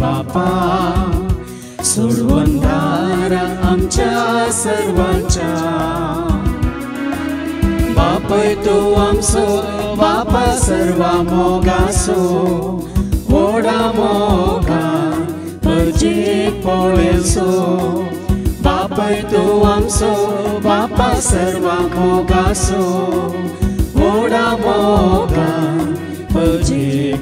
बापा सोडवंधार आमच्या सर्वांच्या बापय तो आमचो बापा सर्वा मोगासो वोडा मोगा परजे पोळेसो बापय तो आमचो बापा सर्वा मोगासो वोडा मोगा परजे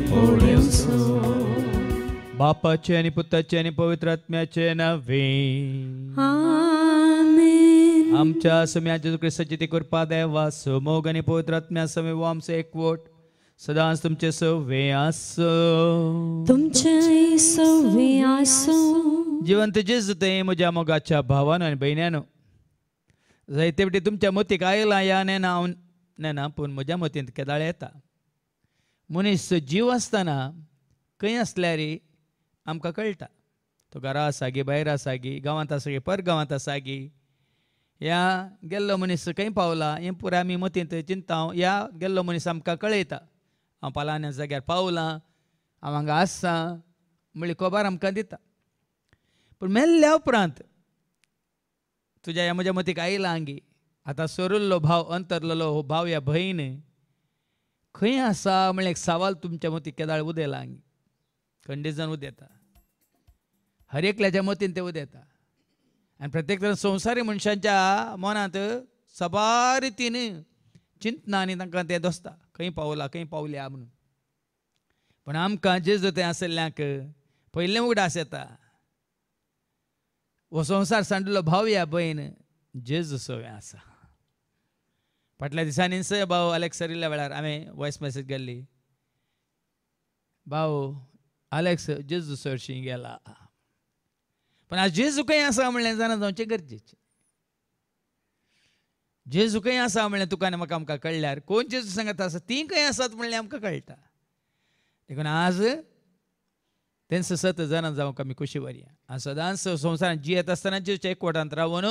बापाचे आणि पुताचे आणि पवित्र आत्म्याचे नव्हे आमच्या समया जेजू ख्रिस्ताची ती कृपा देवा समोग आणि पवित्र आत्म्या समे व आमचे एकवट सदा तुमचे सव्वे आस तुमचे सव्वे आस जिवंत जेजू ते म्हज्या मोगाच्या भावान आणि बहिण्यानो जायते वटी तुमच्या मतीक आयला या ना हांव नेना पूण म्हज्या मतींत केदाळ येता मनीस जीव आसतना खंय असल्यारी आमकां कळटा तो घरा आसागी भायर आसागी गांवांत आसागी परगांवांत आसागी ह्या गेल्लो मनीस खंय पावला हें पुराय आमी मतींत हांव ह्या गेल्लो मनीस आमकां कळयता हांव पालान्या जाग्यार पावलां हांव हांगा आसा म्हळ्या कोबार आमकां दिता पूण मेल्ल्या उपरांत तुज्या ह्या म्हज्या मतीक आयला आंगी आतां सोरुल्लो भाव अंतरलेलो हो भाव ह्या भयण खंय आसा म्हळ्यार एक सवाल तुमच्या मतीक केदाळ उदेला आंगी कंडिजन उदेता हरेकल्याच्या मतीन ते उदेता आणि प्रत्येक जण संवसारी मनशांच्या मनांत सबार रितीन चिंतना आनी तांकां तें दोसता खंय पावला खंय पावल्या म्हणून पण आमकां जेजू तें आसल्यांक पयलें उगडास येता हो संसार सांडलो भाव या जेजू जेजूचो आसा फाटल्या दिसांनी सय भाऊ आलेक्स सरिल्ल्या वेळार हांवें वॉयस मॅसेज गेल्ली भाऊ आलेक्स जेजू सरशी गेला पण आज काही आसा म्हणलें जाणा जावचें गरजेचें जेजू काही आसा म्हणलें तुका म्हाका आमकां कळल्यार कोण जेजू सांगत आसा ती खंय आसात म्हणलें आमकां कळटा देखून आज तेंच सत जाणां जावंक आमी खोशी वरया आज सदांच जी जियेत आसतना जेजूच्या एकवटांत रावून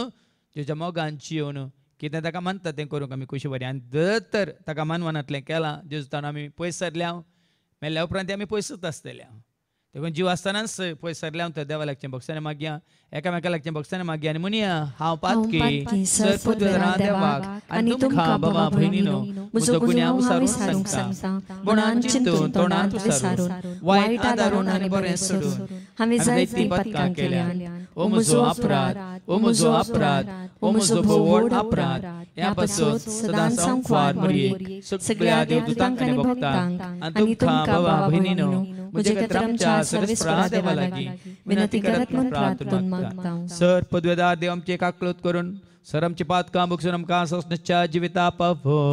जेजूच्या मोगान जियोवन कितें ताका मानता तें करूंक आमी खुशी वरया आनी जर तर ताका मानवानांतलें केलां जेजू ताणें आमी पयस सरल्या मेल्ल्या उपरांत आमी पयसच आसतले हांव देखून जीव आसतनाच पळय सरले हांव तर देवा लागचें भक्साने मागया एकामेका मागया आनी हांव पातकी बरें सोडून हांवें ओ म्हजो अपराध ओ म्हजो अपराध अपराध पासून मुझे सर्विस प्राण देवा लागी विनती करत मन प्रार्थना मागता हूं सर पदवेदार देव आमचे एकाकृत करून सर आमचे पात काम बक्षून आमकां सस्नच्या जिविता पावो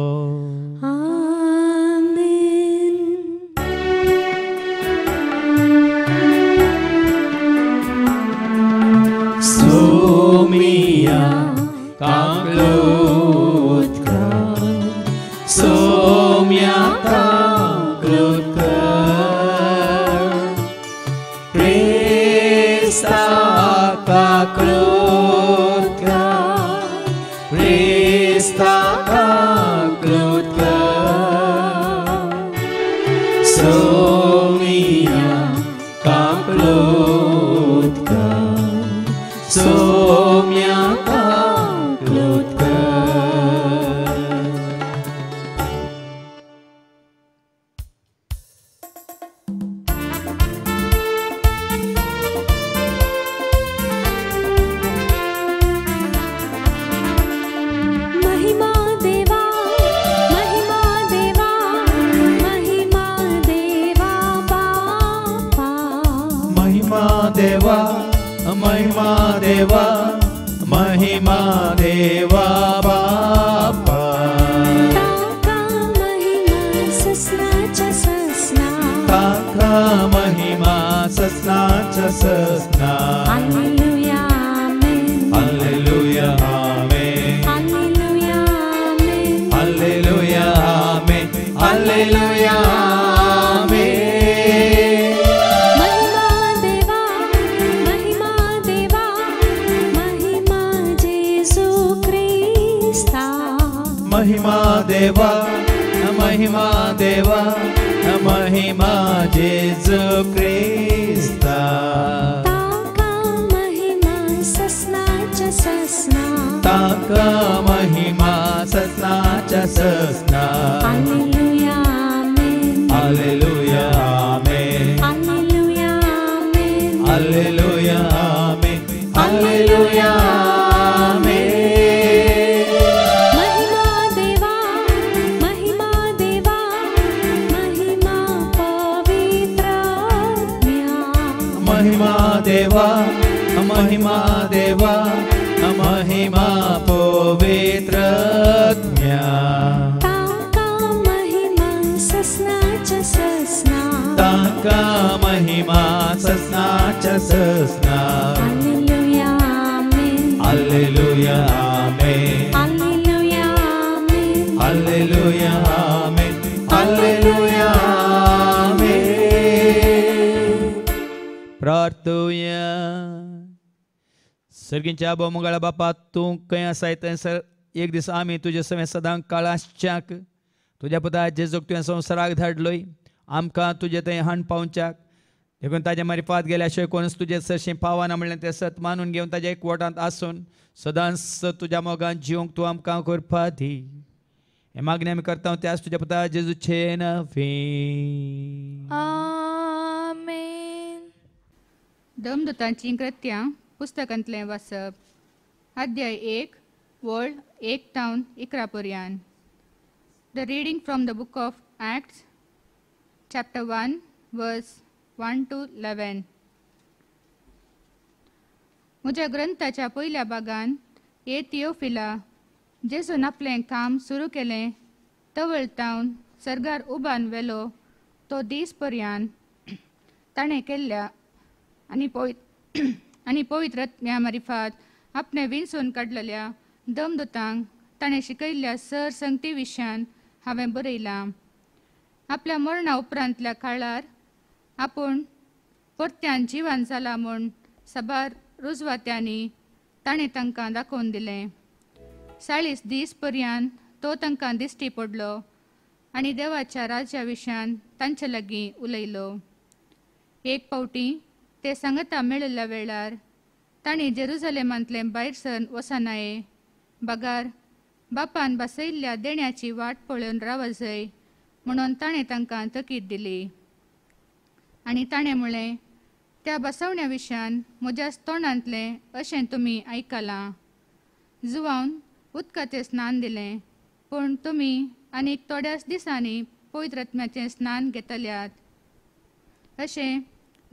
सोमिया कांगलो night. असणार Alleluia, Amen. Alleluia, Amen. Alleluia, Amen. Amen. बापा तूं खंय एक दिस आम्ही तुझे सवें सदां काळाश्च्याक तुज्या पदा जे तुवें संवसाराक धाडलोय आमकां तुजे थंय हाण पावच्याक देखून ताज्या मारी पात गेले अशें कोणूच तुजे चडशें पावना म्हणलें तें सत मानून घेवन ताज्या एकवटांत आसून सदांच तुज्या मोगान जिवंक तूं आमकां करपा दी हे मागणी आमी करता ते आज तुज्या पता जेजूचे नवे धमदुतांची कृत्यां पुस्तकांतलें वाचप अध्याय एक वर्ल्ड एक टावन इकरा पर्यान the reading from the book of Acts chapter one verse one to eleven म्हज्या ग्रंथाच्या पयल्या भागान ये तिओफिला जेसून आपलें काम सुरू केलें तवळतावन सरगार उबान वेलो तो दीस पर्यान ताणें केल्ल्या आनी आणि आनी पवित्रत्म्या मारिफात आपणें विंचून काडलेल्या दमदुतांक ताणें शिकयल्ल्या सर संगती विशयान हांवें बरयलां आपल्या मरणा उपरांतल्या काळार आपूण परत्यांची वांचाला म्हूण सबार रुजवात्यांनी ताणें तांकां दाखोवन दिलें चाळीस दीस पर्यंत तो तांकां दिश्टी पडलो आनी देवाच्या राज्या विशयान तांचे लागीं उलयलो एक पावटी ते सांगता मेळिल्ल्या वेळार तांणी जेरुजलेमांतले भायर सर वसनाये बागार बापान बसयिल्ल्या देण्याची वाट पळोवन रावजय म्हणून ताणें तांकां तकीद दिली आणि ताणें म्हळें त्या बसवण्या विशयान म्हज्याच तोंडांतलें अशें तुमी आयकलां जुवान उदकाचें स्नान दिलें पूण तुमी आनीक थोड्याच दिसांनी पवित्रत्म्याचें स्नान घेतल्यात अशें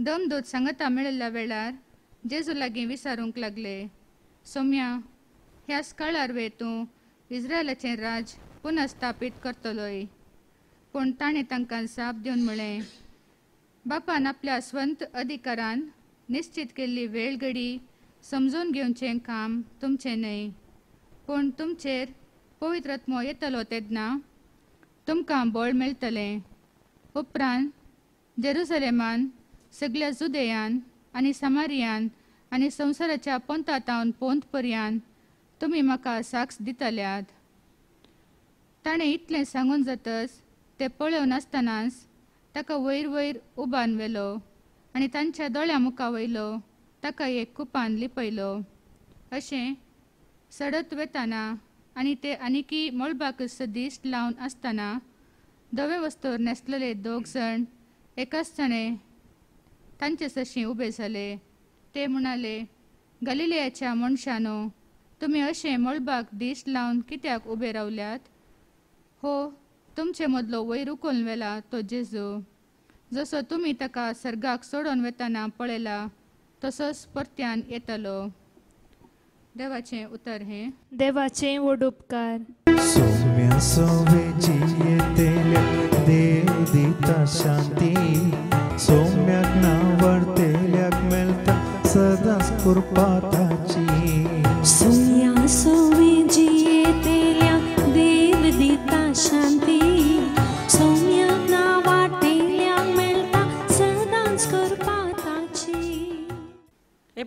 दमदूत सांगता मेळिल्ल्या वेळार जेजू लागीं विचारूंक लागले सोम्या ह्या काळार वे तूं इस्रायलाचें राज पुनस्थापीत करतलोय पूण ताणें तांकां साप दिवन म्हळें बापान आपल्या स्वंत अधिकारान निश्चित केल्ली वेळगडी समजून घेवचें काम तुमचें न्हय पूण तुमचेर पवित्रत्मो येतलो तेदना तुमकां बळ मेळटलें उपरांत जेरुसलेमान सगळ्या जुदेयान आनी समारियान आनी संवसाराच्या पोंतातावन पोंत पर्यान तुमी म्हाका साक्ष दितल्यात ताणें इतलें सांगून जातच ते पळोव नासतनाच ताका वयर वयर उबान व्हेलो आनी तांच्या दोळ्या मुखा वयलो ताका एक कुपान लिपयलो अशें सडत वेताना आनी ते आनीकी मळबाक सदीस लावन आसतना दवे वस्तूर न्हेसलेले दोग जाण एकाच जणें तांचे सशी उबे जाले ते म्हणाले गलिलेयाच्या मनशानो तुम्ही अशें मळबाक दीस लावन कित्याक उबे रावल्यात हो तुमचे मदलो वयर उखोवन तो जेजू जसो तुम्ही ताका सर्गाक सोडून वेताना पळयला तसोच परत्यान येतलो देवाचे उतर हे, देवाचे व्हड उपकार सोवेची सोमेची येतेल्या दिता शांती सोम्याक ना वरतेल्याक मेळटा सदांच कृपा ताची सोम्या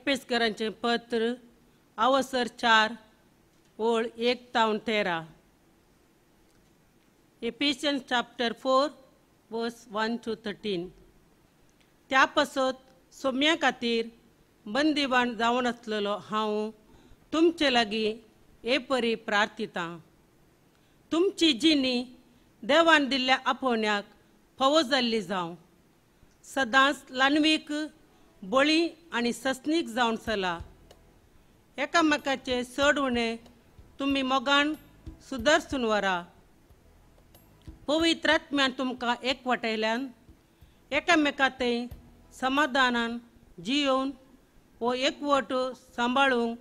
लिपेस्करांचे पत्र अवसर चार ओळ एक तावन तेरा Ephesians chapter four verse one to thirteen त्या पासून सोम्या खातीर बंदीवान जावन आसलेलो हांव तुमचे लागीं हे परी प्रार्थितां तुमची जिणी देवान दिल्ल्या आपोवण्याक फवो जाल्ली जावं सदांच लानवीक बळी आणि सस्नीक जावन चला एकामेकाचे चड उणे तुम्ही मोगान सुदर्सून वरा पवित्रात्म्यान तुमकां एकवटयल्यान एकामेका थंय समाधानान जियोवन हो एकवट सांबाळूंक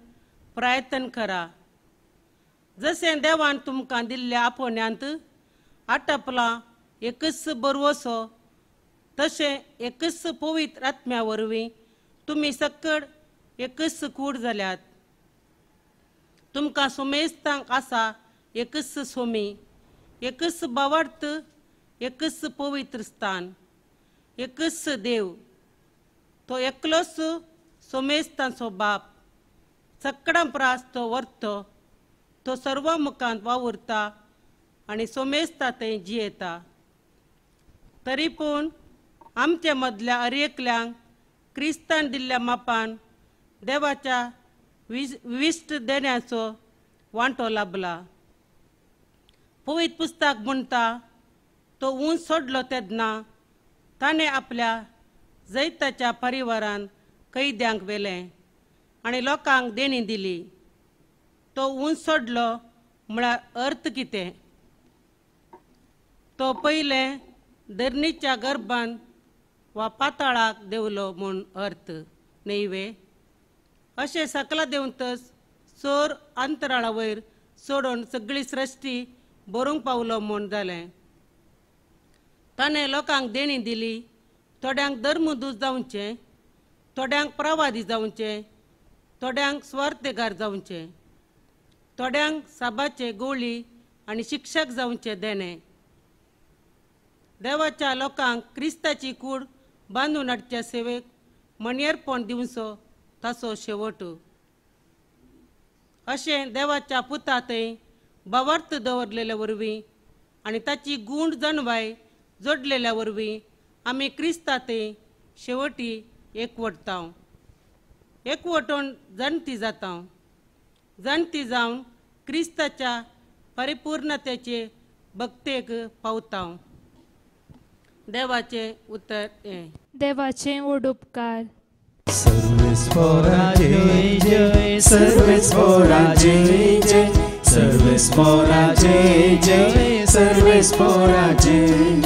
प्रयत्न करा जशें देवान तुमकां दिल्ल्या आपोवण्यांत आटपला एकच बरवसो तसे एकच पवित्र आत्म्या तुम्ही तुमी सक्कड एकच कूड झाल्यात तुमका सोमेस्तांक आसा एकच सोमी एकच बवार्थ एकच पवित्र स्थान एकच देव तो एकलोच सोमेस्तांचो बाप सकडा प्रास तो वर्थ तो सर्व मुखांत वावुरता आणि सोमेस्ता थंय जियेता तरी पूण आमचे मधल्या अरेकल्यांक क्रिस्तान दिल्ल्या मापान देवाच्या विज विष्ट देण्याचो वांटो लाभला पवित पुस्तक म्हणता तो ऊंच सोडलो तेदना ताणें आपल्या जैताच्या परिवारान कैद्यांक वेले आनी लोकांक देणी दिली तो ऊन सोडलो म्हळ्यार अर्थ कितें तो पहिले धरणीच्या गर्भांत वा पाताळाक देवलो म्हूण अर्थ नैवे अशें सकला देंवतच सोर अंतराळा वयर सोडून सगळी सृश्टी बरोवंक पावलो म्हूण जालें ताणें लोकांक देणी दिली थोड्यांक धर्मदूत जावचें थोड्यांक प्रवादी जावचें थोड्यांक स्वार्थेगार जावचें थोड्यांक साबाचे गोळी आनी शिक्षक जावचें देणें देवाच्या लोकांक क्रिस्ताची कूड बांधून हाडच्या सेवेक मणयेरपण दिवचो ताचो शेवट असे देवाच्या पुता बवर्त दवरलेल्या वरवीं आणि ताची गूण जनवाय जोडलेल्या वरवीं आम्ही क्रिस्ता शेवटी एकवटता एकवटून जनती जाता जनती जाऊन क्रिस्ताच्या परिपूर्णतेचे भक्तेक पावता देवाचे उतर हें देवाचे उडुपकार सर्वेस्वरा जय जय सर्वेस्वरा जय जय सर्वेस्वरा जय जय सर्वेस्वरा जय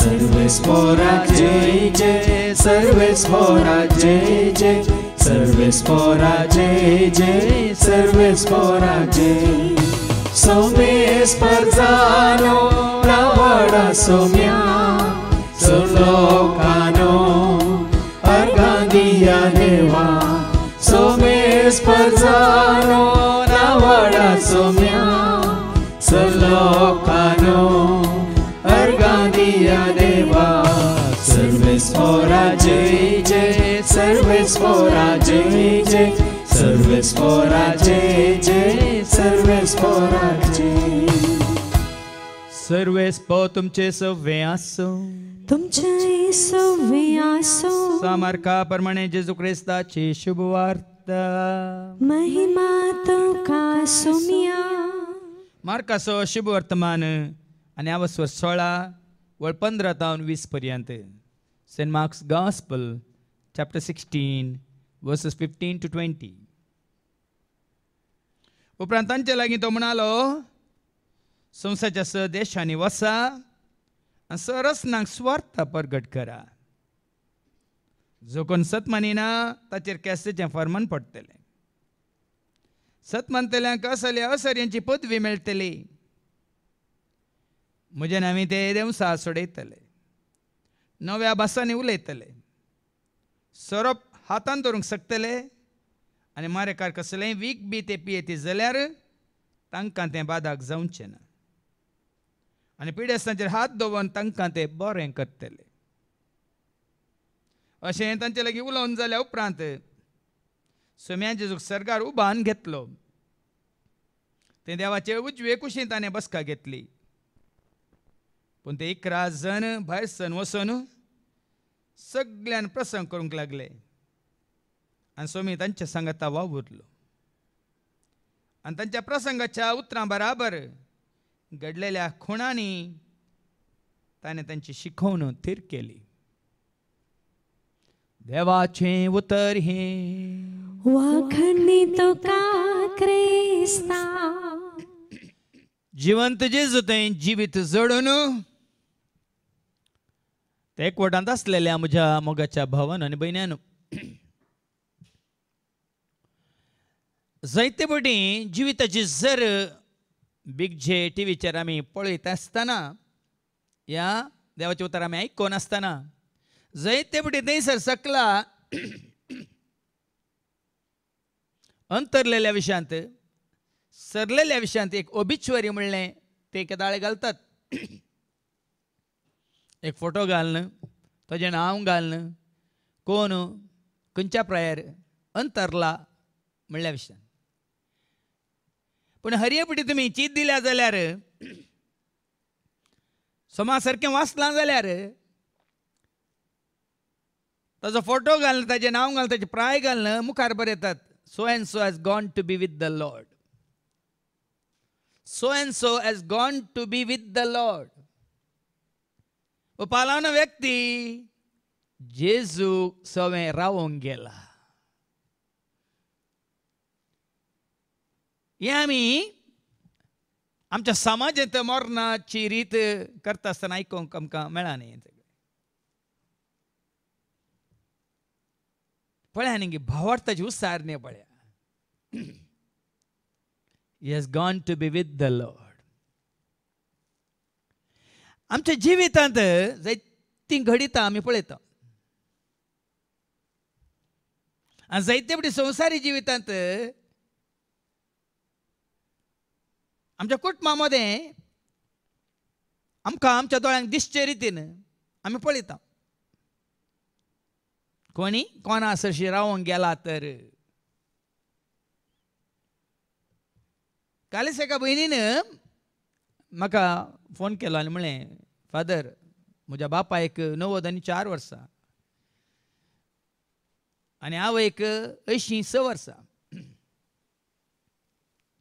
सर्वेस्वरा जय जय सर्वेस्वरा जय जय सर्वेस्वरा जय जय सर्वेस्वरा जय सोमेस परजानो रावणा सोम्या सुलोका अर्घा दिया देवा सोमे स्पोरा सोम्या सलो का दिया देवा सर्वे स्वराजे जय सर्वे स्वराजे जय सर्वे स्वराजे जे सर्वे स्वराजे सर्वे स्प तुमचे सवेसो तुमच्या जेजु सामार्काप्रमाणे जेजू ख्रिस्ताची शुभवार्ता महिमा तुका सुमिया मार्कासो शुभ वर्तमान आणि आवस्वर सोळा वळ पंधरा तावन वीस पर्यंत saint Mark's gospel chapter sixteen verses fifteen to twenty उपरांत तांचे लागीं तो म्हणालो संवसाच्या स देशांनी वसा सरस स्वार्थ प्रगट करा जो कोण सत मनिना ताचेर केस्तेचें फर्मन पडतले सत मानतल्यांक असले असर्यांची पदवी मेळटली म्हज्यान हांवें ते देवसा सोडयतले नव्या भासांनी उलयतले सरप हातान धरूंक शकतले आनी मारेकार कसलेंय वीक बी ते पियेती जाल्यार तांकां तें बादाक जावचें ना आणि पिडेस्तांचेर हात दवरून तांकां ते बरें करतले अशें तांचे लागीं उलोवन जाल्या उपरांत सोम्या जेजूक सरकार उबान घेतलो ते देवाचे उजवे कुशीन ताणें बसका घेतली पूण ते इकरा जन भायर सन वसून सगळ्यान प्रसंग करूंक लागले आनी स्वामी तांच्या संगता वावुरलो आनी तांच्या प्रसंगाच्या उतरां बराबर घडलेल्या खुणांनी त्याने त्यांची शिकवण थिर केली देवाचे उतर हे वाखंडी तो का क्रिस्ता जिवंत जेजू तें जीवित जडून ते एकवटांत असलेल्या माझ्या मोगाच्या भावन आणि भयण्यान जैते पटी जिविताची जर झे टी व्हीचेर आमी पळयत आसतना ह्या देवाच्या उतार आमी आयकून आसतना जय ते फुटी थंयसर सकला अंतरलेल्या विषयांत सरलेल्या विषयांत एक ओबिच्युअरी म्हणलें ते दाळे घालतात एक फोटो घालन तुजें नांव घालन कोण खंयच्या प्रयार अंतरला म्हणल्या विषयांत पूण हरये पिटी तुमी चीत दिल्या जाल्यार समाज सारकें वाचलां जाल्यार ताजो फोटो घाल ताजें नांव घाल ताजें प्राय घाल मुखार बरें येतात so and so has gone to be with the Lord so and so has gone to be with the Lord व्यक्ती जेजू सवें रावोंक गेला हे आम्ही आमच्या समाजांत मरणाची रीत करता आसतना आयकूंक आमकां मेळना न्ही पळया न्ही भावार्थाची उसारणे पळया has gone to be with the Lord आमच्या जिवितांत जायती घडिता आमी पळयता आनी जायते फुडें संवसारी जिवितांत आमच्या कुटुंबामध्ये आमकां आमच्या दोळ्यांक दिसचे रितीन आमी पळयता कोणी कोणा सशी रावंक गेला तर कालच एका भयणीन म्हाका फोन केलो आनी म्हणलें फादर म्हज्या बापायक णव्वद आनी चार वर्सां आनी आवयक अंयशीं स वर्सां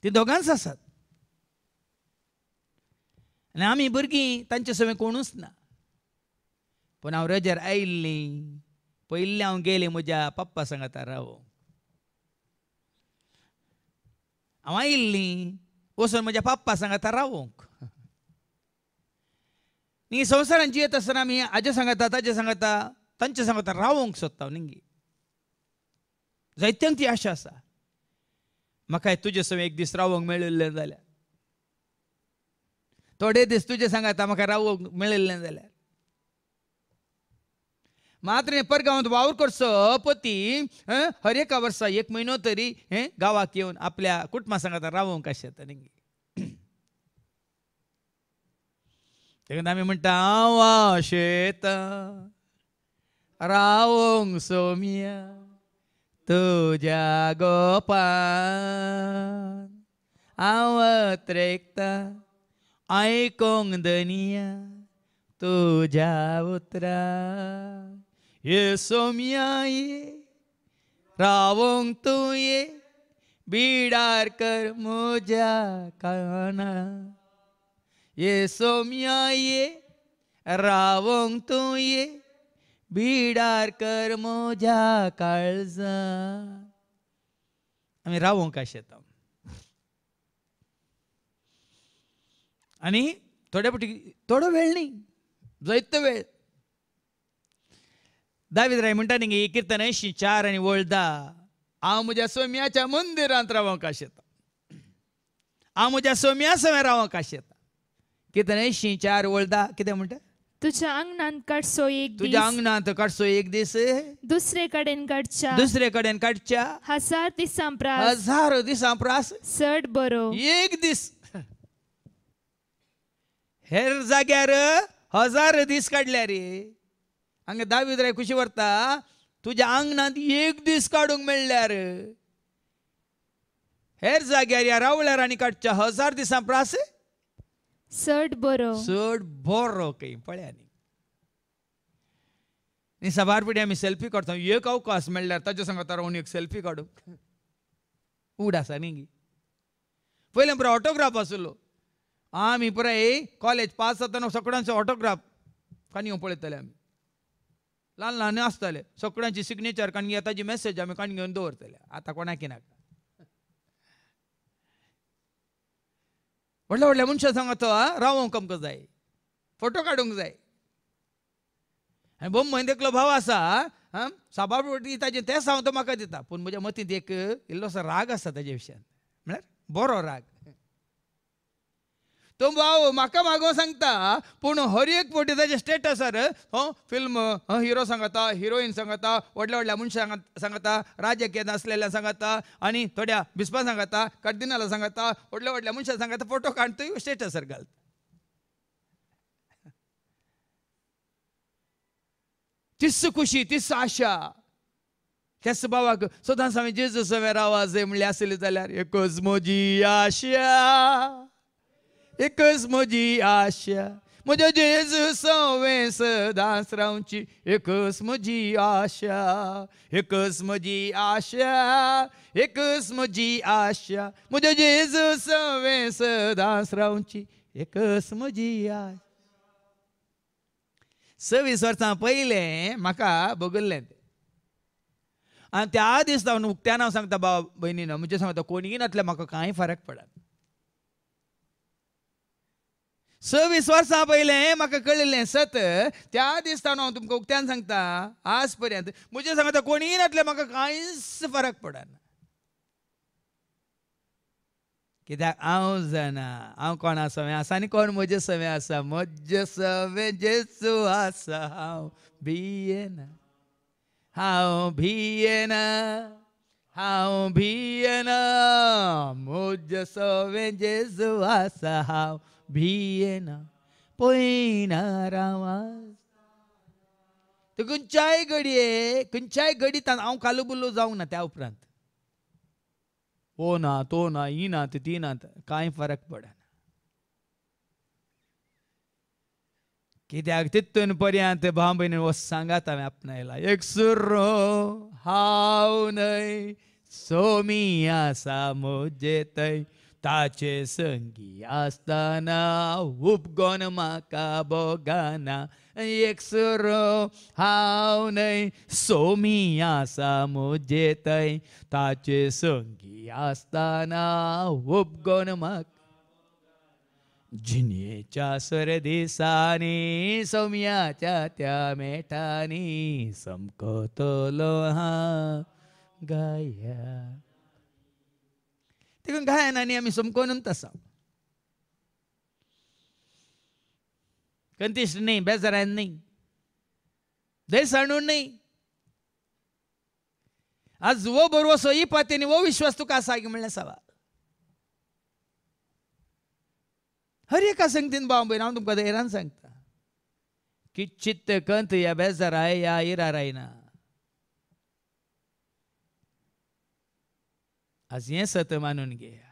ती दोगांच आसात आनी आमी भुरगीं तांचे सवय कोणूच ना पूण हांव रजेर आयिल्लीं पयल्लें हांव गेलें म्हज्या पप्पा सांगाता राव हांव आयिल्लीं वचून म्हज्या पप्पा सांगाता रावोंक न्ही संवसारांची येत आसतना आमी हाजे सांगता ताजे सांगता तांचे सांगता रावोंक सोदता न्ही जायत्यांक ती आशा आसा म्हाका तुजे सवय एक दीस रावोंक मेळिल्लें जाल्यार थोडे दीस तुजे सांगात म्हाका रावूंक मेळिल्लें जाल्यार मात्र हे परगांवांत वावर करचो पती हर एका वर्सा एक म्हयनो तरी हे गांवाक येवन आपल्या कुटुंबा सांगात रावूंक अशें तांणी आम्ही आमी म्हणटा आवा शेत रावोंग सोमिया तुज्या गोपा हांव ऐकोंग दनिया तुझ्या उतरा ये सोमिया ये रावोंग तू ये बिडार कर मोजा काना ये सोमिया ये रावोंग तू ये बिडार कर मोजा काळजा आम्ही रावोंग का शेताम आणि थोड्यापटी थोडो वेळ न्ही जैत वेळ दावीद राय म्हणटा न्ही ही ऐंशी चार आणि वळदा हांव म्हज्या सोम्याच्या मंदिरांत काश येता हांव म्हज्या सोम्या सवय काश आशेता कीर्तन ऐंशी चार वळदा कितें म्हणटा तुझ्या अंगणात काढसो एक तुझ्या अंगणात काढसो एक दिस दुसरे कडेन काढच्या दुसरे कडेन काढच्या हजार दिसां हजार दिसां प्रास बरो एक दिस हेर जाग्यार हजार दीस काढल्या रे हांगा राय खुशी व्हरता तुझ्या आंगणांत एक दीस काडूंक मेळ्ळ्यार हेर जाग्यार या रावल्यार आनी काढच्या हजार दिसां प्रास चड बरो चड बरो काही पळया न्ही न्ही साबार पिढी आम्ही सेल्फी काडटा एक अवकाश मेळ्ळ्यार ताच्या सांगता रावन एक सेल्फी काडूंक उड आसा न्ही ऑटोग्राफ आसलो आमी पुराय कॉलेज पास जाताना सगळ्यांचो ऑटोग्राफ కానీ घेवन पळयतले आमी ल्हान ल्हान आसताले सगळ्यांची सिग्नेचर कारण येताची मॅसेज आमी काण घेवन दवरतले आतां कोणाकी नाका व्हडल्या व्हडल्या मनशां तो रावोंक आमकां जाय फोटो काडूंक जाय बोम म्हयन एकलो भाव आसा हां साबाबटी ताजें तेंच हांव तो म्हाका दिता पूण म्हज्या मतींत एक इल्लोसो राग आसा ताजे विशयान म्हळ्यार बरो राग तो भाव म्हाका मागो सांगता पूण हर एक फावटी ताचे स्टेटसार हो फिल्म हिरो सांगता हिरोईन सांगता व्हडल्या व्हडल्या मनशांक सांगता राजकीय नसलेल्या सांगता आनी थोड्या बिस्पा सांगता कर्दिनाला सांगता व्हडल्या व्हडल्या मनशां सांगता फोटो काण स्टेटस स्टेटसार घालता तिस खुशी तिस्स आशा त्या भावाक सदांच हांवें जेजू आवाज म्हणले आसले जाल्यार एकच म्हजी आशा एकच म्हजी आशा म्हज्या जेज सवे सदांच रावची एकच म्हजी आशा एकच म्हजी आशा एकच म्हजी आशा म्हज्या जेज सवे सदांस रावची एकच म्हजी आशा सव्वीस वर्सां पयलें म्हाका बगल्लें तें आनी त्या दिसता उक्त्यान हांव सांगता भाव भयणीन म्हणजे सांगता कोणीय नासलें म्हाका कांय फरक पडना सव्वीस वर्सां पयलें म्हाका कळिल्लें सत त्या दिसता हांव तुमकां उक्त्यान सांगता आज पर्यंत म्हजे सांगता कोणीय नातलें म्हाका कांयच फरक पडना कित्याक हांव जाणा हांव कोणा सवें आसा आनी कोण म्हजे सवें आसा म्हजे सवे जेसू आसा हांव भियेना हांव भियेना हांव भियेना म्हजे सवें जेसू आसा हांव भियेना पळयणार खंयच्याय घडये खंयच्याय घडीतान हांव कालो बुल्लो जावंक ना त्या उपरांत ओ हो ना तो ना ही ना ती ना कांय फरक पडना कित्याक तितून पर्यंत भाव भयणी वस सांगात हांवें आपणायला एक सुर्रो हांव न्हय सोमी आसा मोजे तय ताचे संगी आसतना उपगोन म्हाका बोगाना एकसरो हांव न्हय सोमी आसा म्हजे थंय ताचे संगी असताना उपगोन म्हाका जिनेच्या सर दिसांनी सोम्याच्या त्या मेटांनी समकतलो हा गाया Tigon gahaya niya misum ko nung tasaw. कंतिष्ट नाही बेजारायन नाही दय साणून नाही आज वो बरोसो ही पातेनी वो विश्वास तुका आसा गे म्हणल्यार सवाल हर एका संगतीन भाव भयण हांव तुमकां धैर्यान सांगता चित्त कंत या बेजाराय या इरा रायना आज हे सत मानून घेया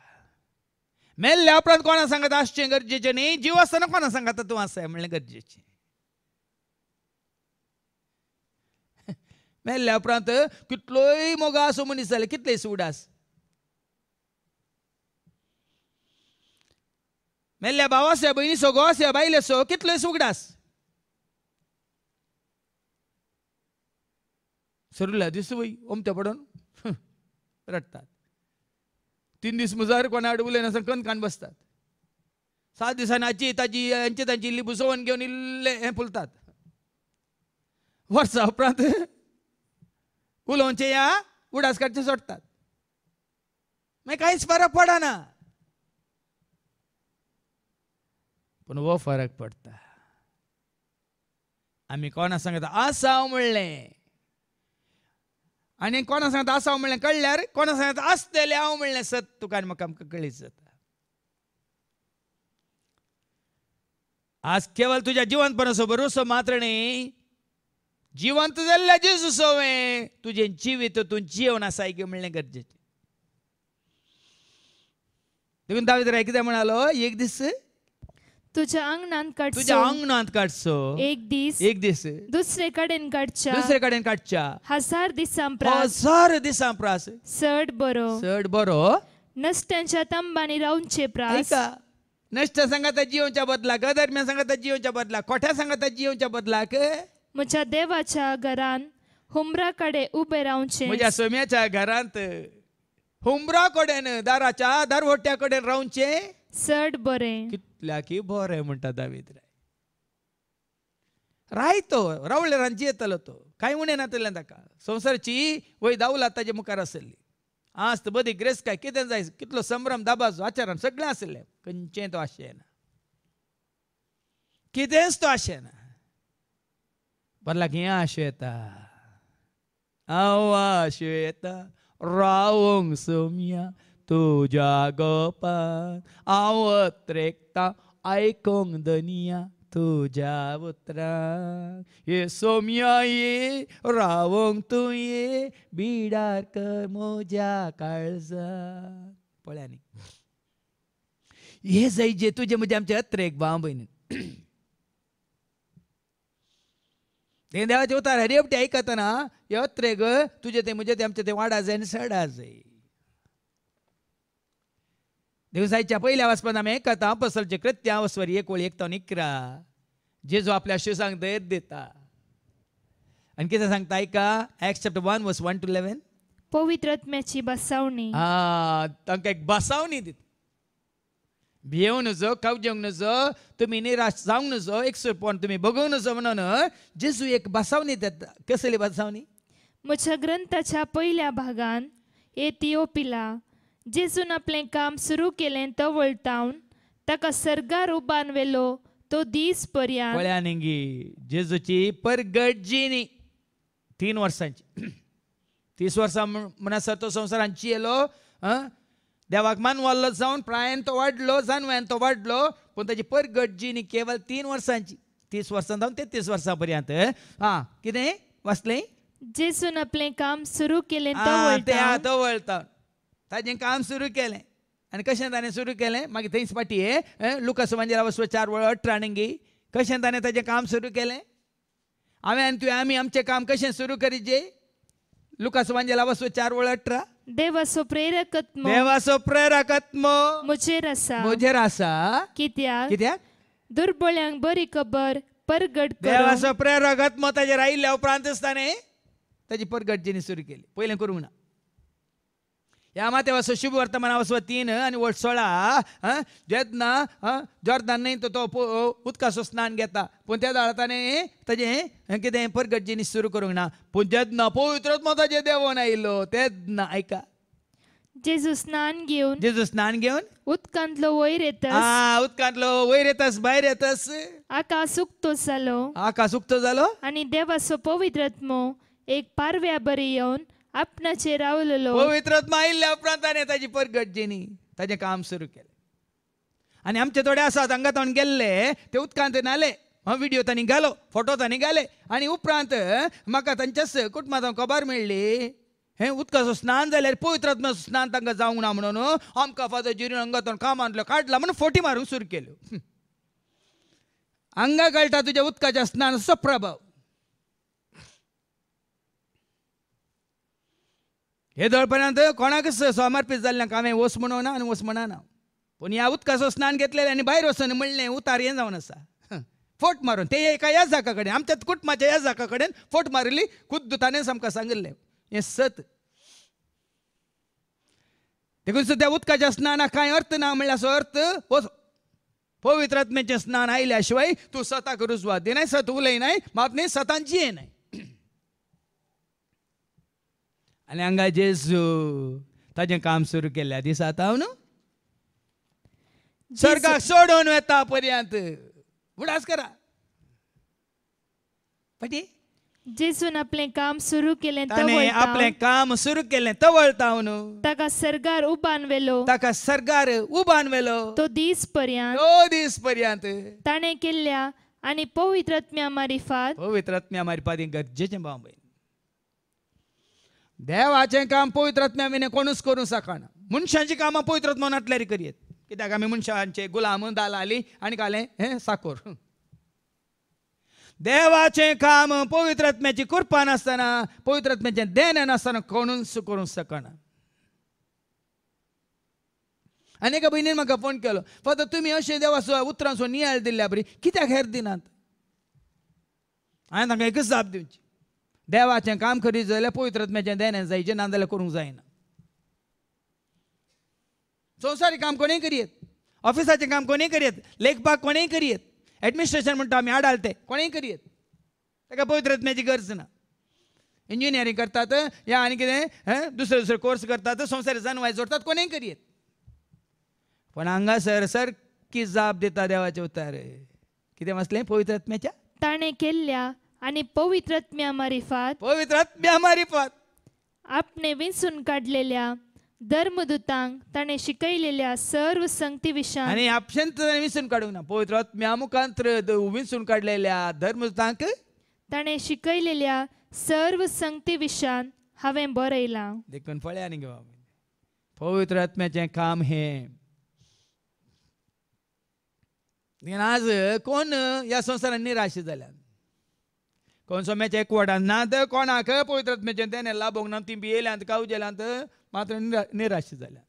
मेल्ल्या उपरांत कोणा सांगत आसचें गरजेचें न्ही जीव आसतना कोणा सांगता तूं आसा म्हणलें गरजेचें मेल्ल्या उपरांत कितलोय मोगा असो मनीस जाले कितले सुडास मेल्ल्या भयणी भावास्या आसया गोवास्या बायलेसो कितलोय सुगडास सरुला दिसू वय ओमते पडून रडटात तीन दीस मुजार कोणा अडवले नसं कण कान बसतात सात दिसांनी आजी ताजी यांची त्यांची इल्ली बुसोवन घेऊन इल्ले हे फुलतात वर्सा उपरांत उलोवचे या उडास काडचे सोडतात मागीर कांयच फरक पडना पूण हो फरक पडटा आम्ही कोणा सांगता आसा म्हणलें आनी कोणा सांगता आसा हांव म्हणलें कळ्ळ्यार कोणा सांगता आसतलें हांव म्हणलें सत तुका म्हाका आमकां कळीत जाता आज केवळ तुझ्या जिवंतपणासो भरोसो मात्र न्ही जिवंत जाल्ल्या जेजूस हांवें तुजें जिवीत तूं जीवन आसा की म्हणलें गरजेचें देखून दावेद राय कितें म्हणालो एक दीस तुझ्या अंगणात काढसो तुझ्या अंगणात काढसो एक दिस एक दिस दुसरेकडेन काढच्या दुसरेकडेन काढच्या हजार दिसांप्रास हजार प्रास चड बरो चड बरो नसत्यांच्या तंबांनी रावचे प्रास ऐका नष्ट सांगाता जीवच्या बदलाक अधर्म्या सांगाता जीवच्या बदलाक खोट्या सांगाता जीवच्या बदलाक म्हज्या देवाच्या घरान हुमरा कडे उबे रावचे म्हज्या सोम्याच्या घरांत हुमरा कडेन दाराच्या दारवट्या कडेन रावचे चड बरें आहे म्हणतात ಮುಂಟ ದಾವಿದ್ರೆ राहतो रावळे रांची येतलो तो कांय ना तिला ताका संवसारची वय दावला ताजे मुखार आसली आस्त बदी ग्रेस काय कितें जाय कितलो संभ्रम दाबाचो आचारण सगळें आसलें खंयचें तो आशें ना कितेंच तो आशें ना बरला हें आशय येता हांव आशय येता रावंक सोमया तुझ्या गोपान आवत्रेक्ता ऐकोंग दनिया तुझ्या उत्रा ये सोम्या ये रावोंग तुये बिडार कर मोज्या काळजा पळ्या न्ही हे जाय जे तुजे म्हणजे आमच्या त्रेक भाव भयणी ते देवाचे उतार हरी एकतना यो त्रेग तुझे ते म्हणजे ते आमचे ते वाडा जाय आणि सडा जाय दिवसाच्या पहिल्या वाचपणामे कथा पसरचे कृत्या वस्वर एक ओळ एकता निकरा निकरा जेजू आपल्या शिव सांगता येत देता आणि किती सांगता ऐका except one verse one to eleven पवित्र आत्म्याची बसावणी हा तांकां एक बसावणी दिता भियेवंक नजो कावजेवंक नजो तुमी निराश जावंक नजो एक सोपण तुमी बघूंक नजो म्हणून जेजू एक बसावणी देता कसली बसावणी म्हज्या ग्रंथाच्या पहिल्या भागान एथिओपिला जेजून आपलें काम सुरू केलें तो वळटावन ताका सर्गा उबान व्हेलो तो दीस पर्यंत पळया निंगी जेजूची परगटजीनी तीन वर्सांची तीस वर्सां सर तो संवसारांची येलो देवाक मान वाल्लो जावन प्रायेन तो वाडलो जानव्यान तो वाडलो पूण ताची परगटजीनी केवळ तीन वर्सांची तीस वर्सां जावन तेहतीस वर्सां पर्यंत हा कितें वाचलें जेसून आपलें काम सुरू केलें तो वळता ताजें काम सुरू केलें आनी कशें ताणें सुरू केलें मागीर थंयच हे लुकस म्हणजे वसव चार वळ अठरा नंगी कशें ताणें ताजें काम सुरू केलें हांवें आनी तुवें आमी आमचें काम कशें सुरू करीचें लुकास वांजेला वसो चार वळ अठरा देवासो प्रेरकत्म देवासो प्रेरकत्म मुजेर आसा मुजेर आसा कित्याक कित्याक दुर्बळ्यांक बरी खबर परगट देवासो प्रेरकत्म ताजेर आयिल्ल्या उपरांतच ताणें ताजी परगट जिणी सुरू केली पयलें करूंक ना ಯಾಮ ತೆವ ಶುಭ ವರ್ತಮಾನ ವಸುವ आणि वळसोळा ಒಟ್ ಸೊಳ ಜೆತ್ನ तो ಪು स्नान घेता पण त्या दाळताने ताजें कितें परगटजीनी सुरू करूंक ना पूण जेदना पवित्रत्म ताजे देंवोन आयिल्लो तेदना ऐका जेजू स्नान घेऊन जेजू स्नान घेऊन उदकांतलो वयर येतस हा उदकांतलो वयर येतस भायर येतस आकाश उक्तो जालो आकाश उक्तो जालो आनी देवाचो पवित्रत्म एक पारव्या बरी येवन आपणाचे रावलेलो पवित्रत्मा आयिल्ल्या उपरांत ताणें ताजी जेणी ताजें काम सुरू केलें आनी आमचे थोडे आसात हांगा थोण गेल्ले ते उदकांत नाले हा व्हिडियो तांणी घालो फोटो तांणी घाले आनी उपरांत म्हाका तांच्या कुटुंबांत कबार खबर मेळ्ळी हें उदकाचो स्नान जाल्यार आत्मा स्नान तांकां जावंक ना म्हणून आमकां फादर जिरून हांगा थोण कामांतलो काडला म्हणून फोटी मारूंक सुरू केल्यो हांगा कळटा तुज्या उदकाच्या स्नानाचो प्रभाव हे दळपर्यंत कोणाकच सोमारपीत जाल्लें हांवें वस म्हणोना आनी वस म्हणना पूण ह्या उदकाचो स्नान घेतलेलें आनी भायर वचून म्हणलें उतार हें जावन आसा फोट मारून ते एका ह्या जाका कडेन आमच्या कुटुंबाच्या ह्या जाका कडेन फोट मारिल्ली खुद्द ताणें समका सांगिल्लें हें सत देखून सुद्दां उदकाच्या स्नानाक कांय अर्थ ना म्हणल्यार असो अर्थ हो, पवित्रात्म्याचें स्नान आयल्या शिवाय तूं सताक रुजवा दिनाय सत उलयनाय मात न्ही सतांची नाही आनी हांगा जेजू ताजें काम सुरू केल्या दिसा हांव न्हू स्वर्गाक सोडून वेता पर्यंत उडास करा पटी जेसून आपलें काम सुरू केलें ताणें आपलें काम सुरू केलें तवळता न्हू ताका सरगार उबान व्हेलो ताका सरकार उबान वेलो तो दीस पर्यंत तो दीस पर्यंत ताणें केल्ल्या आणि पवित्रत्म्या मारिफात पवित्रत्म्या आत्म्या मारिफात गरजेचें बांबय देवाचें काम पवित्र आमी कोणूच करूं सकाळना मनशांची कामां पवित्र आत्म्यान करीत कित्याक आमी मनशांचे गुलाम दालाली आनी घालें हें साकोर देवाचें काम पवित्र आत्म्याची कृपा नासतना पवित्र आत्म्याचे देन नासतना कोणूच करूंक शकना आनी एका भयणीन म्हाका फोन केलो फक्त तुमी अशें देवा उतरांचो नियाळ दिल्या बरी कित्याक हेर दिनात हांवें तांकां एकच जाप दिवची देवाचें काम करीत जाल्यार पवित्र आत्म्याचें देणें जायचें ना करूंक जायना संवसारी काम कोणीय करयेत ऑफिसाचें काम कोणीय करयेत लेखपाक कोणीय करयेत एडमिनिस्ट्रेशन म्हणटा आमी आडाल तें कोणीय करयेत ताका पवित्र गरज ना इंजिनियरींग करतात या आनी कितें दुसरे दुसरे कोर्स करतात संवसारी जानवाय जोडतात कोणीय करयेत पण हांगासर सर की जाप दिता देवाचे उतार कितें वाचलें पवित्र आत्म्याच्या ताणें केल्ल्या आणि पवित्र आत्म्या मार्फत पवित्र आत्म्या मार्फत आपणे काढलेल्या धर्मदूतांक त्याने शिकयलेल्या सर्व संगती विषयान आणि अपशंत विसून काढू ना पवित्र आत्म्या विसून काढलेल्या धर्मदूतांक त्याने शिकयलेल्या सर्व संगती विषयान हांवें बरयलां देखून पळया न्ही पवित्र आत्म्याचे काम हे आज कोण या संसारांनी निराश जाल्यात ना तर कोणाक पवित्र मेचें तें नेल्ला भोगनां तीं बियेल्यांत मात्र निराश जाल्या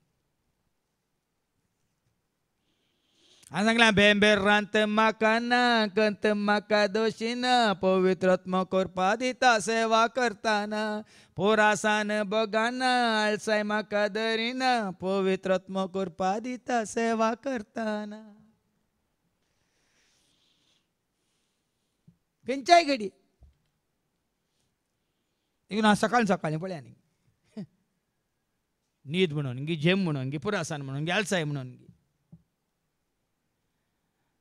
हांव सांगलां बेंबेर रांत म्हाका ना कंत म्हाका दोशी ना पवित्रत्म करपा दिता सेवा करताना पोरासान बगाना आळसाय म्हाका पवित्र पवित्रत्म करपा दिता सेवा करताना खंयच्याय घडी देखून हांव सकाळी सकाळी पळया न्ही न्हीद गी जेम म्हणून गी पुरासान म्हणून गी आलसाय म्हणून गी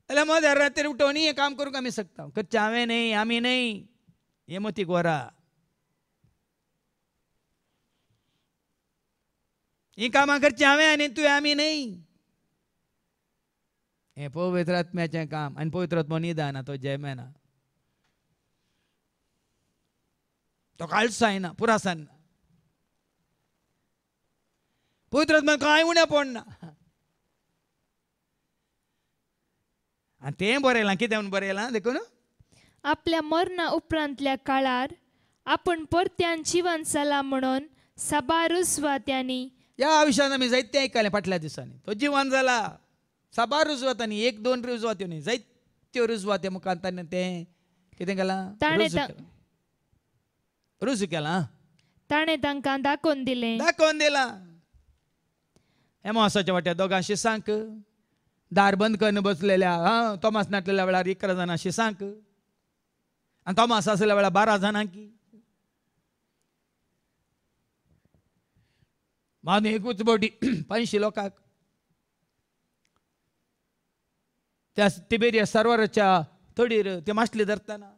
जाल्यार मग रात्री उठोवन हें काम करूंक आमी शकता करचें हांवें न्ही आमी न्ही हें मतीक वरा ही कामां करचीं हांवें आनी तुवें आमी न्ही हें पवित्र आत्म्याचें काम आनी पवित्र आत्मो न्हिद तो जेमेना तो ఒక అల్స్ ఆయన పురాసన్న పవిత్రాత్మ काय उण्या पडना आणि ते बरयलां कितें म्हूण बरयलां देखून आपल्या मरणा उपरांतल्या काळार आपण परत्यान जीवन जाला म्हणून सबारूस वा त्यांनी या आयुष्यानं मी जैत्य ऐकायला फाटल्या दिसांनी तो झाला जाला रुजवा त्यांनी एक दोन रुजवा न्ही जैत्य रुजवा त्या ताणें तें कितें केलां केला ताणे तांकां दाखोवन दिलें दाखोवन दिला एमोसाच्या वाट्या दोगांशी सांग दार बंद करून बसलेल्या हा तोमास नाटलेल्या वेळार इकरा जाणांशी सांग आणि तोमास आसलेल्या वेळार बारा जाणांकी मान एकूच बोटी पांयशी लोकांक त्या तिबेरिया सर्वराच्या थोडीर ते माशली धरताना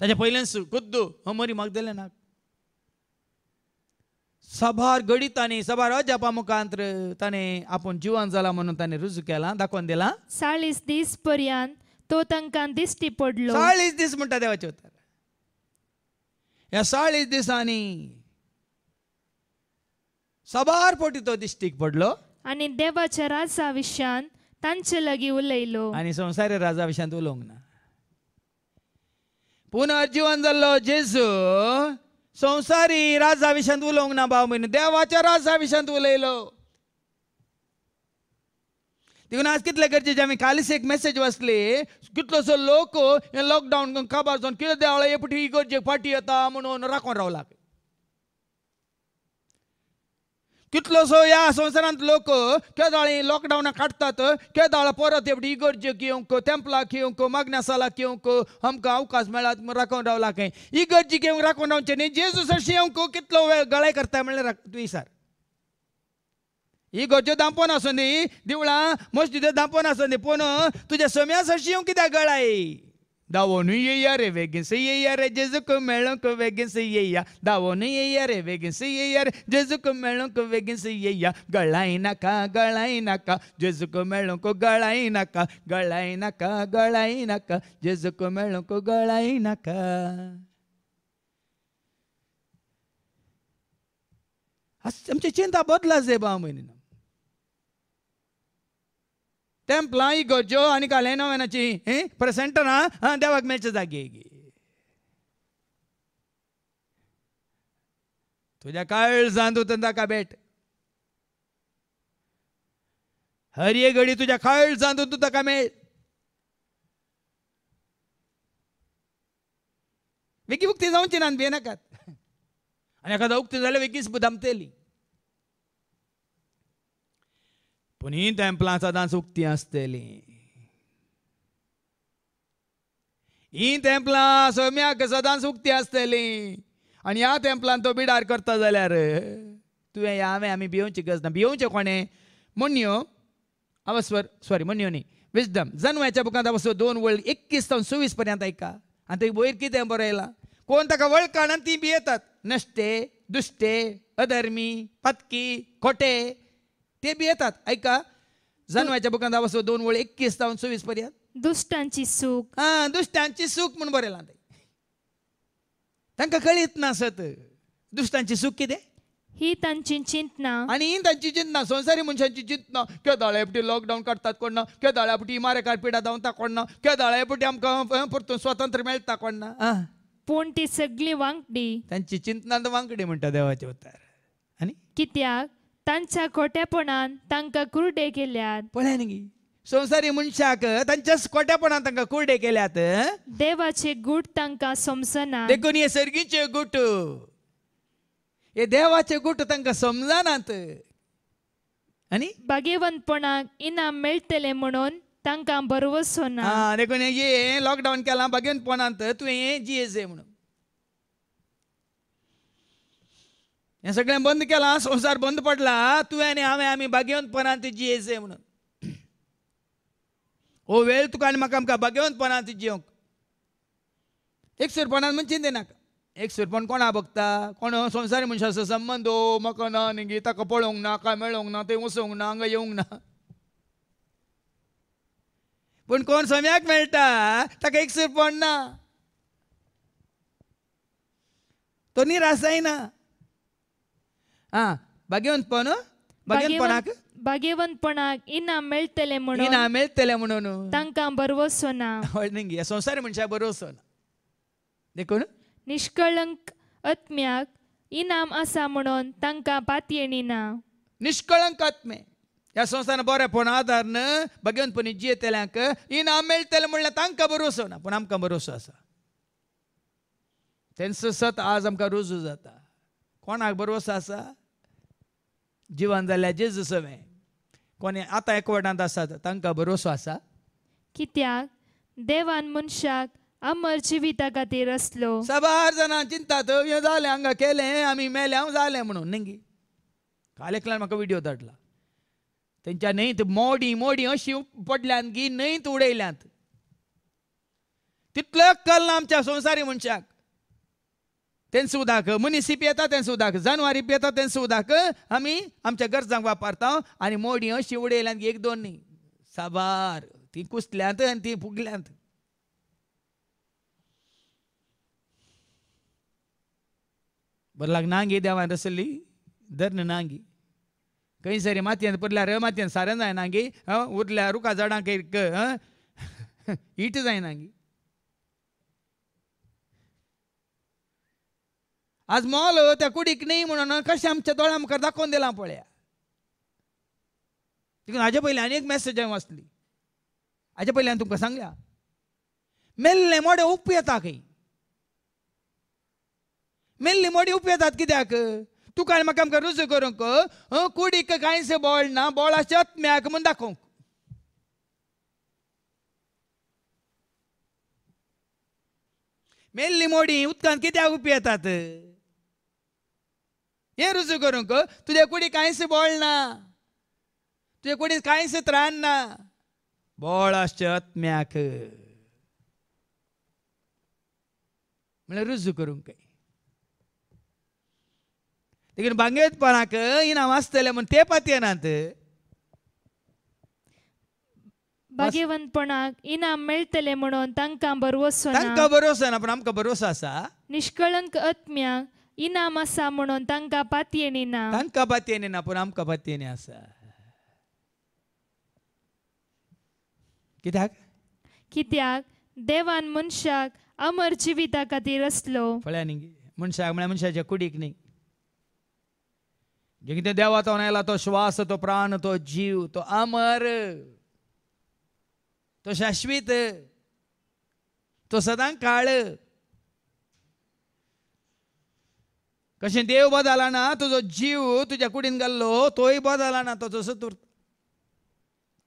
ताचे पयल्यान खुद्द हमरी हो, मागदले नाक सभार गडी ताणे साबार अजापा मुखांतर ताणे आपण जीवन झाला म्हणून ताणे रुजू केला दाखोवन दिला चाळीस दीस पर्यंत तो तांकां दिसती पडलो चाळीस दीस म्हणटा देवाचे उतर ह्या चाळीस दिसांनी सभार पोटी तो दिश्टीक पडलो आणि देवाच्या राजा विशान तांचे लगी उलयलो आणि संसार राजा विशांत उलोवंक ना पुनर्जीवन जाल्लो जेजू संसारी राजा विषयात उलोवंक ना बा देवाच्या राजा विषया उलयलो दे आज किले गरजेचे आमी कालिस एक मेसेज वाचली कितलोसो लोक हे लॉकडाऊन घेऊन काबार जाऊन कि हे एपटी गरजे फाटी येता म्हणून राखोन रावला कितलोसो ह्या संवसारांत लोक केदाळी लॉकडावना काडटात केदाळ परत एवढी इगर्जेक घेवंक तेंपलाक येवंक मागनासालाक येवंक आमकां अवकाश मेळात राखून रावला खंय इगर्जी घेवंक राखून रावचें न्ही जेजूस सरशी येवंक कितलो वेळ गळाय करता म्हणल्यार विसार इगर्ज्यो दांपोवन आसूं न्ही देवळां मस्जिद्यो दांपोवन आसूं न्ही पूण तुज्या सोम्या अशी येवंक कित्याक गळाय दावोनु ये रे वेगिन से ये यारे जेजु को मेलो को वेगिन से ये या दावोनु ये यारे वेगिन से ये यारे जेजु को मेलो को वेगिन से ये या गलाई ना का गलाई ना का जेजु को मेलो को गलाई ना का गलाई को मेलो को गलाई ना का चिंता बदला जेबाम इन्हें टेम्पला इक आणि काल हे पर सेंटर देवाक मेळचे जागे तुझ्या तंदा ताका बेट हरिये घडी तुझ्या काळजांदू तू ता का मेट विकी उक्ती जाऊची ना नाकात आणि एखादा उक्ती जाल्यार विकीस दमतेली कोणी टेम्पलां सदांच उक्ती आसतली ही टेम्पलां सोम्याक सदांच उक्ती आसतली आनी ह्या तेंपलान तो बिडार करता जाल्यार तुवें हांवें आमी भियोवची गरज ना भियोवचें कोणें म्हणयो आवा स्वर सॉरी म्हणयो न्ही विजडम जन्माच्या बुकांत आवासो दोन वळ एकवीस सावन सव्वीस पर्यंत आयका आनी थंय वयर कितें बरयलां कोण ताका वळखण आनी ती भियेतात नश्टे दुश्टे अधर्मी पत्की खोटे ते बी येतात ऐका बुकांत बुकांदापासून दोन वळ एकवीस जाऊन सव्वीस पर्यंत दुष्टांची सुख हा दुष्टांची सुख म्हणून लांब तांकां कळीत नासत दुष्टांची सुख कितें ही तांची चिंतना आणि ही तांची चिंतना संसारी मनशांची चिंतना किंवा फुटी लॉकडाऊन करतात कोण ना किंवा दाळ्यापटी इमारे पिडा धांवता कोण ना किंवा दाळ्यापटी आमकां परतून स्वतंत्र मेळटा कोण ना पूण ती सगळी वांगडी तांची चिंतना वांगडी म्हणटा देवाचे उतार आणि कित्याक तांच्या खोट्यापणान तांकां कुरडे केल्यात पळय न्ही संवसारी मनशाक तांच्या खोट्यापणान तांकां कुरडे केल्यात देवाचे गुट तांकां समजना देखून हे सर्गीचे गुट हे देवाचे गुट तांकां समजनात आणि भाग्यवंतपणाक इनाम मेळटले म्हणून तांकां बरोबर सोना देखून हे लॉकडाऊन केला भाग्यवंतपणांत तुवें जी एस ए म्हणून हें सगळें बंद केलां संवसार बंद पडला तुवें आनी हांवें आमी बागेवंतपणान ती जियेचे म्हणून हो वेळ तुका आनी म्हाका आमकां बागेवंतपणान ती जियोंक एक सुरपणान म्हण चिंते नाका एक सुरपण कोणा बघता कोण संवसारी मनशाचो संबंद हो म्हाका ना निगी ताका पळोवंक ना काय मेळोंक ना थंय वचोंक ना हांगा येवंक ना पूण कोण सम्याक मेळटा ताका एक सुरपण ना तो निराश जायना ಆ ಬಗೆವಂತಪನು ಬಗೆವಂತಪನಾಕ ಬಗೆವಂತಪಣಾಗ ಇನ್ನ ಮೆಳ್ತಲೆ ಮಣೋ ಇನ್ನ ಮೆಳ್ತಲೆ ಮಣೋನು ತಂಕ ಬರ್ವಸೋನ ನಿಂಗೆ मनशाक ಮನುಷ್ಯ ना देखून निष्कळंक आत्म्याक इनाम आसा म्हणून तांकां पातयेणी ना निष्कळंक आत्मे ह्या संस्थान बरें पूण आधार न भगवंतपणी जियेतेल्यांक इनाम मेळटले म्हणल्यार तांकां भरोसो ना पूण आमकां भरोसो आसा तेंचो सत आज आमकां रुजू जाता कोणाक भरोसो आसा जिवन जाल्यार जेजूसवे कोणी आतां एकवटांत आसात तांकां भरोसो आसा कित्याक देवान मनशाक अमर जिविता खातीर आसलो सबार जाणां चिंतात हें जालें हांगा केलें आमी मेलें हांव जालें म्हणून नेंगी काल एकल्यान म्हाका व्हिडियो धाडला तेंच्या न्हंयत मोडी मोडी अशी पडल्यान की न्हंयत उडयल्यात तितलो कल्ल आमच्या संवसारी मनशाक तेंसू उदक मनीसी पियेता तेंसू उदक जनावरी पियेता तेंसू उदक आमी आमच्या गरजांक वापरता आनी अशी शिवडेल्यान एक दोन न्ही साबार ती कुसल्यांत आनी ती फुगल्यांत बरं लाग नांगी देवान रसली धरन नांगी सरी मातयेन पडल्यार मातयेन सारें जाय नांगी उरल्या रुका झाडांक इट जाय नांगी आज मॉल त्या कुडीक न्ही म्हणून कशें आमच्या दोळ्या मुखार दाखोवन दिलां पळया देखून हाजे पयलीं आनी एक मॅसेज हांवें वाचली हाजे पयलीं हांवें तुमकां सांगल्या मेल्ले मोडे उप येता खंय मेल्ली मोडी उप येतात कित्याक तुका आनी म्हाका आमकां रुजू करूंक कुडीक कांयच बोळ ना बोळाचे आत्म्याक म्हूण दाखोवंक मेल्ली मोडी उदकांत कित्याक उपी येतात हे रुजू करूंक तुजे कोणी कांयच बोळ ना तुजे कुणी कांयच त्राण ना बोळ आत्म्याक म्हळ्यार रुजू करूंक काय देखून पणाक इनाम आसतले म्हूण ते पातये नात भाग्यवंतपणाक इनाम मेळटले म्हणून तांकां भरवसो तांकां भरवसो ना पूण आमकां भरवसो आसा निष्कळंक आत्म्याक इनाम आसा म्हणून तांकां पातयेन ना तांकां पातयेन ना पूण आमकां पातयेन आसा कित्याक कित्याक देवान मनशाक अमर जिविता खातीर असलो पळया न्ही मनशाक म्हळ्यार मनशाच्या कुडीक न्ही जे देवा देवातून आयला तो श्वास तो प्राण तो जीव तो अमर तो शाश्वीत तो सदां काळ कशें देव बो जाला ना तुजो जीव तुज्या कुडीन घाल्लो तोय बो ना तो जसो तूर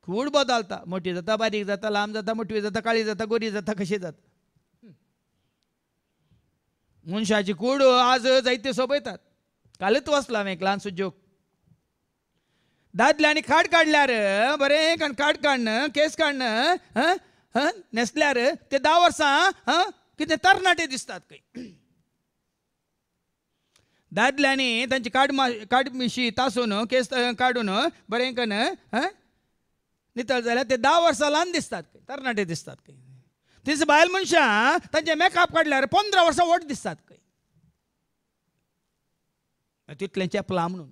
खूड बदलता मोठी जाता बारीक जाता लांब जाता मोठवी जाता काळी जाता गोरी जाता कशी जाता मनशाची कूड आज जायते सोबयतात कालच वसला हांवें एक ल्हानसो जोक दादले आनी काड काडल्यार बरें काण काड काडन केस काडन न्हेसल्यार ते धा वर्सां कितें तरणाटे दिसतात खंय दादल्यांनी त्यांची काड मा मिशी तासून केस काढून बरें कन नितळ जाल्यार ते दहा वर्सां लहान दिसतात तरणाटे दिसतात खंय तिचं बायल मनशां तांचे मेकअप काडल्यार पंधरा वर्सां व्हड दिसतात खंय तितलें चेपलां म्हणून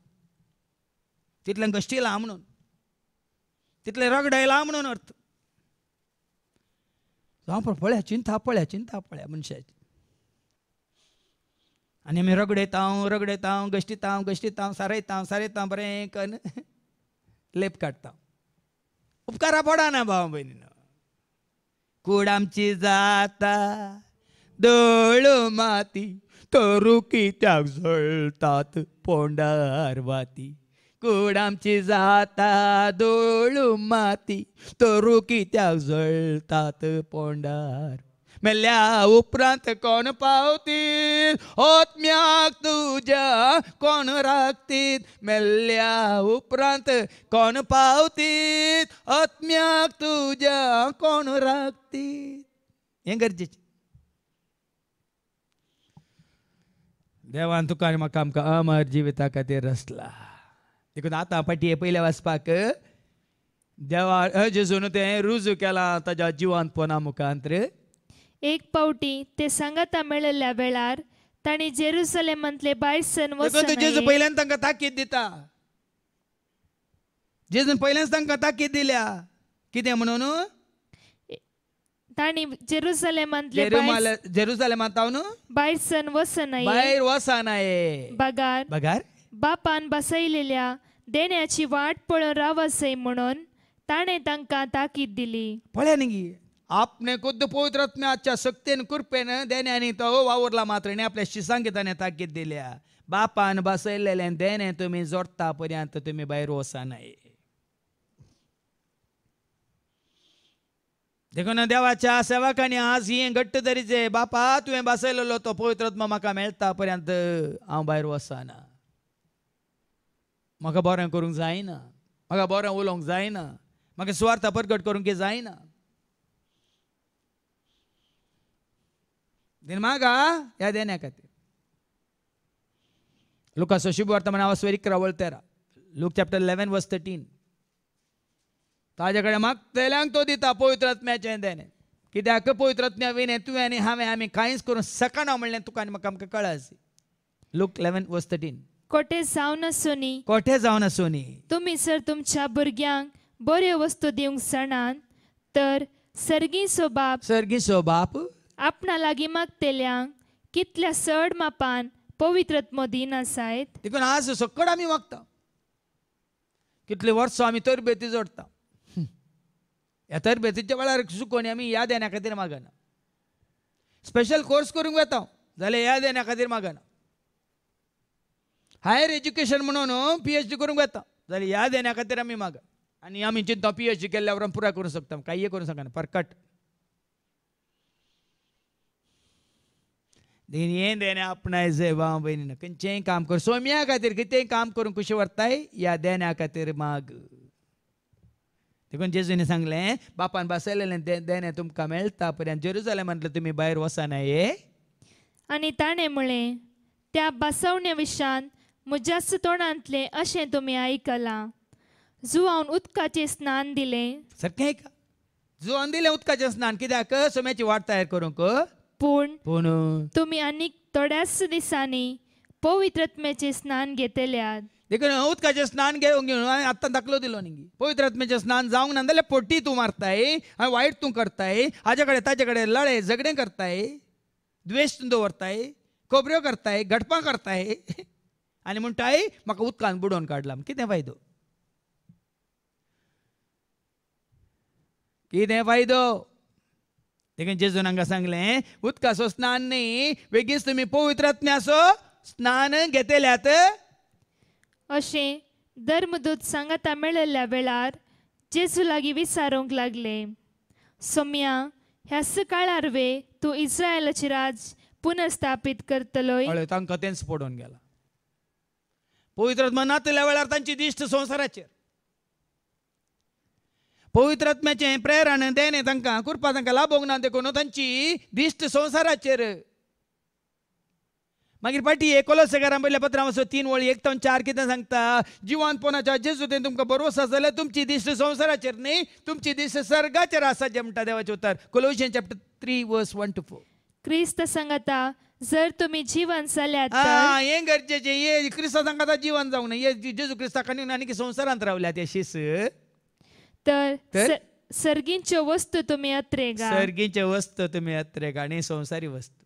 तितलें गश्टिलां म्हणून तितलें रगडयलां म्हणून अर्थ पळया चिंता पळया चिंता पळया मनशाची आणि आम्ही रगडेताव रगडेताव गष्टीताव गष्टीताव सारयताव सारयताव बरें कन लेप काढता उपकारा पडाना भाव बहिणी कूड आमची जाता दळ माती तरुकी त्याग झळतात पोंडार वाती कूड आमची जाता दोळू माती तरुकी त्याग झळतात पोंडार मेल्या उपरांत कोण पावती ओत्म्याक तुज्या कोण राखतीत मेल्या उपरांत कोण पावतीत ओत्म्याक तुज्या कोण राखतीत हे गरजेचे देवान तुका म्हाका आमकां अमर जिविता खातीर रचला देखून आतां पाटी पयल्या वाचपाक देवा अजून तें रुजू केलां ताज्या जिवान पोना मुखांत्र एक पावटी ते संगತ मेळल्या वेळार ತಾಣಿ ಜೆರುಸಲೇಮ್ बायसन ಬಾಯ್ಸನ್ ವಸನ ಜೇಸು तांकां ताकीद दिता जेजून पहिल्यांदा तांकां ताकीद दिल्या कितें म्हणून ताणी जेरुसलेमांतले जेरुसलेमांत बायसन न्हू भायर सन वसन भायर बगार बगार बापान बसयलेल्या देण्याची वाट पळोवन रावसय म्हणून ताणें तांकां ताकीद दिली पळया न्ही आपने खुद्द पवित्र आत्म्याच्या सक्तीन कृपेनं देण्याने तो वावरला मात्र आपल्याशी सांगिताने ताकीद दिल्या बापान बसयलेल्यान देणे तुम्ही जोडता पर्यंत तुम्ही बाहेर वसा नाही देखो ना देवाच्या सेवाकाने आज हे घट्ट तरीचे बापा तुवें बसयलेलो तो पवित्रत्मा म्हाका मेळटा पर्यंत हांव भायर वसाना म्हाका बरें करूंक जायना म्हाका बरें उलोवंक जायना म्हाका स्वार्थ परगट करूंक जायना దీని మాగా యాదేనాకతి Lucas o శుభవార్త మన అవస్వరిక రవల్తేరా Luke chapter eleven verse thirteen ताज्याकडे माग तेल्यांक तो दिता पवित्र आत्म्याचे कित्याक पवित्र आत्म्या तुवें आनी हांवें आमी कांयच करूंक शकना म्हणलें तुका आनी म्हाका आमकां कळास लूक इलेवन वर्स थर्टीन कोठे जावन आसुनी कोठे जावन आसुनी तुमी सर तुमच्या भुरग्यांक बऱ्यो वस्तू दिवंक सणान तर सर्गी सो बाप सर्गी सो आपणा लागी मागतेल्यांक कितल्या सड मापान पवित्रत्म दिन आसायत देखून आज सकड आमी मागता कितले वर्सां आमी तरबेती जोडता ह्या तरबेतीच्या वेळार चुकोनी आमी याद येण्या खातीर मागना स्पेशल कोर्स करूंक वेता जाल्यार याद येण्या खातीर मागना हायर एज्युकेशन म्हणून पी एच डी करूंक वेता जाल्यार याद येण्या खातीर आमी मागा आनी आमी चिंता पी एच डी केल्ल्या उपरांत पुराय करूंक शकता कांय करूंक शकना परकट देन येन देणे आपणाय जे भाव भयणीनं खंयचेंय काम कर सोम्या खातीर कितेंय काम करून कशें व्हरताय या देण्या खातीर माग देखून जेजूने सांगलें बापान बसयलेलें दे देणें तुमकां मेळटा पर्यंत म्हणलें तुमी भायर ये आनी ताणें म्हळें त्या बसवण्या विशान म्हज्या तोंडांतले अशें तुमी आयकलां जुवान उदकाचें स्नान दिलें सारखे जुवान दिलें उदकाचें स्नान कित्याक सोम्याची वाट तयार करूंक पूण पूण तुमी आनीक थोड्याच दिसांनी पवित्रत्म्याचे स्नान घेतल्यात देखून उदकाचें स्नान घेऊन घेऊन हांवें आतां दाखलो दिलो न्ही पवित्र स्नान जावंक ना जाल्यार पोटी तूं मारताय हांवें वायट तूं करताय हाजे कडेन ताजे कडेन लळे झगडें करताय द्वेश तूं दवरताय खोबऱ्यो करताय घटपां करताय आनी म्हणटाय म्हाका उदकान बुडोवन काडला कितें फायदो कितें फायदो देखील जेजून हांगा सांगले उदकाचो स्नान न्ही वेगीच तुमी पवित्रात्म्याचो स्नान घेतल्यात अशें धर्मदूत सांगता मेळिल्ल्या वेळार जेजू लागीं विचारूंक लागले सोम्या ह्या सकाळार वे तू इस्रायलाचे राज पुनर्स्थापीत करतलो तांकां तेंच पडून गेला पवित्र नातल्या वेळार तांची दिश्ट संवसाराचेर पवित्रात्म्याचे प्रेरण देणे तांकां कृपा तांकां लाभोंक ना देखून तांची दिश्ट संवसाराचेर मागीर फाटी एकोलसकारा पयल्या पत्रां वचो तीन वळी एक तवन चार कितें सांगता जिवान पोनाच्या जेजूतेन तुमकां बरोस आसा जाल्यार तुमची दिश्ट संवसाराचेर न्ही तुमची दिश्ट सर्गाचेर आसा जे म्हणटा देवाचे उतर Colossian chapter three verse one two four क्रिस्त सांगता जर तुम्ही जीवन जाल्यात हे गरजेचे हे क्रिस्त आतां जीवन जावंक ना हे जेजू क्रिस्ताक आनी संवसारांत रावल्या ते शिस तर तर? सर्गींच्यो वस्तू तुम्ही अत्रेगा सर्गींचे वस्तू तुम्ही अत्रेगा आणि संसारी वस्तू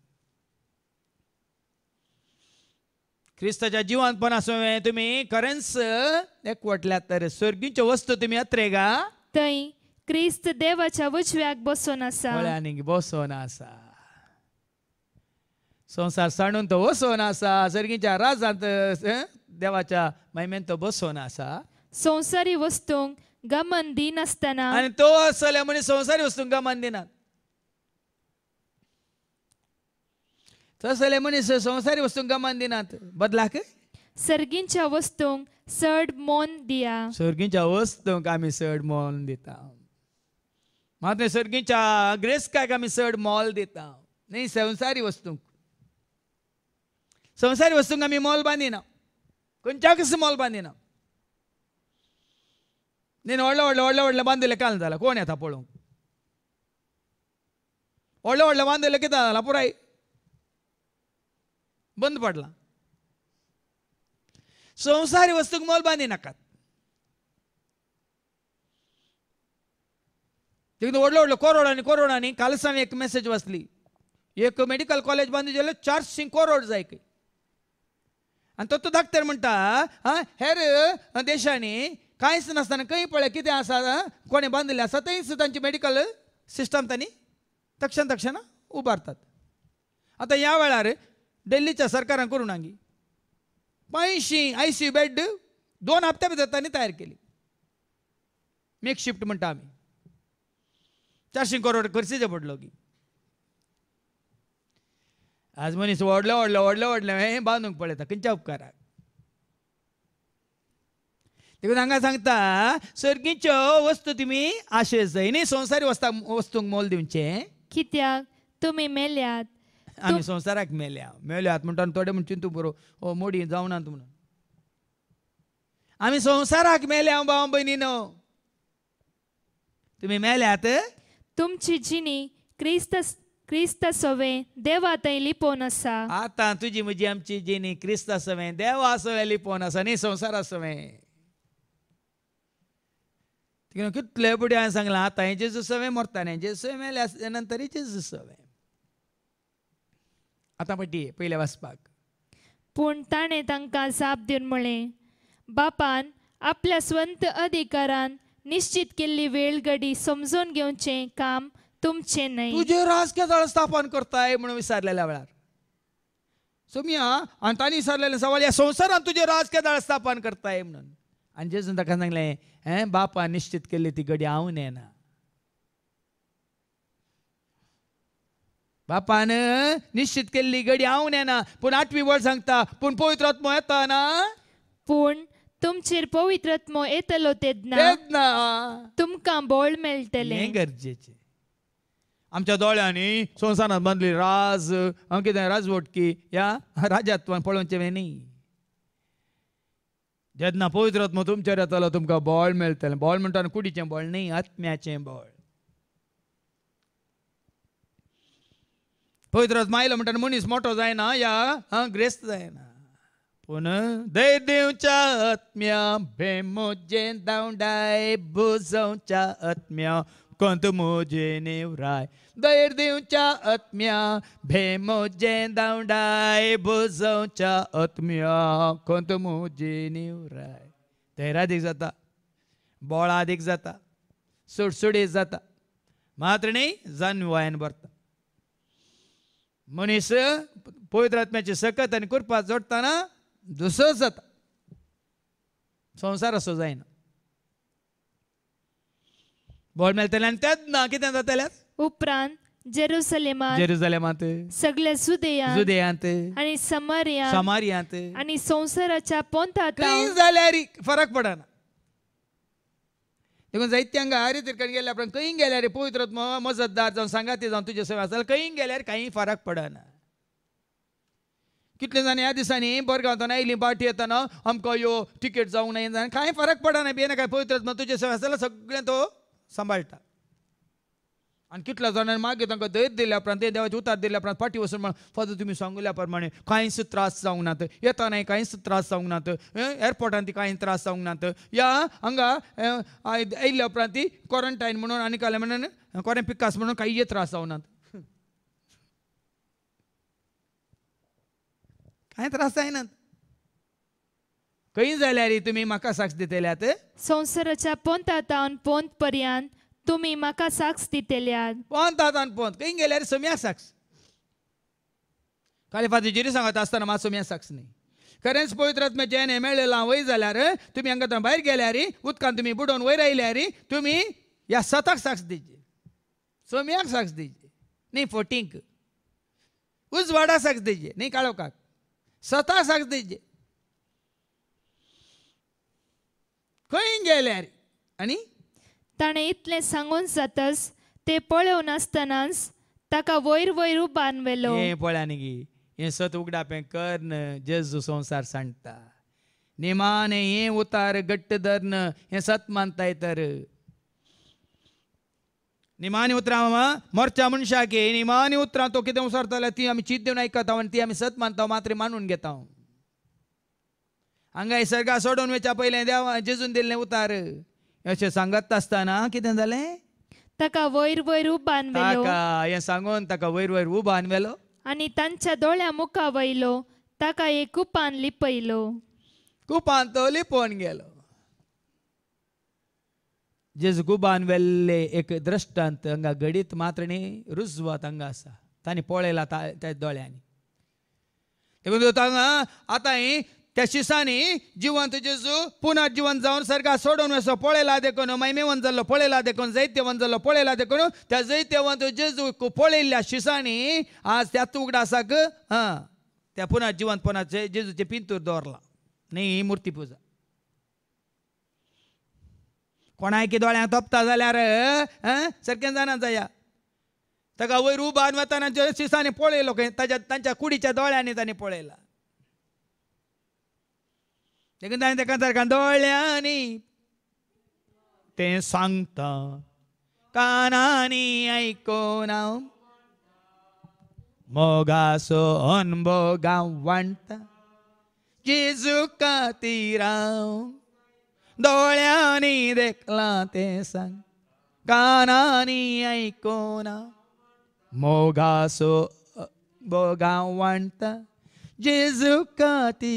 ख्रिस्ताच्या जिवान पण असो तुम्ही करन्स एकवटल्या तर सर्गींचे वस्तू तुम्ही अत्रेगा थंय क्रिस्त देवाच्या उजव्याक बसून असा आणि बसून बसोन आसा संसार साणून तो वसोन आसा सर्गीच्या राजांत देवाच्या महिमेन तो बसोन आसा संसारी वस्तूंक गमन दीन असताना आणि तो असल्या म्हणजे संसारी वस्तूंक गमन दिनात तसले म्हणे संसारी वस्तूंक गमन दिनात बदलाक सर्गींच्या वस्तूंक सड मोन दिया सर्गींच्या वस्तूंक आम्ही सड मोन दिता मात्र सर्गींच्या काय आम्ही सड मोल देता नाही संसारी वस्तूंक संसारी वस्तूंक आम्ही मोल बांदिना कसं मोल बांदिना नाही ना ओढला ओढला ओढला ओढला काल झाला कोण आहे आता पळून ओढला ओढला बांधलेलं किती पुराय बंद पडला संसारी वस्तू मोल बांधी नका तिकडे ओढलं ओढलं कोरोडाने कोरोडाने कालसानी एक मेसेज वाचली एक मेडिकल कॉलेज बांधून गेलं चार सिंग कोरोड जायक आणि तो तो धाकतर म्हणता हा हेर देशाने कांयच नासतना खंय पळय कितें आसा कोणें बांदिल्लें आसा थंय सुद्दां तांची मॅडिकल सिस्टम तांणी तक्षण तक्षण उबारतात आतां ह्या वेळार दिल्लीच्या सरकारान करून हांगी पांयशीं आय सी यू बेड दोन हप्त्या भितर तांणी तयार केली मेक शिफ्ट म्हणटा आमी चारशीं करोड खर्चीचे पडलो की आज मनीस व्हडलो व्हडलो व्हडलो व्हडलें हें बांदूंक पळयता खंयच्या उपकाराक देखून हांगा सांगता सर्गीच्यो वस्तू तुमी आशेस जाय न्ही संवसारी वस्ताक वस्तूंक मोल दिवचें कित्याक तुमी मेल्यात आम्ही संवसाराक मेल्या मेल्यात म्हणटा थोडे म्हण चिंतू बरो हो मोडी जावना ना आम्ही आमी संवसाराक मेल्या भाव नो तुमी मेल्यात तुमची जिनी क्रिस्त क्रिस्त सवे देवा थंय लिपोवन आसा आतां तुजी म्हजी आमची जिनी क्रिस्त सवे देवा सवें लिपोवन आसा न्ही संवसारा सवें तिका कितले पुढे हांवें सांगलां आतां हें जेजू सवें मरतालें हें सवें आसले नंतर जेजू सवें आतां पटी पयले वाचपाक पूण ताणें तांकां साप दिवन म्हळें बापान आपल्या स्वंत अधिकारान निश्चित केल्ली वेळगडी समजून घेवचें काम तुमचें न्हय राज राजकेदाळ स्थापन करताय म्हणून विचारलेल्या वेळार सोमिया आनी तांणी विचारलेलें सवाल ह्या संवसारान राज राजकेदाळ स्थापन करताय म्हणून आनी जेजून ताका सांगलें हैं बापा निश्चित केल्ली ती घडी हांव ना बापान निश्चित केल्ली घडी हांव ना पूण आठवी वर्स सांगता पूण पवित्र आत्मो येता ना पूण तुमचेर पवित्र आत्मो येतलो तेदना तुमकां बोळ मेळटलें हें गरजेचें आमच्या दोळ्यांनी संवसारांत बनली राज हांव कितें राजवटकी या राजत्वान पळोवचें न्ही जेन्ना पवित्र आत्मा तुमचेर येतलो तुमकां बॉल मेळटलें बॉल म्हणटा कुडीचें बॉल न्ही आत्म्याचें बॉल पवित्र आत्मा आयलो म्हणटा मनीस मोठो जायना या ग्रेस्त जायना पूण दै देवच्या आत्म्या भे मोजे दावडाय बुजवच्या आत्म्या कंत मोजे नेवराय दैर दिवच्या आत्म्या भेमोजे दावडाय बोजवच्या आत्म्या कोंत मुजे निवराय धैरादीक जाता बोळादीक जाता सुडसुडी जाता मात्र न्ही जानवायन भरता मनीस पवित्र आत्म्याची सकत आनी कुरपा जोडटाना दुसरो जाता संसार असो जायना बोल मेळतले आनी तेच ना कितें जातल्यात उपरांत जेरुसलेमात जेरुसलेमात सगळ्या जुदेया जुदेयांत आणि समारिया समारियांत आणि संवसाराच्या पोंतात फरक पडना देखून जायते हांगा आरे तिरकण गेल्या उपरांत खंय गेल्यार पवित्र मजतदार जावं सांगाती जावं तुजे सेवा आसताले खंय गेल्यार काही फरक पडना कितले जाण ह्या दिसांनी बोरगांवतना आयली पार्टी येताना अमको यो तिकेट जावंक ना कांय फरक पडना बी ना काय पवित्र तुजे सेवा आसताले सगळें तो सांबाळटा आणि कितल्या जाणांनी मागे तांकां दयत दिल्या उपरांत ते देवाचे उतार दिल्या उपरांत फाटी वचून म्हण फक्त तुमी सांगल्या प्रमाणे कांयच त्रास जावंक नात नाही कांयच त्रास जावंक नात एअरपोर्टान ती कांय त्रास जावंक नात या हांगा आयल्या उपरांत ती क्वारंटायन म्हणून आनी काले म्हणून कोरें पिकास म्हणून कांय त्रास जावंक नात कांय त्रास जायनात खंय जाल्यार तुमी म्हाका साक्ष दितल्यात संवसाराच्या आतां पोंत पर्यंत तुमी म्हाका साक्ष दितेल्यात पोंत आतां पोंत खंय गेल्यार सोम्या साक्ष काले जिरी सांगता आसतना मात सोम्या साक्ष न्ही खरेंच पवित्रात्म्याचें हें हांव वय जाल्यार तुमी हांगा भायर गेल्यार उदकान तुमी बुडोवन वयर आयल्यार तुमी ह्या सताक साक्ष दिजे सोम्याक साक्ष दिजे न्ही फोटींक उजवाडा साक्ष दिजे न्ही काळोखाक सता साक्ष दिजे खंय गेल्यार आनी ताणें इतलें सांगून जातस ते पळोवन आसतनाच ताका वयर वयर बांदवेलो हे न्ही गी हे सत उगडापें कर्ण जेजू संसार सांडटा निमाने हे उतार गट्ट धरन हे सत मानताय तर निमानी उतरां मोरच्या मनशाक निमानी उतरां तो कितें उसरतले ती आमी चित देवन आयकता आनी ती आमी सत मानता मात्र मानून घेता हांगा हे सर्गा सोडून वेच्या पयलें देवा जेजून दिल्लें उतार अशें सांगत आसतना कितें जालें ताका वयर वयर उबान वेलो हें सांगून ताका वयर वयर उबान व्हेलो आनी तांच्या दोळ्या मुखार वयलो ताका एक कुपान लिपयलो कुपान तो लिपोवन गेलो जेज गुबान वेल्ले एक दृश्टांत हांगा घडीत मात्र न्ही रुजवत हांगा आसा तांणी पळयला त्या दोळ्यांनी आतां त्या शिसांनी जिवंत जेजू पुन्हा जिवंत जावन सरकार सोडून वसो पळयला देखून मैमे वंजल्लो पळयला देखून जैत्यवंजल्लो पळयला देखून त्या जैत्यवंत जेजू पळयल्ल्या शिसांनी आज त्या साक हां त्या पुन्हा जिवंतपणाचे जेजूचे पिंतूर दवरला नाही ही मुर्ती पुजा कोणाकी दोळ्यांक तोपता जाल्यार सारकें जाणा जाया ताका वयर उबार वताना शिसांनी पळयलो ताच्या तांच्या कुडीच्या दोळ्यांनी ताणें पळयला देखून ताणें तेका दोळ्यांनी तें सांगता कानांनी नाव ना मोगासो अन गांव वांटता जेजू खातीर हांव दोळ्यांनी देखलां तें सांग ना मोगा सो मोगासो मोगांव जिजू जेजू ती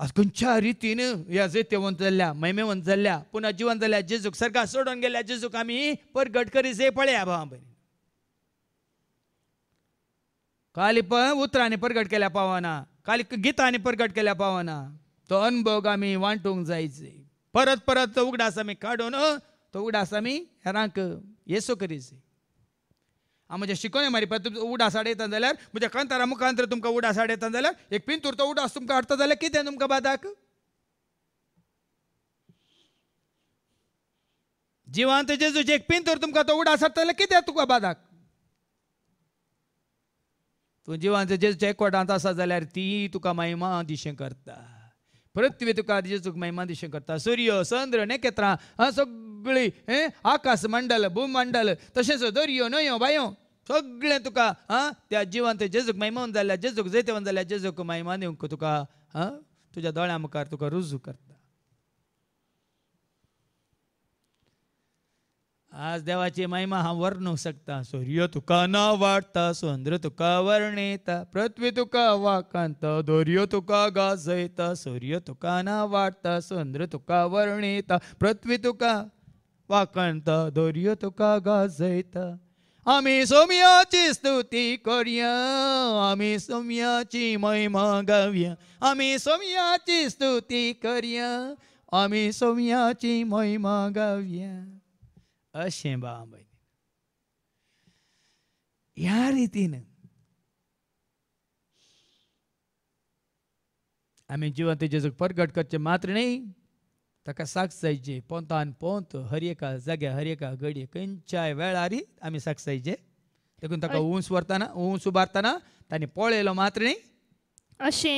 खंयच्या रितीन ह्या ते वंचल्या मैमे जाल्ल्या पुन्हा अजी जाल्ल्या जेजूक सरकार सोडून गेल्या जेजूक आम्ही पर गडकरी जे पळया भावा बरी काली पण उतरांनी परगट केल्या पावना काली गीतांनी परगट केल्या पावना तो अनुभव आम्ही वांटूंक जायचे परत परत तो उगडास आम्ही काढून तो उगडास आम्ही हेरांक येसो करीचे हांव म्हजें शिकोने मारी पळय तुमचो उड आसाड येता जाल्यार म्हज्या कांतारा मुखांतर तुमकां उड आसाड येता जाल्यार एक पिंतूर तो उडास तुमकां हाडटा जाल्यार कितें तुमकां बादाक जिवांत जेजूचे एक पिंतूर तुमकां तो उड आसात जाल्यार कितें तुका बादाक तूं जिवांत जेजूच्या एकवटांत आसा जाल्यार ती तुका महिमा दिशें करता तुका जेजूक महिमा ಮೈಮಾದಿಶಂ करता सूर्य चंद्र नखेत्रां सगळीं आकाश मंडल भूमंडल तशेंच दर्यो न्हंयो बांयो सगळें तुका आं त्या जिवंत जेजूक मैमान जेजूक जैतवन जाल्या जेजूक मैमान येवंक तुका आं तुज्या दोळ्यां मुखार तुका रुजू करता आज देवाची महिमा हा वर्णू शकता सूर्य तुका न वाटता चंद्र तुका वर्णिता पृथ्वी तुका वाकांत धोर्यो तुका गाजयता सूर्य तुका न वाटता चंद्र तुका वर्णिता पृथ्वी तुका वाकांत धोर्यो तुका गाजयता आम्ही सोम्याची स्तुती करूया आम्ही सोम्याची महिमा गाव्या आम्ही सोम्याची स्तुती करूया आम्ही सोम्याची महिमा गाव्या अशेंबाबाई या रीतीनं आम्ही जिवंत जग परगट करचे मात्र नाही ताका साक्षायचे पोंतान पोंत हर एका जाग्या हर एका खंयच्याय वेळारी आम्ही साक्षायचे देखून ताका ऊंस व्हरताना ऊंस उभारताना ताणी पळयलो मात्र नाही असे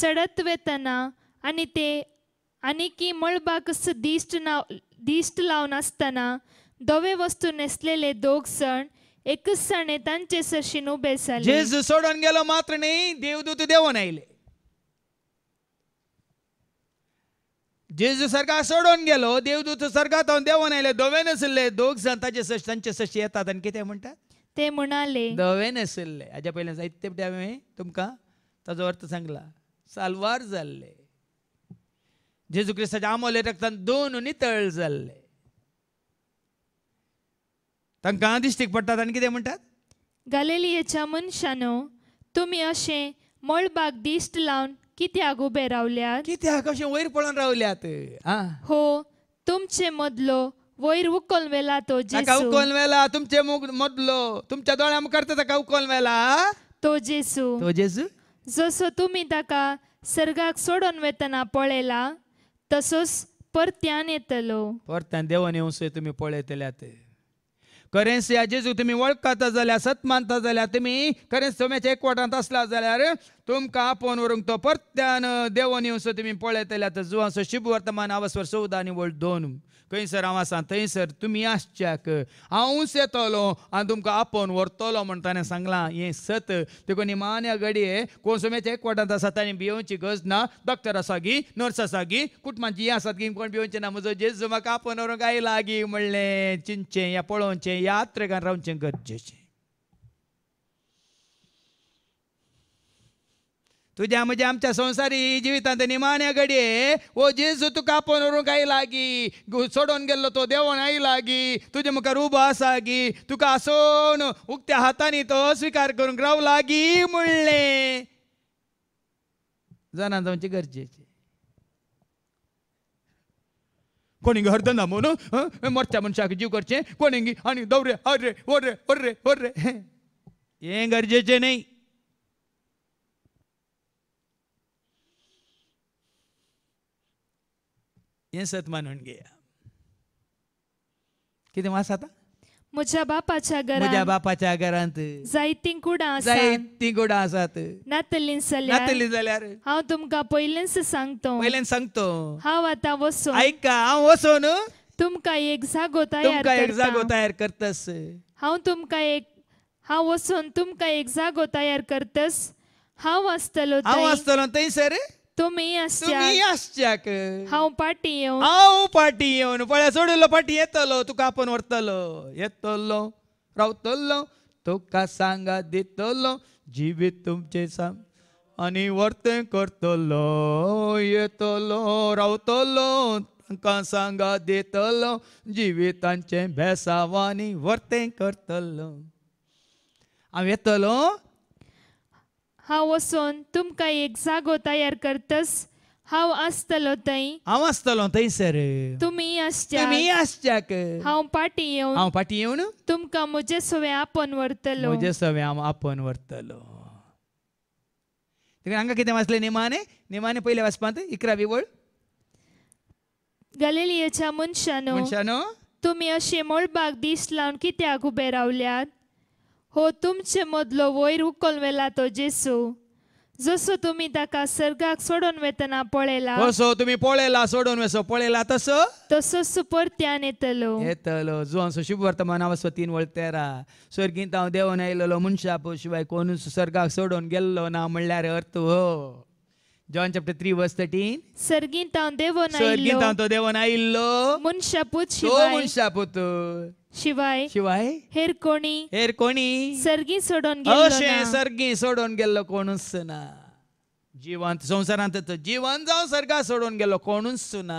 सडत वेतना आनी ते आणि की मळबाक दिश्ट ना दिश्ट असताना दोवे वस्तू नेसलेले दोघ सण एकच सण तांचे सशीन उभे झाले जेजू सोडून गेलो मात्र नाही देवदूत देऊन आयले जेजू सारखा सोडून गेलो देवदूत सारखा देऊन आयले दोवे नसले दोग जण ताचे सश तांचे सशी येतात आणि कितें म्हणटा ते म्हणाले दोवे नसले हाज्या पयल्यान साहित्य फावटी हांवें तुमकां ताजो अर्थ सांगला साल्वार जाल्ले जेजू क्रिस्ताच्या आमोले रक्तान दोन नितळ जाल्ले तांकां दिश्टीक पडटात आनी कितें म्हणटात गलेलियेच्या मनशानो तुम्ही असे मळबाक दिश्ट लावन कित्याक उबे रावल्यात कित्याक अशें वयर पळोवन रावल्यात हो तुमचे मदलो वयर उकल वेला तो ताका जेसू उकोन वेला तुमचे मुग मदलो तुमच्या दोळ्या मुखार तो ताका उकोल वेला तो जेसू तो जेसू जसो तुम्ही ताका सर्गाक सोडून वेतना पळयला तसोच परत्यान येतलो परत्यान देवन येवंसय तुमी पळयतल्यात करेन्सी या जेजू तुमी वळखता जाल्यार सत मानता जाल्यार तुमी करेन्सी सोम्याच्या एकवटांत असला जाल्यार तुमकां आपोवन व्हरूंक तो परत्यान देंवन तुम्ही तुमी पळयत जाल्यार जुवांचो शुभ वर्तमान आवास्वर सौदा आणि वळ दोन खंयसर हांव आसा थंयसर तुमी आसच्याक हांवूच येतलो आनी तुमकां आपोवन व्हरतलो म्हण ताणें सांगलां हें सत देखून निमान्या घडये कोणसुमेच्या एकवटांत आसा ताणें भियोवची गरज ना डॉक्टर आसा गी नर्स आसा गी कुटुंबांची हें आसात गी कोण भियोवचें ना म्हजो जेजू म्हाका आपोवन व्हरूंक आयला गी म्हणलें चिंतचें या पळोवचें या यात्रेकान रावचें गरजेचें तुझ्या म्हणजे आमच्या संसारी जीवितांत निमाण्या घडये ओ जेजू तू कापणवरून काही लागी सोडून गेल्लो तो देवण नाही लागी तुझे मुखार उबो गी तुका आसोन उक्त्या हातांनी तो स्वीकार करून राव लागी म्हणले जाणा जावचे गरजेचे कोणी धंदा म्हणून मोठ्या मनशाक जीव करचे कोणी आणि दौरे अरे रे ओरे रे हे गरजेचे नाही ये सत मानून घ्या किती मास आता म्हज्या बापाच्या घरात म्हज्या बापाच्या घरांत जायतीं कुडां आसात जायती गोडा आसात नातलीं जाल्यार नातली जाल्यार हांव तुमकां पयलेंच सांगतो पहिल्यान सांगतो हांव आतां वचून ऐका हांव वचून तुमकां एक जागो तयार तुमका एक जागो तयार करतस हांव तुमकां एक हांव वचून तुमकां एक जागो तयार करतस हांव आसतलो हा थंय. आसतलो थंयसर तुम्ही आसच्याक हांव पाटी येऊन हांव पाटी येवन पळ्या सोडलो पाटी येतलो तुका आपण व्हरतलो येतलो रावतलो तुका सांगा दितलो जिवीत तुमचे साम आणि वर्ते करतलो येतलो रावतलो तुका सांगा देतलो जिवितांचे भेसावानी वर्तें करतलो हांव येतलो हांव वसोन तुमकां एक जागो तयार करतस हांव आसतलो थंय हांव आसतलो थंयसर तुमी आसच्या तुमी आसच्याक हांव पाटी येवन हांव पाटी येवन तुमकां म्हजे सवें आपण व्हरतलो म्हजे सवें हांव आपन व्हरतलो देखून हांगा कितें वाचलें निमाने नेमाने पयले वाचपांत इकरा वळ गलिलियेच्या मनशानो मनशानो तुमी असे मोळबाक दीस लावन कित्याक उबे रावल्यात हो तुमचे मदलो वयर उखल वेला तो जेसू जसो तुम्ही ताका सर्गाक सोडून वेतना पळयला कसो तुम्ही पळयला सोडून वेसो पळयला तसो तसो परत्यान येतलो येतलो जो असो शुभ वर्तमान वसो तीन वळतेरा तेरा हांव देवन आयलेलो मनशा शिवाय कोणूच सर्गाक सोडून गेल्लो ना म्हणल्यार अर्थ हो John chapter three verse thirteen सर्गीत हांव देवन सर्गीत हांव तो देवन आयिल्लो मनशा शिवाय मनशा शिवाय शिवाय हेर कोणी हेर कोणी सर्गी सोडून गेल्लो अशें सर्गी सोडून गेलो कोणूच ना जिवंत संवसारांत जीवन जिवन जावं सर्गा सोडून गेलो कोणूच ना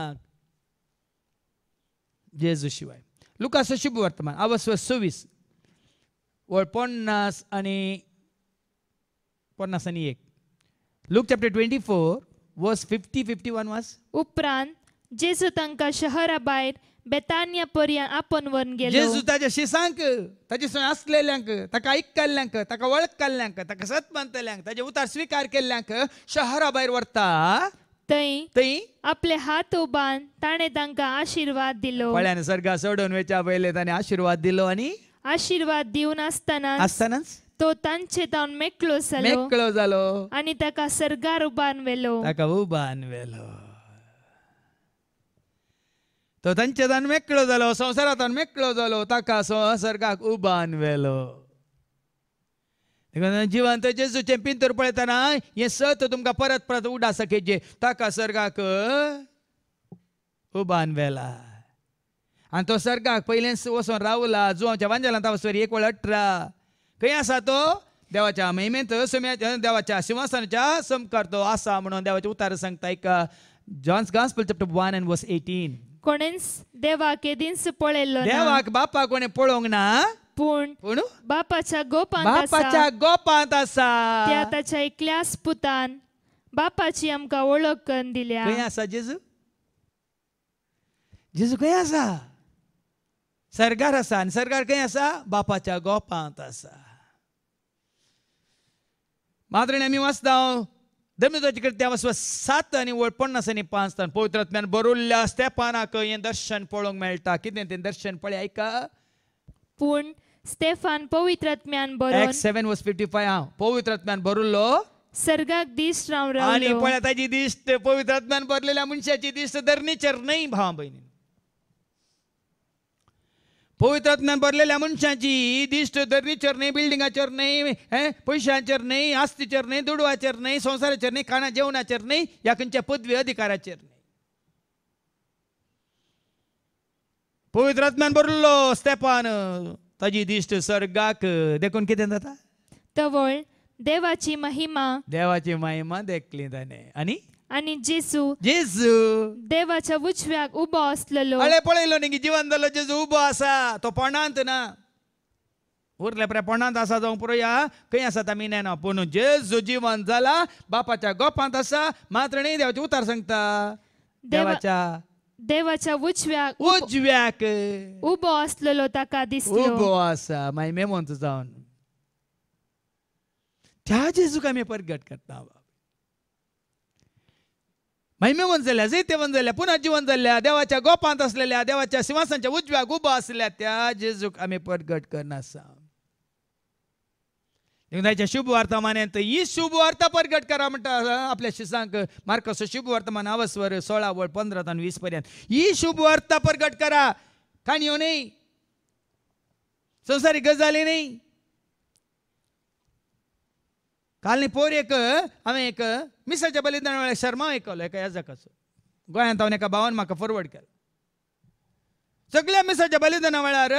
जेजू शिवाय लुकास शुभ वर्तमान आवस सव्वीस वळ पन्नास आनी पन्नास आनी एक Luke chapter twenty four verse fifty fifty one वाज उपरांत जेजू तांकां शहरा भायर आपण वर गेलो जेजू ತಾಜೆ शिसांक ताजे सोय असलेल्यांक ताका आयकल्ल्यांक ताका वळख कल्ल्यांक ताका मानतल्यांक ताजे उतार स्वीकार केल्ल्यांक शहरा भायर व्हरता थंय थंय आपले हात उबान ताणे तांकां आशीर्वाद दिलो पळ्यान सरगा सोडून वेच्या पयले ताणें आशीर्वाद दिलो आणि आशीर्वाद देऊन असताना आसतनाच तो तांचे तावन मेकळो जालो मेकळो जालो आणि ताका सर्गार उबान वेलो ताका उबान वेलो तो तांचेदान मेकळो जालो संवसारांतल्यान मेकळो जालो ताका संसर्गाक उबान व्हेलो देखून जिवंत जेजूचे पिंतर पळयताना हे सत तुमकां परत परत उडा सकेचे ताका सर्गाक उबान व्हेला आनी तो सर्गाक पयलें वचोन रावला जुवांच्या वांजेलांत वचोरी एक वेळ अठरा खंय आसा तो देवाच्या महिमेंत सोम्याच्या देवाच्या सिंहासनाच्या समकार तो आसा म्हणून देवाचे उतार सांगता एक जॉन्स गान्स chapter one and verse eighteen કોણેન્સ દેવાકે દિનસ देवाक बापा બાપા કોને ना पूण पूण बापाच्या गोपांत बापाच्या गोपांत आसा त्या ताच्या एकल्यास पुतान बापाची आमकां ओळख करून दिल्या खंय आसा जेजू जेजू खंय आसा सरकार आसा आनी सरकार खंय आसा बापाच्या गोपांत आसा मात्र आमी वाचता दमिताचे कृत्या वस्व सात आनी पन्नास आनी पांच तान पवित्रात्म्यान बरोल्ल्या असत्या पानाक हें दर्शन पळोवंक मेळटा कितें तें दर्शन पळय आयका पूण स्टेफान पवित्रात्म्यान बरोवन सेवन वॉज फिफ्टी फाय हांव पवित्रात्म्यान बरोल्लो सर्गाक दिश्ट रावलो आनी पळय ते दिश्ट पवित्रात्म्यान भरलेल्या मनशाची दिस धरणीचर न्हय भावा भयणी पवित्रात्म्यान भरलेल्या मनशाची दिष्ट दर्रीचर नाही बिल्डिंगाचेर नाही पयशांचेर नाही आस्ती नाही दुडवाचर नाही संवसाराचेर नाही खाणा जेवणाचर नाही या खंयच्या पदवी अधिकाराचेर नाही पवित्रात्म्यान भरलो स्टेपान ताजी दिश्ट सर्गाक देखून कितें जाता तवळ देवाची महिमा देवाची महिमा देखली त्याने आणि आणि जेसू जेसू देवाच्या उजव्याक उबो असलेलो पळयलो ಪಳೆಯಲ್ಲ जीवन ಜೀವನದಲ್ಲ ಜೇಜು ಉಬ್ಬ तो तो ना ना उरल्या पऱ्या पोणांत आसा जावं पुरोया खंय आसा ता नेना पूण जेजू जीवन जाला बापाच्या गोपांत आसा मात्र नाही देवाचे उतार सांगता देवाच्या देवाच्या उजव्याक उजव्याक उबो असलेलो ताका दिसलो उभो आसा माय मेमोंत जावन त्या जेजूक आमी परगट करता बाबा महिमे जाल्ल्या जैतेवंत जाल्ल्या पुनर्जीवन देवाच्या गोपांत असलेल्या देवाच्या सिंहासनाच्या उजव्याक गुबा असल्या त्या जेजूक आम्ही प्रगट करनासा युदायच्या शुभ मानेंत ही शुभ वार्ता प्रगट करा म्हणटा आपल्या शिसांक मार्कस शुभ वर्तमान अवस्वर सोळा वळ पंधरा तान वीस पर्यंत ही शुभ वार्ता प्रगट करा काणयो नाही संसारी गजाली नाही न्ही पोर एक हांवें एक मिसाच्या बलिदान वेळार शर्मा आयकलो एका येजाकाचो गोंयांत हांवें एका भावान म्हाका फॉरवर्ड केलो सगळ्या मिसाच्या बलिदाना वेळार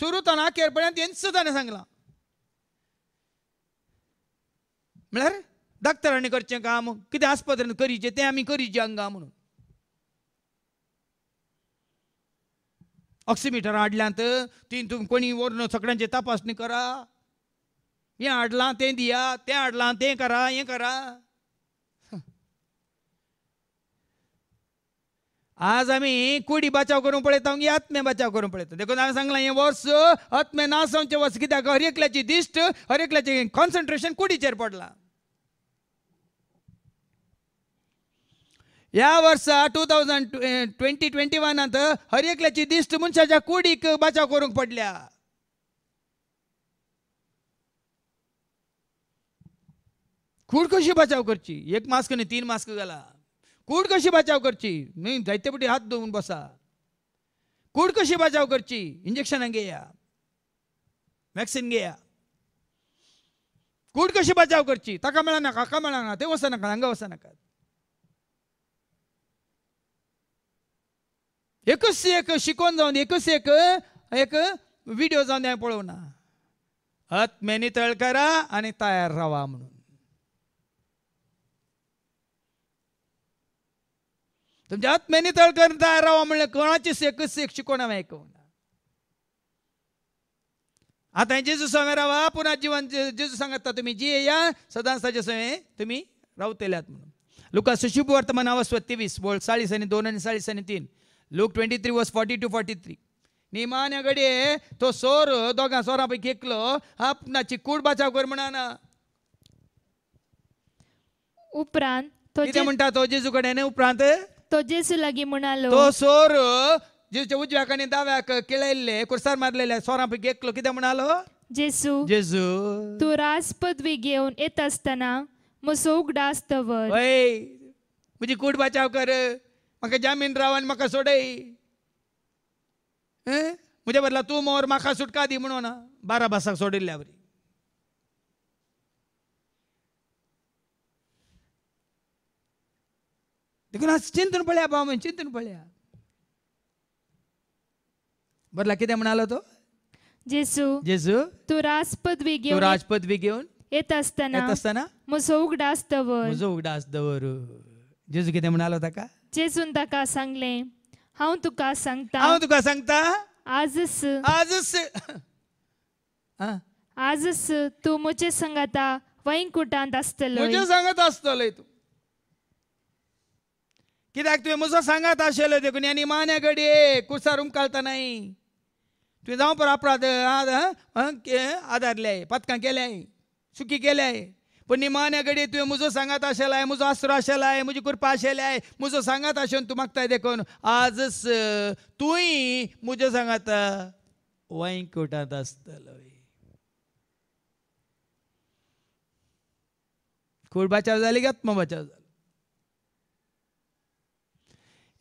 सुरुतान आखेर पर्यंत हेंच ताणें सांगलां म्हळ्यार डॉक्टरांनी करचें काम कितें आस्पत्रेन करीचें तें आमी करीचें हांगा म्हणून ऑक्सिमिटर हाडल्यांत तीन तुमी कोणी व्हरून सगळ्यांची तपासणी करा हे हाडलां ते दिया ते हाडलां ते करा हे करा आज आम्ही कुडी बचाव करून पळयता की आत्मे बचाव करून पळयता देखून हांवें सांगलां हें वर्स आत्मे ना वर्स कित्याक हर एकल्याची दिश्ट हर एकल्याची कॉन्सन्ट्रेशन कुडीचेर पडला ह्या वर्सा टू थावजंड ट्वेंटी ट्वेंटी वनांत हर एकल्याची दिश्ट मनशाच्या कुडीक बचाव करूंक पडल्या कूड कशी बचाव करची एक मास्क नाही तीन मास्क घाला कूड कशी बचाव करची मी दैत्यपटी हात धुवून बसा कूड कशी बचाव करची इंजेक्शन घेया वॅक्सिन घेया कूड कशी बचाव करची ताका मेळा ना काका मेळना ना ते वसा नका हांगा वसा एकच एक शिकोन जाऊन एकच एक एक व्हिडिओ जाऊन हांवें पळोवना हत मेनी करा आणि तयार रावा म्हणून तुमच्या आत्म्याने तळकन राहावा म्हणलं कोणाची सेक सेक शिकवणा माहिती कोण आता जेजू स्वामी राहा पुन्हा जीवन जेजू सांगता तुम्ही जी या सदांसाच्या स्वामी तुम्ही रावतेल्यात म्हणून लुका सुशुभ वर्तमान अवस्व तेवीस बोल चाळीस आणि दोन आणि चाळीस आणि तीन Luke twenty three verse forty two forty three निमान्या घडये तो सोर दोघा सोरापैकी एकलो आपणाची कूड बाचाव कर म्हणा उपरांत म्हणटा तो जेजू कडेन उपरांत तो जेसू लागी म्हणालो तो सोर जेसूच्या उजव्या कडे दाव्याक केळयल्ले कुरसार मारलेले सोरांपैकी एकलो किती म्हणालो जेसू जेसू तू राज पदवी घेऊन इतस्तना असताना मुसो उगडास दवर म्हणजे कूट बचाव कर म्हाका जामीन राव आणि म्हाका सोडय म्हज्या बदला तू मोर म्हाका सुटका दी म्हणून बारा भासाक सोडिल्ल्या वरी लेकिन आज चिंतन पळ्या भाव चिंतन पळ्या बरला किती म्हणाला तो जेसू जेजू तू राजपदवी बी घेऊन राजपद घेऊन येत असताना येत असताना मुसो उघडास तवर म्हजो उगडास दवर जेजू किती म्हणाला होता का जेसून ताका सांगले हांव तुका सांगता हांव तुका सांगता आजस आजस हा, तू मुझे सांगता वैंकुटांत आसतलो मुझे सांगत असतले तू कित्याक तुवें म्हजो सांगात आशिल्लो देखून आनी मान्या घडये कुर्सार उमकालता नाही तुवें जावं पर अपराध आदारले पथकां केल्याय चुकी केल्याय पूण निमान्या घडये तुवें म्हजो सांगात आशिल्लाय म्हजो आसरो आशिल्लाय म्हजी कृपा आशिल्लाय म्हजो सांगात आशिल्लो तूं मागताय देखून आजच तुवें म्हजो सांगात वायकुटांत आसतलो खूळ बचाव जाली गात्म बचाव जालो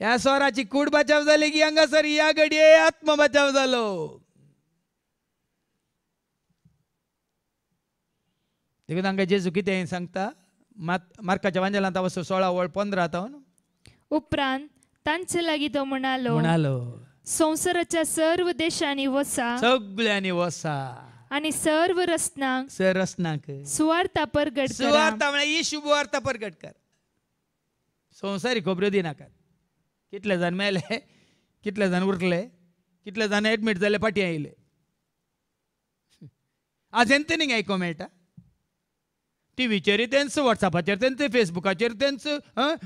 या स्वराची कूड बचाव झाली की अंगासर या आत्म बचाव झालो देखून हांगा जेजू कितें सांगता मात मार्काच्या वांजेला वसो सोळा वळ पंधरा तावन हो उपरांत तांचे लागीं तो म्हणालो म्हणालो संवसाराच्या सर्व देशांनी वसा सगळ्यांनी वसा आणि सर्व रसनांक रसनांक सुवार्ता परगट सुवार्ता म्हणजे ही शुभ वार्ता परगट कर संवसारी खबऱ्यो दिनाकात कितले जण मेले कितले जण उरले कितले जण एडमीट जाले फाटी आयले आजेंतनीक आयकूंक मेळटा टीव्हीचेर तेंच वॉट्सॅपाचेर तेंच फेसबुकाचेर तेंच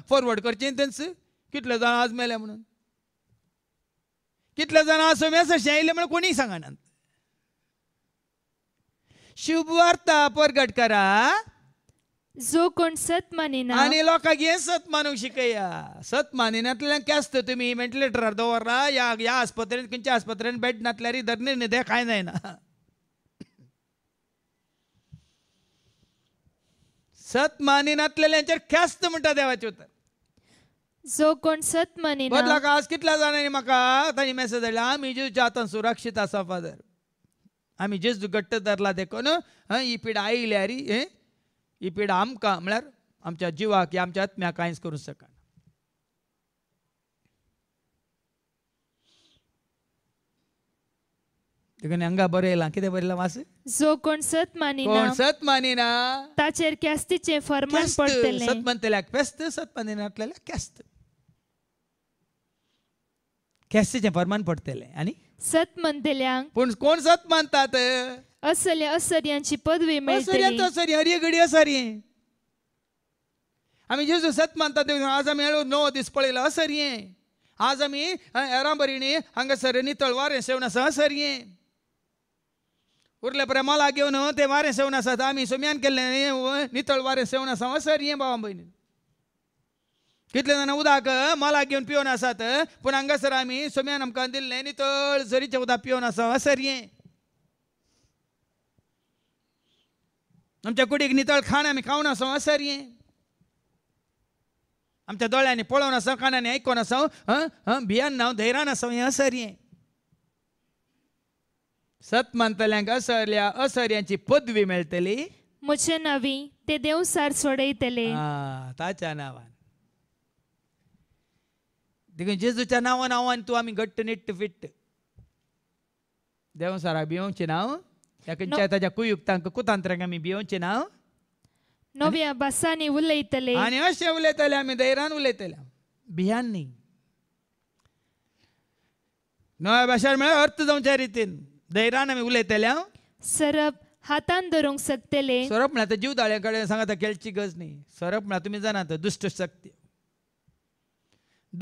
फॉरवर्ड करचे तेंच कितले जाण आज मेले म्हणून कितले जण आज मेसेज आयले म्हणून कोणीय शुभ वार्ता परगट करा जो कोण सत्मानिना आणि लोकांक हें सत मानूंक शिकया सत मानिनांतल्यान काय असतं तुम्ही वेंटिलेटरार दवरला या ह्या आस्पत्रेत खंयच्या आस्पत्रेन बेड नातल्यार धरणी काय नाही ना सत काय ख्यास्त म्हणटा देवाचे उतर जो कोण सत मानिना का आज कितल्या जाणांनी म्हाका ताणी मेसेज धाडला आमी जेजूच्या जातन सुरक्षीत आसा फादर आमी जेजू घट्ट धरला ना ही पिढ आईल्या रे ही पिडा आमकां म्हळ्यार आमच्या जिवाक की आमच्या आत्म्या कांयच करूंक शकना देखून हंगा बरयलां कितें बरयलां वास जो कोण सत मानिना कोण सत मानिना ताचेर कॅस्तीचे फर्मान पडटले सत म्हणटल्याक फेस्त सत मानिनातल्याक कॅस्त कॅस्तीचे फर्मान पडटले आनी सत म्हणटल्यांक पूण कोण सत मानतात असले असर्यांची पदवी मिळते असर्यात असरी हरिये घडी आम्ही जेजू सत मानता देव आज आम्ही हळू नो दीस पळयला असरये आज आम्ही येराबरिणी हंगासरणी तळवारें सेवनासा उरल्या उरले मला घेवन ते वारें सेवनासात आम्ही सुम्यान केले नितळ वारें सेवनासा असरये बाबा भयणी कितले जाणां उदक माला घेवन पिवन आसात पूण हांगासर आम्ही सोम्यान आमकां दिल्लें नितळ झरीचें उदक पिवन आसा असरये आमच्या कुडीक नितळ खाण आमी खावना सो आसारये आमच्या दोळ्यांनी पळोवन आसूं कानांनी आयकोन आसा भियान नाव धैर्यान आसा हें असर्ये सत मानतल्यांक असरल्या असर्यांची पदवी मेळटली म्हजे नवी ते देवसार सोडयतले ताच्या नावान देखून जेजूच्या नांवान आव्हान तूं आमी घट्ट निट्ट फिट्ट देवसाराक भियोवचें नांव ಯಾಕಂಚಾಯತಾಜ ಕುಯುಕ್ತಾಂಕ ಕುತಾಂತ್ರಗಮಿ ಬಿಯೋಂಚೆ ನಾವು ನೋವಿಯ ಉಲ್ಲೈತಲೆ नव्या भाषा अर्थ जावच्या रितीन आमी सरप हातान धरूंक सकतले सरप जीव दाळ्याकडे कडेन केळची गरज न्ही सरप म्हणा तुमी जाणात दुश्ट शक्ती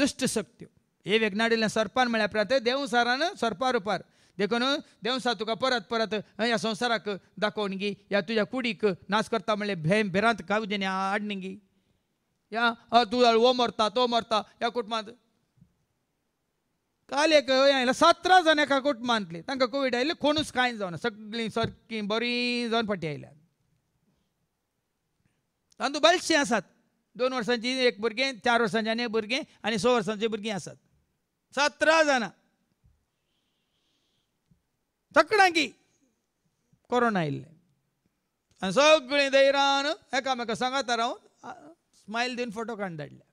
दुश्ट शक्ती हे वेगनाडिल्ल्या सरपान म्हळ्यार देव सरान सरपारुपार देखून देव तुका परत परत ह्या संवसाराक दाखोवन गी या तुज्या कुडीक नाश करता म्हणले भेम भेरांत खाऊ देणे आडणी गी या तूं वो मरता तो मरता या कुटुंबात काल एक आयला सतरा जण एका कुटुंबांतली तांकां कोवीड आयिल्ले कोणूच कांय जावना सगळीं सारकी बरीं जावन फाटी आयल्यात तांदूळ बरेचशे आसात दोन वर्सांची एक भुरगें चार वर्सांचे आनी एक भुरगें आनी स वर्सांचीं भुरगीं आसात सतरा जाणां तकडांगी कोरोना आयिल्ले आनी सगळीं धैर्यान एकामेका सांगाता रावन स्मायल दिवन फोटो काडून धाडले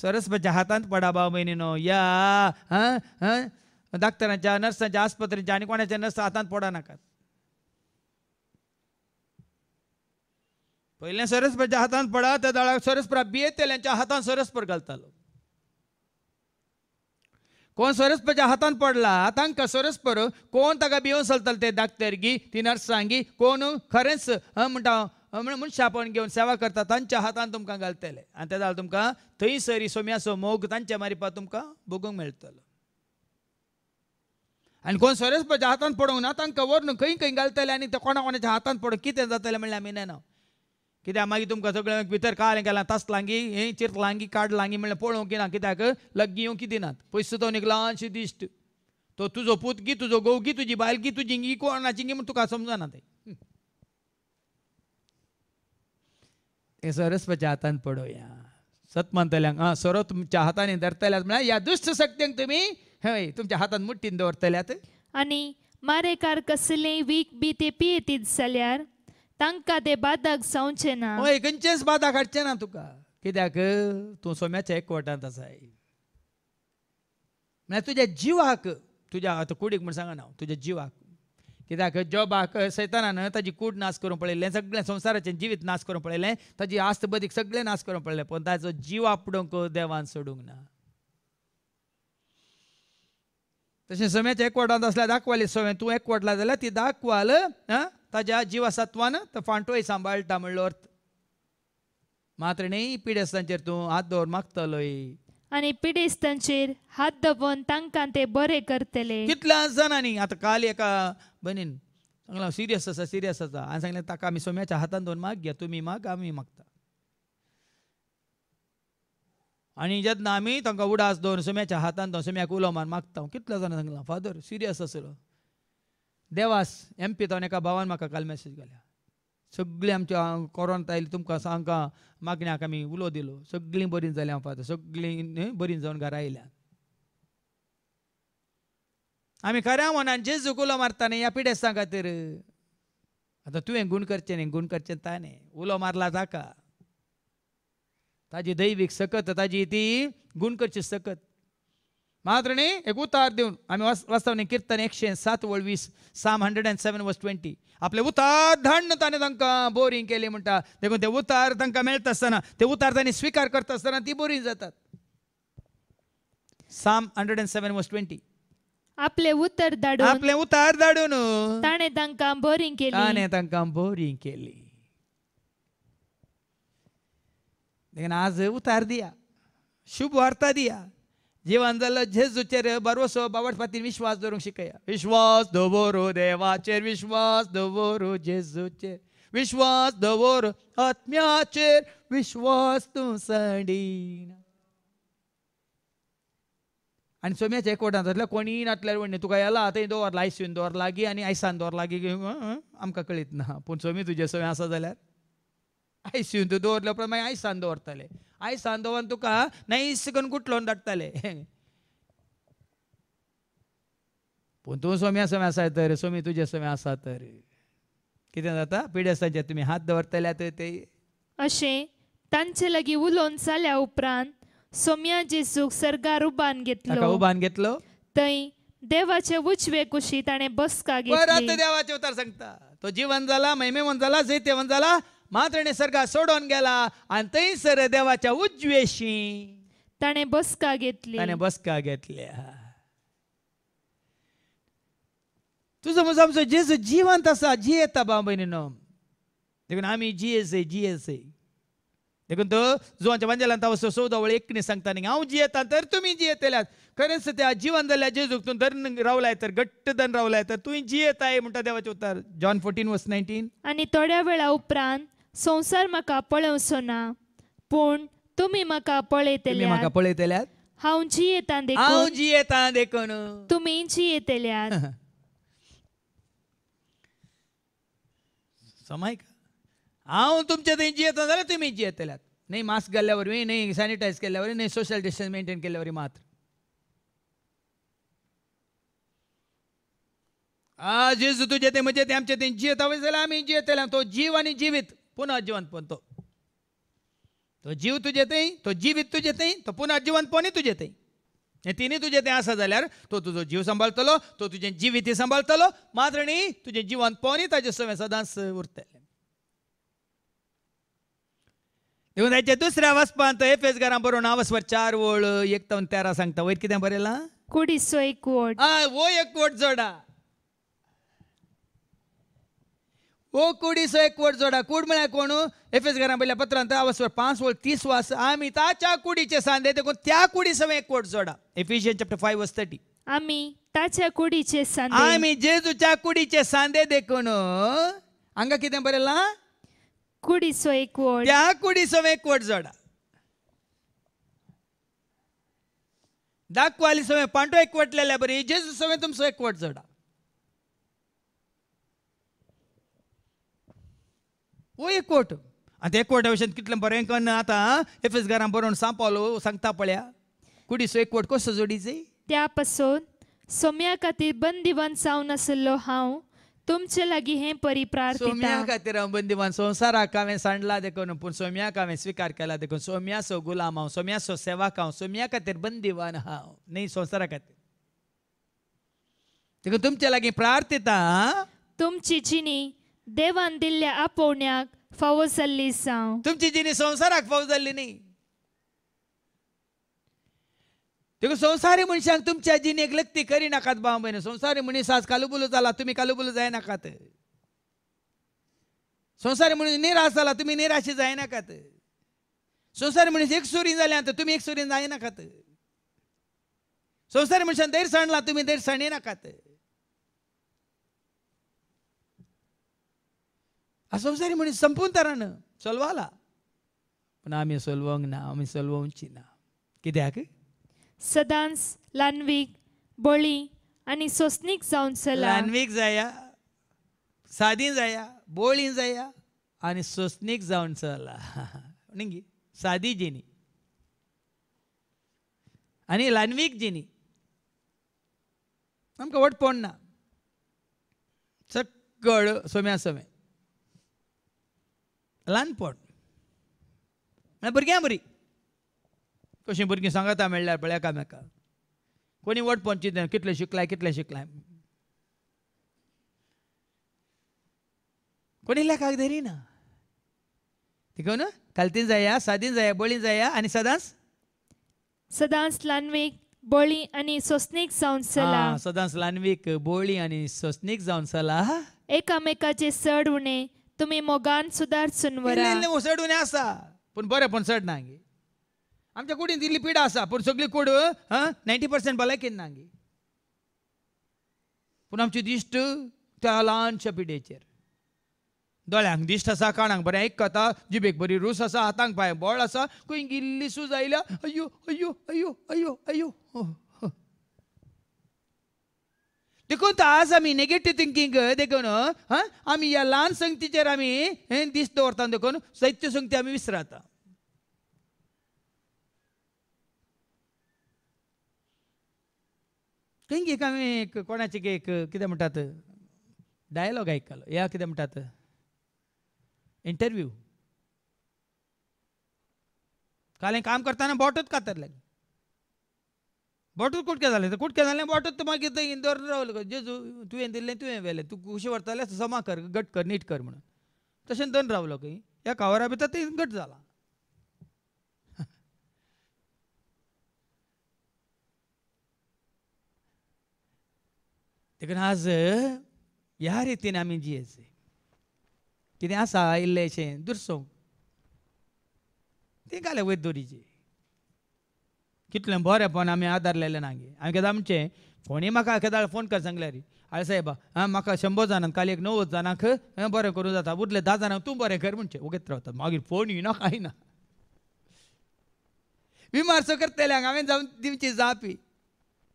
सरस्वच्या हातांत पडा भाव बहिणीनो या हां हां डाक्टरांच्या नर्सांच्या आस्पत्रीच्या आनी कोणाच्या नर्स हातांत पडा नाकात पयलें सरस्वच्या हातांत पडा त्या दळाक सरस्परा बियेतेल्यांच्या हातांत सरस्पर घालतालो कोण స్వరస్పజ హతాన్ पडला హతాంక స్వరస్పరు कोण ताका బియోన్ సల్తల్ ते गी ती सांगी कोण खरेंच म्हणटा म्हण शापण घेवन सेवा करता तांच्या हातान तुमकां घालतले आनी थं तुमकां सोम्या सो मोग तांच्या मारिपा तुमकां भोगूंक मेळटलो आनी कोण सोरेस्पाच्या हातात पडू ना तांकां व्हरून खंय खंय घालतले आनी ते कोणा कोणाच्या हातान पडू कितें जातले म्हणल्यार आमी नेना कित्याक मागीर तुमकां सगळें भितर कालें केलां तसलांगी हें चिरतलांगी काडलांगी म्हणल्यार पळोवंक ना कित्याक लग्गी येवंक कितें नात तो तो ल्हानशी दिश्ट तो तुजो पूत की तुजो गौ की तुजी बायल गी तुजी गी कोणाची गी म्हण तुका समजना तें तें सरस्वच्या हातान पडोया सत मानतल्यांक आं सरो तुमच्या हातांनी धरतल्यात म्हळ्यार ह्या दुश्ट शक्तींक तुमी हय तुमच्या हातान मुट्टीन दवरतल्यात आनी मारेकार कसले वीक बी ते पियेतीत जाल्यार तांकां ते बादाक सांगचे ना हय खंयचेच बादा काडचे ना तुका कित्याक तूं सोम्याच्या एकवटांत आसा म्हळ्यार तुज्या जिवाक तुज्या आतां कुडीक म्हण सांगा हांव तुज्या जिवाक कित्याक जॉबाक सैतानान ताजी कूड नाश करूंक पळयलें सगळें संवसाराचें जीवित नाश करूंक पळयलें ताजी आस्त बदीक सगळें नाश करूंक पळयलें पण ताजो जीव आपडूंक देवान सोडूंक ना तशें सोम्याच्या एकवटांत आसल्यार दाखवाली सोमें तूं एकवटला जाल्यार ती दाखवाल आं ताज्या जीवसत्वान तो फांटोय सांबाळटा म्हणलो अर्थ मात्र न्ही पिडेस्तांचेर तूं हात दवर मागतलोय आणि पिडेस्तांचेर हात दबोवन तांकां ते बरे करतले कितल्या जाणांनी आता काल एका बनीन सांगला सिरियस आसा सिरियस आसा हांवें सांगलें ताका आमी सोम्याच्या हातान दोन माग घे तुमी माग आमी मागता आणि जेन्ना आमी तांकां उडास दोन सोम्याच्या हातान दोन सोम्याक मार मागता कितलो कितल्या जाणां सांगलां फादर सिरियस आसलो देवास एम पी पितावन एका भावान म्हाका काल मेसेज केल्या सगळी आमच्या कोरोना आयली तुमकां सांगा मागण्याक आमी उलो दिलो सगळीं बरीं जाली हांव पाहता सगळीं बरीं जावन घरा आयल्या आमी खऱ्या मनान जे उलो मारता न्ही ह्या पिडेस्तां खातीर आतां तुवें गुण करचें न्ही गुण करचें ताणें उलो मारला ताका ताजी दैवीक सकत ताजी ती गुण करची सकत मात्र नाही एक उतार देऊन आम्ही नाही कीर्तन एकशे सात वळ वीस साम हंड्रेड अँड सेवन वस ट्वेंटी आपले उतार धाडण ताणे तांकां बोरिंग केली म्हणटा देखून ते उतार तांकां मेळटा आसतना ते उतार तांणी स्वीकार करता आसतना ती बोरिंग जातात साम हंड्रेड अँड सेवन वस ट्वेंटी आपले उतार धाडून आपले उतार धाडून ताणे तांकां बोरिंग केली ताणे तांकां बोरिंग केली आज उतार दिया शुभ वार्ता दिया जीवन जाल्लो झेजूचेर बरोसो बावडपाती विश्वास दवरूंक शिकया विश्वास दवरू देवाचेर विश्वास दवरू झेजूचेर विश्वास दवरू आत्म्याचेर विश्वास तुसडीन सडीन आनी सोम्याचे एक जातले कोणी नाटल्यार म्हणणे तुका येला थंय दवरला आयसीन दवर लागी आनी आयसान दवर लागी आमकां कळीत ना पूण सोमी तुजे सोमे आसा जाल्यार ಐಸಿಂದು ದೋರ್ಲಪ್ಪ आयज ಐಸ್ ಅಂದು ಹೊರ್ತಲೆ ಐಸ್ ಅಂದು तुका ತುಕ ನೈಸ್ಗನ್ ಗುಟ್ಲೊಂದು ಅಟ್ತಲೆ पूण तूं सोम्या सोम्या आसा तर सोमी तुजे सोमी आसा तर कितें जाता पिडेस्तांचे तुमी हात दवरतले तर ते अशें तांचे लागीं उलोवन जाल्या उपरांत सोम्या जेसूक सर्गार उबान घेतलो उबान घेतलो थंय देवाचे उजवे कुशी ताणें बसका घेतली परत देवाचे उतार सांगता तो जिवन जाला मैमे म्हण जाला जैते म्हण जाला मात्र निसर्गा सोडून गेला आणि थंयसर देवाच्या उजवेशी ताणे बसका घेतली ताणे बसका घेतल्या तुझो म्हजो आमचो जेजू जिवंत असा बा भाव भयणीनो देखून जी एस जियेसे देखून तो जुवांच्या वांजेलान तावस चवदावळ एकणे सांगता न्ही हांव जियेता तर तुमी जियेतल्यात खरंच त्या जीवन जाल्या जेजूक तूं धन रावलाय तर घट्ट धन रावलाय तर येत आहे म्हणता देवाचे उतार जॉन फोर्टीन वर्स नाईन्टीन आणि थोड्या वेळा उपरांत संवसार म्हाका पळोवचो ना पूण तुम्ही म्हाका तुमी पळयतल्यात म्हाका पळयतल्यात हांव जी हांव देखून जियेतां देखून तुमी जियेतल्यात तुमचे हांव तुमच्या थंय जियेतां जाल्यार तुमी जियेतल्यात नाही मास्क वरवी नाही सॅनिटायज केल्यावर नाही सोशल डिस्टन्स मेंटेन केल्यावर मात्र आज जेजू तुझे ते म्हणजे ते आमचे ते जियेत जाल्यार आमी जियेतले तो जीव आनी जिवीत पुन्हा पण तो तो जीव तुझे ते तो जीवित तुझे ते तो पुन्हा जिवंतपणी तुझे ते हे तिन्ही तुझे ते असं जाल्यार तो तुझा जीव सांबाळतलो तो तुझे जिविती सांबाळतलो मात्र न्ही तुझे जीवन पोवणी ताजे सवय सदांच उरतले देखून त्याचे दुसऱ्या वचपान तो घरां बरोवन हांव वचपार चार ओळ एक तवन तेरा सांगता वयर कितें बरयलां कुडी एक वोट हय वो एक कोड जोडा ओ कुडीसो एक वट जोडा कूड म्हळ्यार कोणू एफ एस घरा पयल्या पत्रान दवास वर पांच तीस वर्स आमी ताच्या कुडीचे सांदे देखून त्या कुडी सों एक वट जोडा एफिशियन चप्ट फायव वर्स थटी आमी ताच्या कुडीचे सांदे आमी जेजूच्या कुडीचे सांदे देखून हांगा कितें बरें ला कुडीसो एक ह्या कुडीसो एक वट जोडा दाकवाली सों पांटो एक वटलेल्या बरी जेजू सवें तुमचो एक वट जोडा एक एकवट आतां एकवट भशेन कितलें बरें कन्न आतां घरां बरोवन सांपावलो सांगता पळया कुडीचो कोट कसो जोडीची त्या पासून सोम्या खातीर बंदिवान जावन आशिल्लो हांव तुमचे लागीं हें परिप्रार्थ सोम्या खातीर हांव बंदिवान संवसाराक हांवें सांडला देखून पूण सोम्याक हांवें स्विकार केला देखून सो गुलाम हांव सो सेवाक हांव सोम्या खातीर बंदिवान हांव न्ही संवसारा खातीर देखून तुमचे लागीं प्रार्थिता तुमची जिणी देवान दिल्ल्या आपोवण्याक फावो जाल्ली साव तुमची जिणी संवसाराक फावो जाल्ली न्ही देखो संवसारी मनशांक तुमच्या जिणेक लक्ती करिनाकात भाव भयण संवसारी मनीस आज कालुबुलो जाला तुम्ही कालुबुलो जायनाकात संवसारी मनीस निराश जाला तुम्ही निराशी जायनाकात संवसारी मनीस एक सुरी जाले तर तुम्ही एक सुरी जायनाकात संवसारी मनशान दैर सांडला तुम्ही दैर सांडिनाकात ఆ సంసారం संपून न्हू सोलवाला पूण आमी सोलवंग ना आम्ही सोलवची ना कित्याक सदांच लानवीक बळी आनी सोसनीक जावन चला लानवीक जाया सादी जाया बोळी जाया आणि स्वस्निक जावन चला न्ही सादी जिनी आणि लानवीक जिनी आमकां वट ना सगळं सोम्या सोमें ल्हानपण म्हळ्यार भुरग्यां बरी कशीं भुरगीं सांगता मेळ्ळ्यार पळय एकामेका कोणी वट पंचित कितले शिकलाय कितले शिकलाय कोणी लेखाक धरिना तिका ना कालतीन जाया सादीन जाया बळी जाया आणि सदांच सदांच लानवीक बळी आणि सोसनीक जावन सला सदांच लानवीक बोळी आणि सोसनीक जावन सला एकामेकाचे चड उणे तुम्ही मोगान सुदार सुनवरा इल्लें असा उसडून आसा पूण पण चड ना आमच्या कुडीन दिल्ली पिडा आसा पूण सगळी कोड नायन्टी पर्सेंट भलायकेन ना हांगी पूण आमची दिश्ट त्या ल्हानशा पिडेचेर दोळ्यांक दिश्ट आसा कानांक बरें आयकता जिबेक बरी रूस आसा हातांक पांय बळ आसा खंय इल्ली सूज आयल्या अय्यो अय्यो अय्यो अय्यो अय्यो देखून आज आमी नेगेटीव थिंकींग देखून हां आमी ह्या ल्हान संगतीचेर आमी हे दिस दवरता देखून सैत्य संगती आमी विसराता थिंग एक आमी एक कोणाचे एक कितें म्हणटात डायलॉग आयकलो या कितें म्हणटात इंटरव्यू काल काम करताना बॉटच कातर लागली बोटूत कुटके जालें कुटके जालें तर मागीर तर इंदोर रावलो जे तुवें दिल्लें तुवें व्हेलें तू कुशी व्हरतालें जमा कर गट कर नीट कर म्हणून तशें दन रावलो खंय ह्या कावरा भितर तें घट जाला देखून आज ह्या रितीन आमी जियेचे कितें आसा इल्लेशें दुरसो तें घालें वयर दोरीचें कितलें फोन आमी लेले नागे हांवें केदा आमचें कोणी म्हाका केदा फोन कर सांगल्या रे आरे साहेब हां म्हाका शंबर जाणांक काल एक णव्वद जाणांक बरें करूं जाता उरले धा जाणांक तूं बरें कर म्हणचें ओगेत रावता मागीर फोन येना कांय ना विमारसो करतल्यांक हांवें जावन दिवची जापी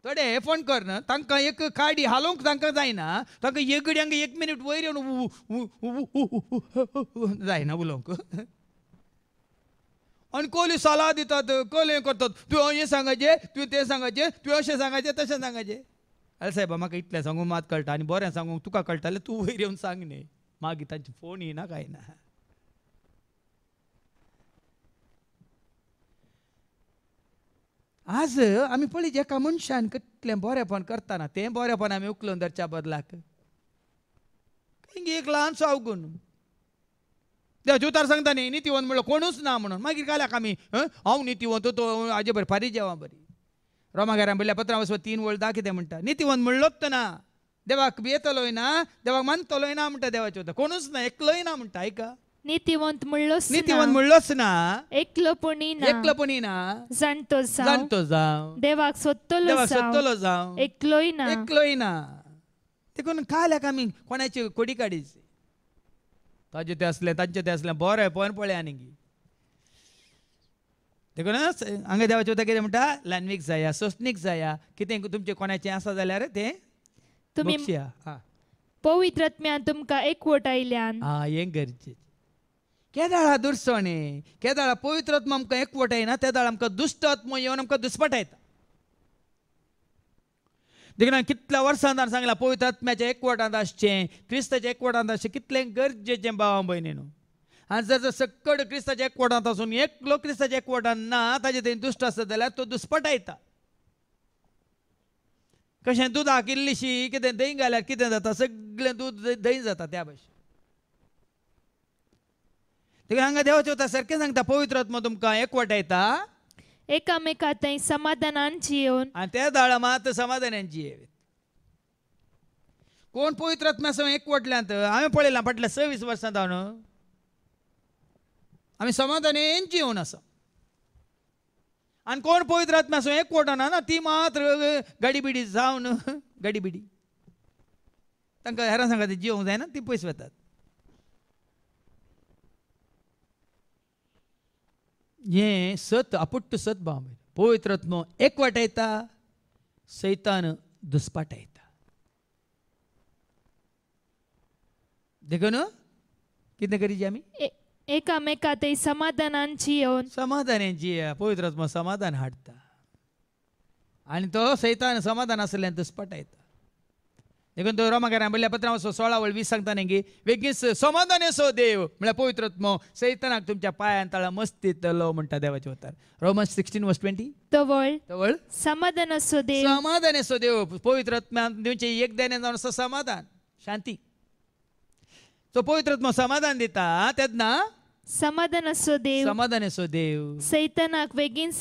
थोडे हे फोन कर ना तांकां एक काडी हालोवंक तांकां जायना तांकां एकड्यांक एक मिनीट वयर येवन जायना उलोवंक आणि कोली सलाह दितात कोले करतात तू हे सांगायचे तू ते सांगायचे तू असे सांगायचे तसे सांगायचे अरे सायबा म्हाका इतलें सांगू मात कळटा आणि बरें सांगू तुका कळटाले तू तूं वयर येवन सांग न्ही मागीर तांचे फोन येना काय ना आज आमी पळय एका मनशान कितलें बरेंपण करताना तें बरेंपण आमी उखलून धरच्या बदलाक एक ल्हानसो आवगून त्या जुतार सांगता न्ही नितीवंत म्हणलो कोणूच ना म्हणून मागीर घालाक आमी हांव नितीवंत तो आजे बरें फारीक जेवा बरी रोमागारां पयल्या पत्रां वचपा तीन दा कितें म्हणटा नितीवंत म्हणलोच तो ना देवाक येतलोय ना देवाक मानतलोय ना म्हणटा देवाचे होता कोणूच ना एकलोय ना म्हणटा आयका नितीवंत म्हणलो नितीवंत म्हणलोच ना एकलो कोणी ना एकलो कोणी ना जाणतो देवाक सोदतलो देवाक सोदतलो जाव एकलोय ना एकलोय ना देखून काल्याक आमी कोणाची कोडी काडीची ताजे असले तांचे ते असले बरें पोन पळय आनीकी देखून हांगा देवाचे उदक कितें म्हणटा लान्वीक जाया सोस्नीक जाया कितें तुमचें कोणाचें आसा जाल्यार तें तुमी पवित्रत्म्यान तुमकां एकवट आयल्यान आं हें गरजेचें केदाळा केदाळ केदाळा पवित्रत्म आमकां एकवट येना तेदाळ आमकां दुश्टत्म येवन आमकां दुस्पटायता देखून हांवें कितल्या वर्सां ताणें सांगलां पवित्र आत्म्याच्या एकवटांत आसचें क्रिस्ताच्या एकवटांत आसचें कितलें गरजेचें भावा भयणीन आनी जर जर सक्कड क्रिस्ताच्या एकवटांत आसून एकलो क्रिस्ताच्या एकवटांत ना ताजे थंय दुश्ट आसता जाल्यार तो दुस्पटायता कशें दुदाक इल्लीशी कितें दही घाल्यार कितें जाता सगळें दूद दही जाता त्या भाशेन देखून हांगा देवाच्या वता सारकें सांगता पवित्र आत्मा तुमकां एकवटायता एकमेकात समाधानांची येऊन येवन आणि त्या दाळा मात समाधानांची येवे कोण पवित्र आत्म्या सवय एकवटल्यांत हांवें पळयलां फाटल्या सव्वीस वर्सां जावन आमी यांची येऊन आनी कोण पवित्र एकवटना ना ती मात्र गडीबिडी जाऊन गडीबिडी त्यांना हेरा सांगा ती जाय ना ती पयस वेतात ஏன் पवित्र ಅಪುಟ್ಟು ಸದ್ಭಾವ ಪವಿತ್ರತ್ನೋ सैतान सैतान ದುಸ್ಪಟೈತ देखो किती करीची आम्ही ते समाधानांची येऊन समाधानांची पवित्रात्मा समाधान हाडता आणि तो सैतान समाधान असल्यान दुस्पटायता ನಿಗಂತು ರೋಮಗಾರ ಬಲ್ಯ सोळा वळ वीस सांगता न्ही गे समाधान असो देव म्हळ्यार पवित्र सैतनाक सैतानाक तुमच्या पांयान ताळा मस्तीतलो म्हणटा देवाचे उतार रोमन सिक्स्टीन वर्स ट्वेंटी तवळ तवळ समाधान असो देव समाधान असो देव पवित्र दिवचे एक देणे जावन समाधान शांती तो पवित्र समाधान दिता तेन्ना समाधान असो देव समाधान असो देव सैतानाक वेगीच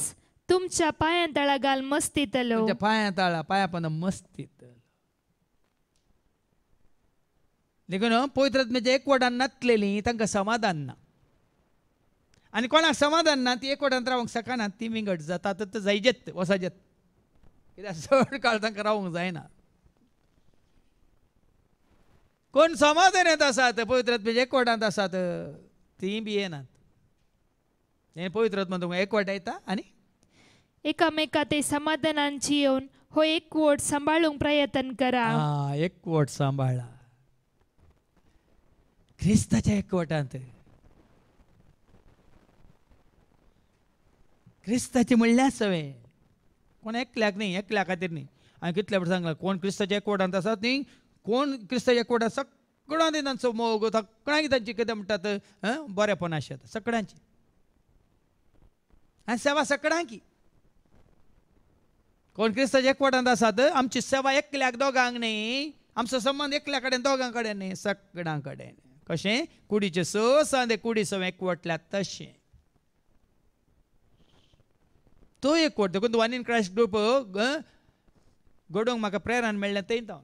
तुमच्या पायान ताळा घाल मस्तीतलो तुमच्या तळा ताळा पांया मस्तीतलो देखून पवित्रात्म्याचे एकवटान नातलेली तांकां समाधान ना आनी कोणाक समाधान ना ती एकवटांत रावंक शकनात ती विंगट जाता तर जायजेत वसाजेत कित्याक चड काळ तांकां रावंक जायना कोण समाधान येत आसात पवित्रात्म्याचे एकवटांत आसात ती बी येनात हे पवित्रात्मा एकवट येता आनी एकामेका ते समाधानांची येवन हो एकवट सांबाळूंक प्रयत्न करा एकवट सांभाळा క్రీస్తుచే एकवटांत అంతే क्रिस्ताचें म्हणल्यार सवें कोण एकल्याक न्ही एकल्या खातीर न्ही हांवें किती फावट सांगलां कोण क्रिस्ताच्या एकवटांत आसात ती कोण क्रिस्ताच्या एकवटांत सगळ्यांनी तांचो मोग सगळ्यांक तांची कितें म्हणटात बरेपण आसात सगळ्यांची आनी सेवा सगळ्यांची कोण क्रिस्ताच्या एकवटांत आसात आमची सेवा एकल्याक दोगांक न्ही आमचो संबंद एकल्या कडेन दोगां कडेन न्ही सगळ्यां कडेन कशें कुडीचे स सांदे कुडी सवें एकवटल्यात तशें तो एकवट देखून वन इन क्रायस्ट ग्रुप घडोवंक म्हाका प्रेरान मेळ्ळें तें हांव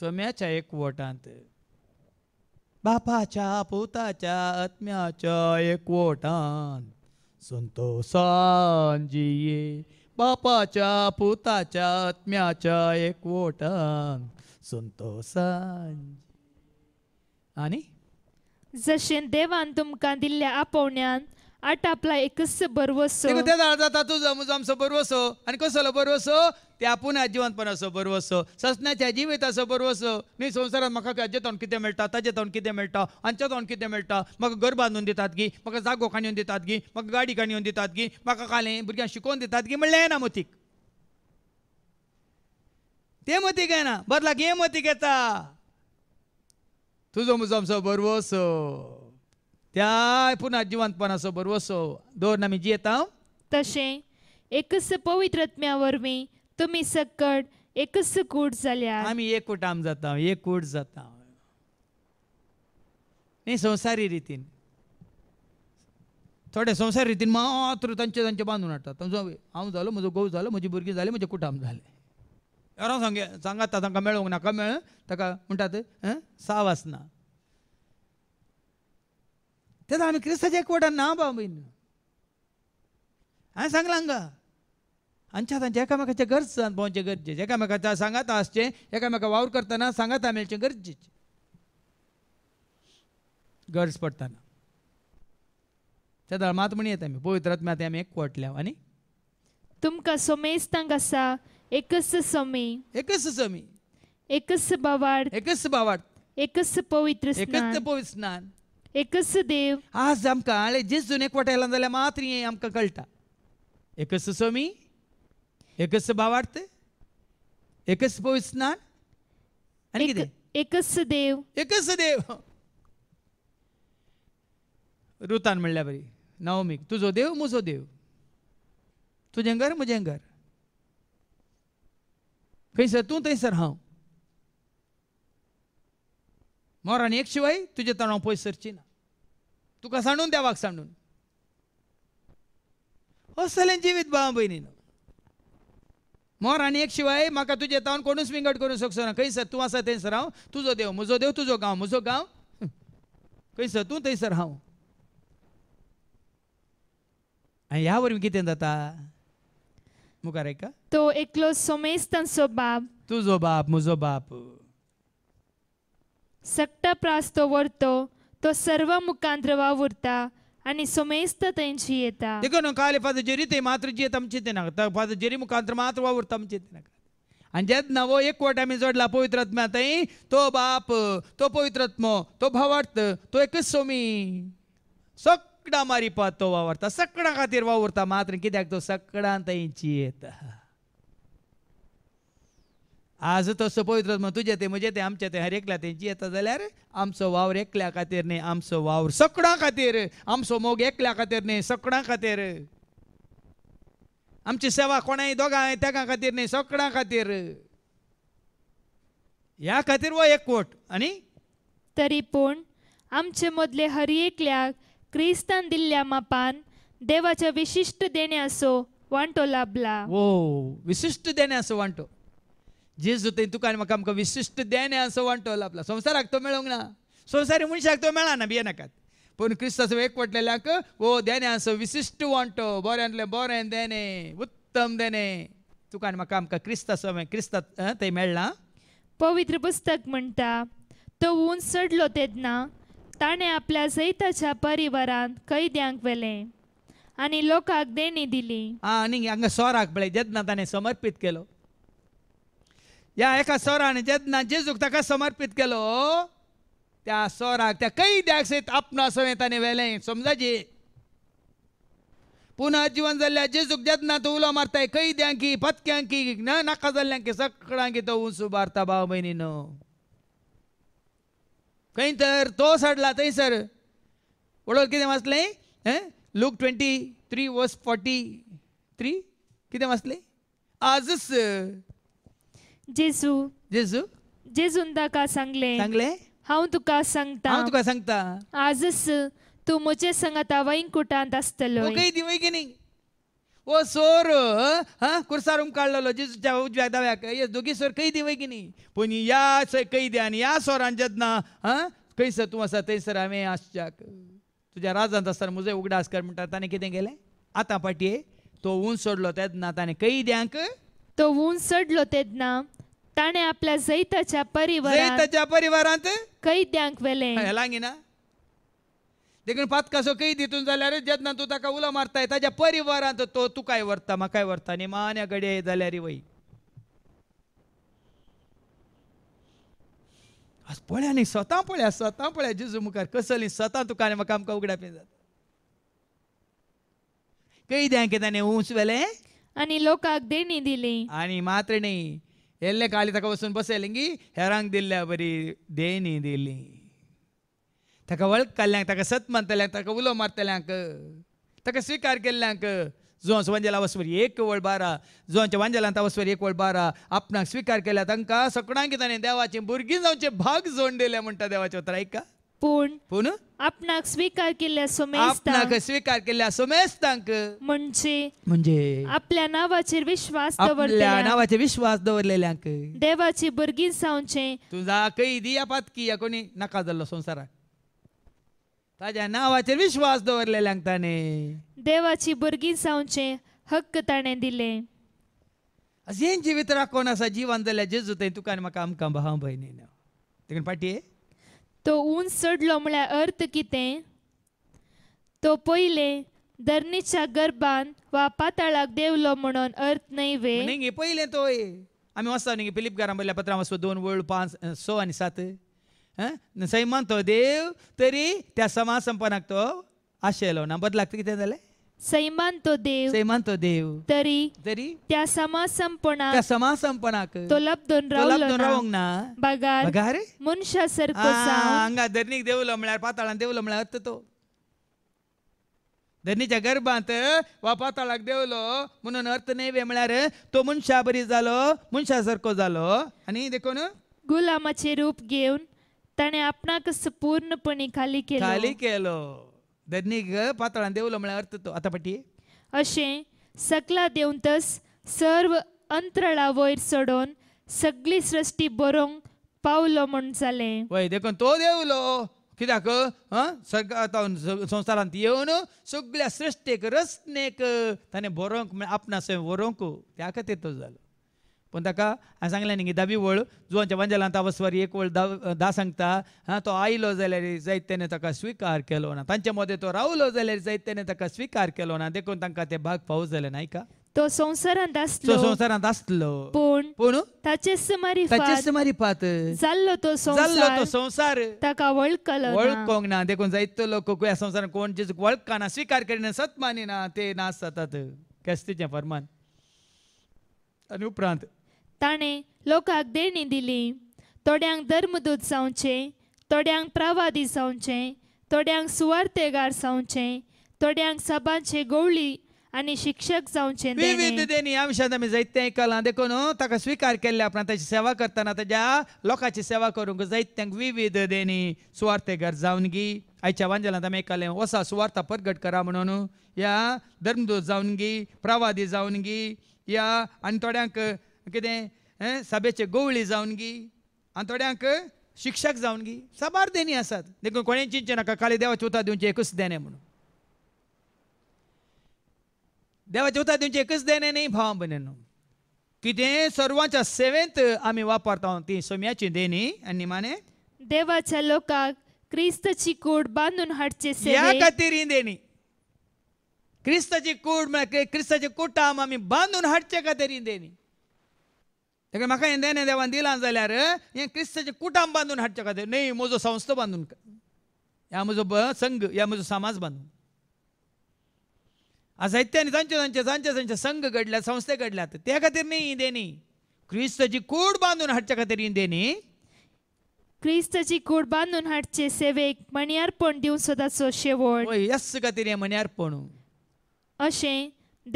सोम्याच्या एकवटांत बापाच्या पुताच्या आत्म्याच्या एकवटांत संतोषान जिये बापाच्या पुताच्या आत्म्याच्या एकवटांत संतोषान आणि जसे देवान तुमकां दिल्ल्या आपोवण्यान आठ आपला एकच बरवसो त्या जाता बरवसो आणि कसलो बरवसो ते आपूण जिवंतपणाचो बरवसो ससण्याच्या जिविताचो बरवसो न्ही संसारात म्हाका हाजे तोंड कितें मेळटा ताजे तोंड कितें मेळटा हांचे तोंड कितें मेळटा म्हाका घर बांदून दितात की म्हाका जागो काणून दितात की म्हाका गाडी काणून दितात गी म्हाका कालें भुरग्यांक शिकोवन दितात गी म्हणलें ना मतीक ते मतीक येना बदलाक हे मतीक येता तुझो म्हजो आमचो बर असो त्या पुन्हा जिवंतपणाचो बरो असो दोन आमी जियेता तशें एकच पवित्र आत्म्या वरवीं तुमी सकट एकच कूट जाल्या आमी कूट आम जाता एकूट जाता न्ही संवसारी रितीन थोडे संवसारी रितीन मात्र तांचे तांचे बांदून हाडटात हांव जालो म्हजो घोव जालो म्हजी भुरगीं जाली म्हजें कुटाम जालें सांगा ಸಂಗೆ तांका ತಂಕ ना ನಾಕ मेळ ताका म्हणटात साव आसना तेन्ना आम्ही क्रिस्ताच्या एकवटान ना बाबीन हांवें सांगलां हांगा आमच्या हातांचे एकामेकाचे गरज भोंवचें गरजेचें एकामेकाचे सांगात आसचें एकामेका वावर करताना सांगाता मेळचें गरजेचें गरज पडटाना ते धर्मांत म्हण येता आमी पवित्रांत आमी एकवटल्या आनी तुमकां सोमेज तांकां आसा एकच स्वामी एकच स्वामी एकच बावाड एकच बावाड एकच पवित्र एकच पवित्र स्नान एकच देव आज आमकां आले जेजून एकवटायला जाल्यार मात्र हे आमकां कळटा एकच स्वामी एकच भावार्थ एकच पवित्र स्नान आनी कितें एकच देव एकच देव रुतान म्हणल्या बरी नवमीक तुजो देव म्हजो देव तुजें घर म्हजें घर सर तू सर हांव मोरान एक शिवाय तुझे तणाव पोय सरची ना तुका सांडून देवाक सांडून असलें जिवीत भाव भयणीन मोरान एक शिवाय म्हाका तुजे तावन कोणूच विंगड करूंक शकचो ना सर तूं आसा थंयसर हांव तुजो देव म्हजो देव तुजो गांव म्हजो गांव सर तूं थंयसर हांव ह्या वरवीं कितें जाता Mugareka. Tu eklos somestan sobab. Tuzobab, muzobab. वरतो तो सर्व मुखांद्रवा उरता आणि सोमेस्त येता देखो न्हू काले फादर जेरी ते मात्र जे तमचे ते नाका मात्र वावर तमचे ते आणि ज्यात नवो एक कोट आम्ही जोडला पवित्र आत्म्या तो बाप तो पवित्र मो तो भावार्थ तो एक सोमी सग सगळा मारी तो वावरता सगळा खातीर वावरता मात्र कित्याक तो सगळ्यां तयची येता आज तसो पवित्र म्हण तुझे ते म्हजे ते आमचे ते हर एकल्या तेंची येता जाल्यार आमचो वावर एकल्या खातीर न्ही आमचो वावर सकडा खातीर आमचो मोग एकल्या खातीर न्ही सकडा खातीर आमची सेवा कोणाय दोगांय तेगा खातीर न्ही सकडा खातीर ह्या खातीर वो एकवट आनी तरी पूण आमचे मदले हर एकल्याक ಕ್ರಿಸ್ತನ್ दिल्ल्या मापान देवाचा विशिष्ट देणे असो वांटो लाभला ओ विशिष्ट देणे असो वांटो जेस जोते तुका आणि म्हाका आमकां विशिष्ट देणे असो वांटो लाभला संवसाराक तो मेळूंक ना संवसारी मनशाक तो मेळना ना नाकात पूण एक एकवटलेल्याक ओ देणे असो विशिष्ट वांटो बऱ्यांतले बरें देणे उत्तम देणे तुका आणि म्हाका आमकां क्रिस्ताचो क्रिस्ताक थंय मेळ्ळां पवित्र पुस्तक म्हणटा तो ऊन चडलो तेदना ताणें आपल्या सैताच्या परिवारान कैद्यांक वेले आनी लोकांक देणी दिली आणि आनी हांगा सोराक पळय जेदना ताणें समर्पीत केलो ह्या एका सोरान जेदना जेजूक ताका समर्पीत केलो त्या सोराक त्या कैद्याक सयत आपणा सवें ताणें व्हेलें समजाची पुनर्जीवन जाल्ल्या जेजूक जेदना तूं उलो मारताय कैद्यांकी पत्क्यांकी न नाका जाल्ल्यांकी सगळ्यांकी तो उंच उबारता भाव भयणी न्हू खंय तर तो सडला थंयसर बरोबर कितें वाचलें Luke twenty three verse forty three कितें वाचलें आज जेजू जेजू जेजून ताका सांगलें सांगलें हांव तुका सांगता हांव तुका सांगता आजच तूं म्हजे सांगता वैंकुटांत आसतलो ओके न्ही ओ ఓ जिजूच्या उजव्या दाव्या జగదావ్యాక दोगी सोर कै की नाही पण या द्या आनी या सोरान जेदना कैस तूं आसा थंयसर हांवें आसच्याक तुज्या राजांत आसतना मुझे उगडास कर म्हणटा ताणें कितें गेले आतां पाटये तो ऊन सोडलो तेदना ताणें कैद्यांक तो ऊन सोडलो तेदना ताणें आपल्या जैताच्या परिवार जैताच्या परिवारांत कैद्यांक व्हेलें ना देखून काही तिथून दितून रे जेदना तूं ताका उलो मारताय ताज्या परिवारांत तो तू काय तुकाय व्हरता म्हाकाय व्हरता निमान्या झाल्या रे वय आज पळ्या नाही स्वता पळया स्वता पळया जिजू मुखार कसली स्वता तुका आनी म्हाका आमकां उगडापी जाता की ताणें ऊंच व्हेलें आनी लोकांक देणी दिली आणि मात्र न्ही येल्ले काली ताका वचून बसयलें हेरांग हेरांक दिल्ल्या बरी देणी दिली ताका ಒಳ್ಕಲ್ಯಾಂಕ ताका सत मानतल्यांक ताका उलो मारतल्यांक ताका ಸ್ವೀಕಾರ केल्ल्यांक जुवांचो वांजेला वसवर एक वळ बारा जुवांच्या वांजेलांत वसवर एक वळ बारा आपणाक स्विकार केल्या तांकां सगळ्यांक ताणें देवाचे भुरगीं जावचे भाग जोडून दिले म्हणटा देवाचे उतर आयका पूण पूण आपणाक स्विकार केल्या आपणाक स्विकार केल्या सोमेस्तांक म्हणजे म्हणजे आपल्या नावाचेर विश्वास दवरल्या नावाचेर विश्वास दवरलेल्यांक देवाची भुरगीं जावचे तुझा कैदी या पातकी या कोणी नाका जाल्लो संवसाराक ताज्या नावाचे विश्वास दवरलेल्यांक ताणे देवाची भुरगीं जावचे हक्क ताणें दिले जेंची वितरा कोण आसा जीवन जाल्यार जेजू थंय तुका आनी म्हाका आमकां भाव भयणी तिकडे फाटी तो ऊन चडलो म्हळ्यार अर्थ कितें तो पयले धरणीच्या गर्भान वा पाताळाक देवलो म्हणून अर्थ नैवे पयले तो आमी वचता न्ही फिलिपकारां पयल्या पत्रां वचपा दोन वळ पांच स आनी सात सई म्हणतो देव तरी त्या समा तो आशेलो ना बदलाक कितें जालें सैमान तो देव सैमान देव तरी तरी त्या समा संपणा त्या समा संपणाक तो लप दोन रावंक ना बगार बगार मनशा हांगा धरणीक देवलो म्हळ्यार पाताळान देवलो म्हळ्यार अर्थ तो धरणीच्या गर्भांत वा पाताळाक देवलो म्हणून अर्थ नैवे म्हळ्यार तो मनशा बरी जालो मनशा सारको जालो आनी देखून गुलामाचे रूप घेऊन ताणे आपणाक पूर्णपणे खाली केलो खाली केलो ग पातळान देवलो म्हळ्यार अर्थ तो आतापटी पटी अशें सकला देवंतस तस सर्व अंतराळा वयर सोडून सगळी सृश्टी बरोवंक पावलो म्हण जालें वय देखून तो देवलो कित्याक हं? सग- आतां स- येवन सगळ्या सृश्टेक रचनेक ताणें बरोवंक म्हळ्यार आपणा सय बरोवंक त्या खातीर तो जालो पूण ताका हांवें सांगलें न्ही दाबी वळ जुवांच्या पंजालान तावस्वारी एक वळ दा दा सांगता हां तो आयलो जाल्यार जायतेने ताका स्वीकार केलो ना तांचे मदें तो रावलो जाल्यार जायतेने ताका स्विकार केलो ना देखून तांकां ते भाग फावो जाले नायका का तो संवसारांत आसलो संवसारांत आसलो पूण पूण ताचे सुमारी ताचे सुमारी पात जाल्लो तो जाल्लो तो संवसार ताका वळखलो वळखोंक ना देखून जायतो लोक ह्या संवसारांत कोण जे वळखना स्विकार करिना ना ते ना जातात केस्तीचें फर्मान आनी उपरांत ताणें लोकांक देणी दिली थोड्यांक धर्मदूत जावचें थोड्यांक प्रवादी जावचें थोड्यांक सुवार्थेगार जावचें थोड्यांक सभांचे गवळी आनी शिक्षक जावचे विविध देणी ह्या आमी जायतें देखून ताका स्विकार केल्ल्या उपरांत ताची सेवा करतना ताज्या लोकांची सेवा करूंक जैत्यांक विविध देणी सुवार्थेगार गी आयच्या वांजलांत आमी आयकलें वसा सुवार्थ परगट करा म्हणून या धर्मदूत गी प्रवादी गी या आनी थोड्यांक कितें सभेचे गवळी जावन गी आनी थोड्यांक शिक्षक जावन गी साबार देणी आसात देखून कोणें चिंतचें नाका खाली देवा उतर दिवचें एकूच देणें म्हणून देवा उतर दिवचें एकूच देणें न्ही भावा भयणीनो कितें सर्वांच्या सेवेंत आमी वापरता ती सोम्याची देणी आनी निमाणे देवाच्या लोकांक क्रिस्तची कूड बांदून हाडचे ह्या खातीर ही देणी क्रिस्ताची कूड म्हळ्यार क्रिस्ताची कुटाम आमी बांदून हाडचे खातीर देणी तेका म्हाका हें देणें देवान दिलां जाल्यार हें क्रिस्ताचें कुटाम बांदून हाडचें खातीर न्ही म्हजो संस्था बांदून ह्या म्हजो संघ या म्हजो समाज बांदून साहित्याने तांचे तांचे तांचे तांचे संघ घडल्यात संस्थे घडल्यात त्या खातीर न्ही ही देणी क्रिस्ताची कूड बांदून हाडच्या खातीर ही देणी क्रिस्ताची कूड बांदून हाडचे सेवेक मण्यारपण दिवं सदांचो शेवट यस खातीर हें मण्यारपण अशें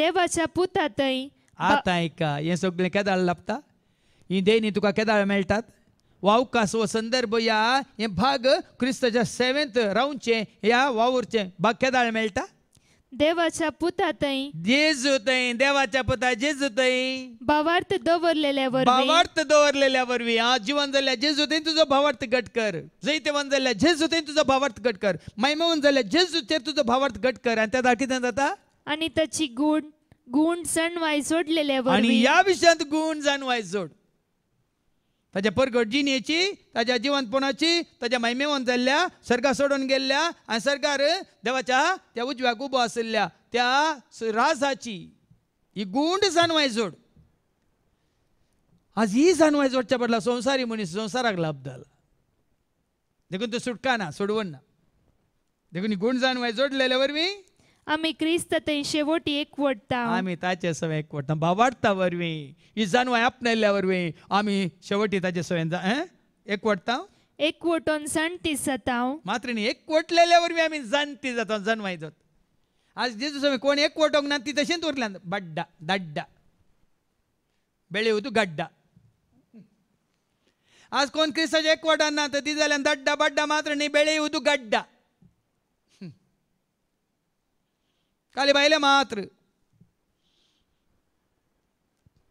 देवाच्या पुतातय आतां आयका हें सगळें केदार लागता ही देणी तुका केदाळ मेळटात वावकास व संदर्भ या हे भाग क्रिस्तच्या सेवेंत रावचे या वावूरचे भाग केदाळ मेळटा देवाच्या पुता तई जेजू तई देवाच्या पुता जेजू तई भावार्थ दवरलेल्यावर भावार्थ दवरलेल्यावर आज जीवन जाल्या जेजू तई तुझा भावार्थ गटकर कर जैतवन जाल्या जेजू तई तुझा भावार्थ गटकर कर झाल्या जाल्या ते तुझा भावार्थ गटकर कर आणि त्या दाखी जाता आणि त्याची गुण गुण सण वाय सोडलेल्यावर आणि या विषयात गुण जाणवाय सोड ताज्या परगट जिनेची ताज्या जिवंतपणाची ताज्या महिमेवन जाल्ल्या सरकार सोडून गेल्ल्या आणि सरकार देवाच्या त्या उजव्याक उबो आशिल्ल्या त्या राजाची ही गुंड जाणवाय जोड आज ही जाणवाय जोडच्या बदला संसारी मनीस संसाराक लाभ झाला देखून तो सुटका ना सोडवण ना देखून ही गुंड जाणवाय जोडलेल्या वरवीं आम्ही ఆమె एक वटता ఏకవడతాం ఆమె తాచే సవ वरवी ही ఈ జన్వ वरवी आम्ही शेवटी తాచే सवय एकवटता एकवटोन जाणती जाताव मात्र न्ही वरवी आम्ही जाणती जाता जन्माय जात आज जेजू सवय कोण एकवटोंक ना ती तशींच उरल्यान बड्डा दड्डा बेळी गड्डा आज कोण क्रिस्ताच्या एकवटान ना तर ती जाल्यान दड्डा बड्डा मात्र न्ही बेळी गड्डा खाली बायले मात्र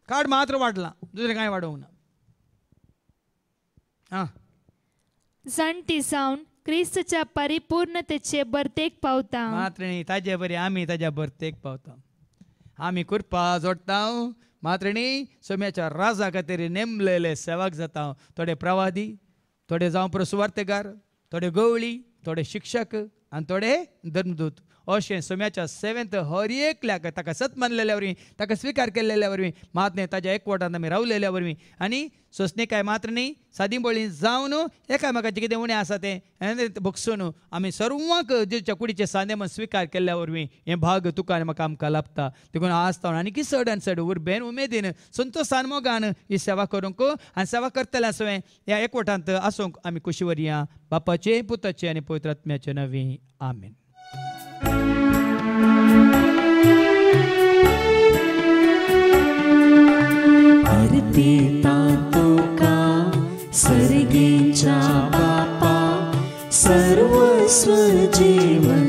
काड मात्र वाढला दुसरे काय वाढवू ना जंटी सावन क्रिस्तच्या परिपूर्णतेचे बर्तेक पावता मात्र न्ही ताजे बरी आम्ही ताज्या बर्तेक पावता आम्ही कुरपा जोडटा मात्र न्ही सोम्याच्या राजा खातीर नेमलेले सेवक जाता थोडे प्रवादी थोडे जावं प्रसुवार्थेकार थोडे गवळी थोडे शिक्षक आणि थोडे धर्मदूत अशें सोम्याच्या सेवेंत हर एकल्याक ताका सत मानलेल्या वरवीं ताका स्वीकार केल्लेल्या वरवीं मात ताज्या एकवटांत आमी रावलेल्या वरवीं आनी सोसणेकाय मात्र न्ही सादी बोळी जावन एकामेकाचें कितें उणें आसा तें भोगसून आमी सर्वांक जेच्या कुडीचें सांदे म्हण स्विकार केल्ल्या वरवीं हें भाग तुका आनी म्हाका आमकां लाभता देखून आज आनी की चड आनी चड उर्बेन उमेदीन संतोशान मोगान ही सेवा करूंक आनी सेवा करतले आसूं ह्या एकवटांत आसूंक आमी वरया बापाचे पुताचे आनी पवित्रात्म्याचे नवी आमीन तातो का सर्गेच्या बापा सर्वस्व जीवन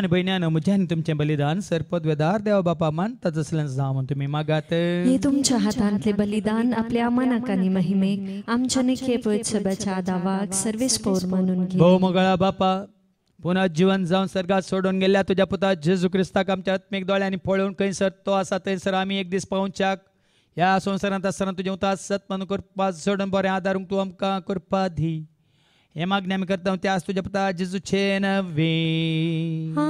आणि बहिण्यानं मुझ्याने तुमचे बलिदान सरपद वेदार देवा बापा मानताच असल्याचं जा म्हणून तुम्ही मागात हे तुमच्या हातांतले बलिदान आपल्या मनाकाने महिमे आमच्या केवळ सभेच्या दावाक सर्वेस फोर म्हणून घे भौमगळा बापा पुन्हा जीवन जाऊन सरगात सोडून गेल्या तुझ्या पुता जेजू क्रिस्ताक आमच्या आत्मिक दोळ्यांनी फळून खंयसर तो आसा थंयसर आम्ही एक दीस पावच्याक ह्या संवसारांत असताना तुझ्या उतास सत म्हणून कृपा सोडून बरे आधारून तू आमकां कृपा दी એ જ્ઞાન કરતા હું ત્યાં સ્તુજ પતા જીસુ છે નવી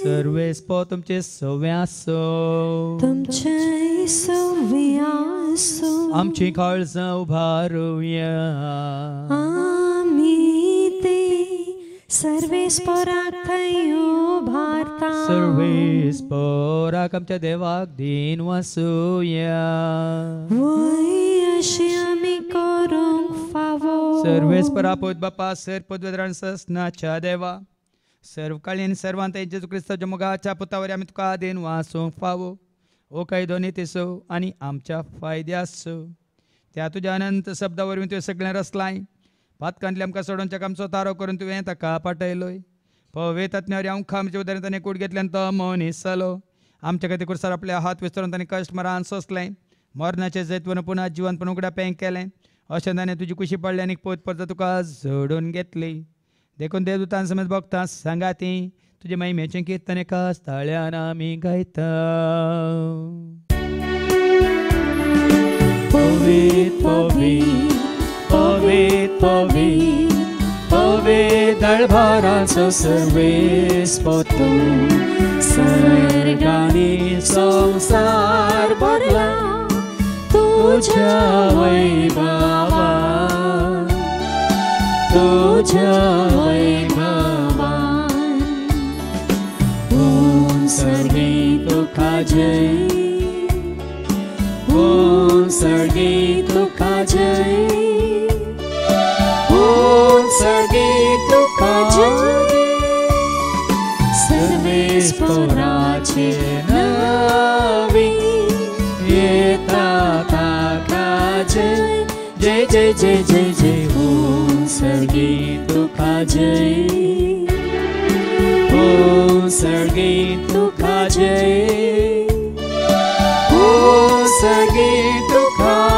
સર્વે સ્પો તુમ છે સવ્યાસો તુમ છે સવ્યાસો આમચી ખળસ ઉભારુયા सर्वे भारता सर्वे स्पराक आमच्या देवाक दिन वासूया वय अशी पोत बापा सर पदवेदरान सस्नाच्या देवा कालीन सर्वांत जेजू क्रिस्त मुगाच्या पुतावर आमी तुका देन वासूंक फावो ओ दोनी तिसो आणि आमच्या फायद्यास त्या तुझ्या अनंत शब्दावर मी तुवें सगळें रसलाय पातकांतले आमकां सोडोनच्या आमचो तारो करून तुवें ताका पाटयलोय पवे तत्न्यावर आमकां आमच्या उदारीन ताणें कूड घेतल्यान तो मनीस जालो आमच्या खातीर कुर्सार आपले हात विसरून ताणें कश्ट मारान सोंसलें मरणाचें जैतवन पुन्हा जीवन पण उगड्या पेंक केलें अशें ताणें तुजी कुशी पडली आनी पोत परत तुका सोडून घेतली देखून देवदुतान समेत भोगता ती तुजे महिमेचें कीर्तन कीर्तने स्थळ्यान आमी गायता पवीत पवीत पवे पवे पवे दळभाराचो सर्वेस पोतु सर्गाने संसार भरला तुझ्या वैभवा तुझ्या वैभवा ॐ सर्गे तुका जय ॐ सर्गे तुका जय जय जय जय जय जयी जयीतय सङ्गीत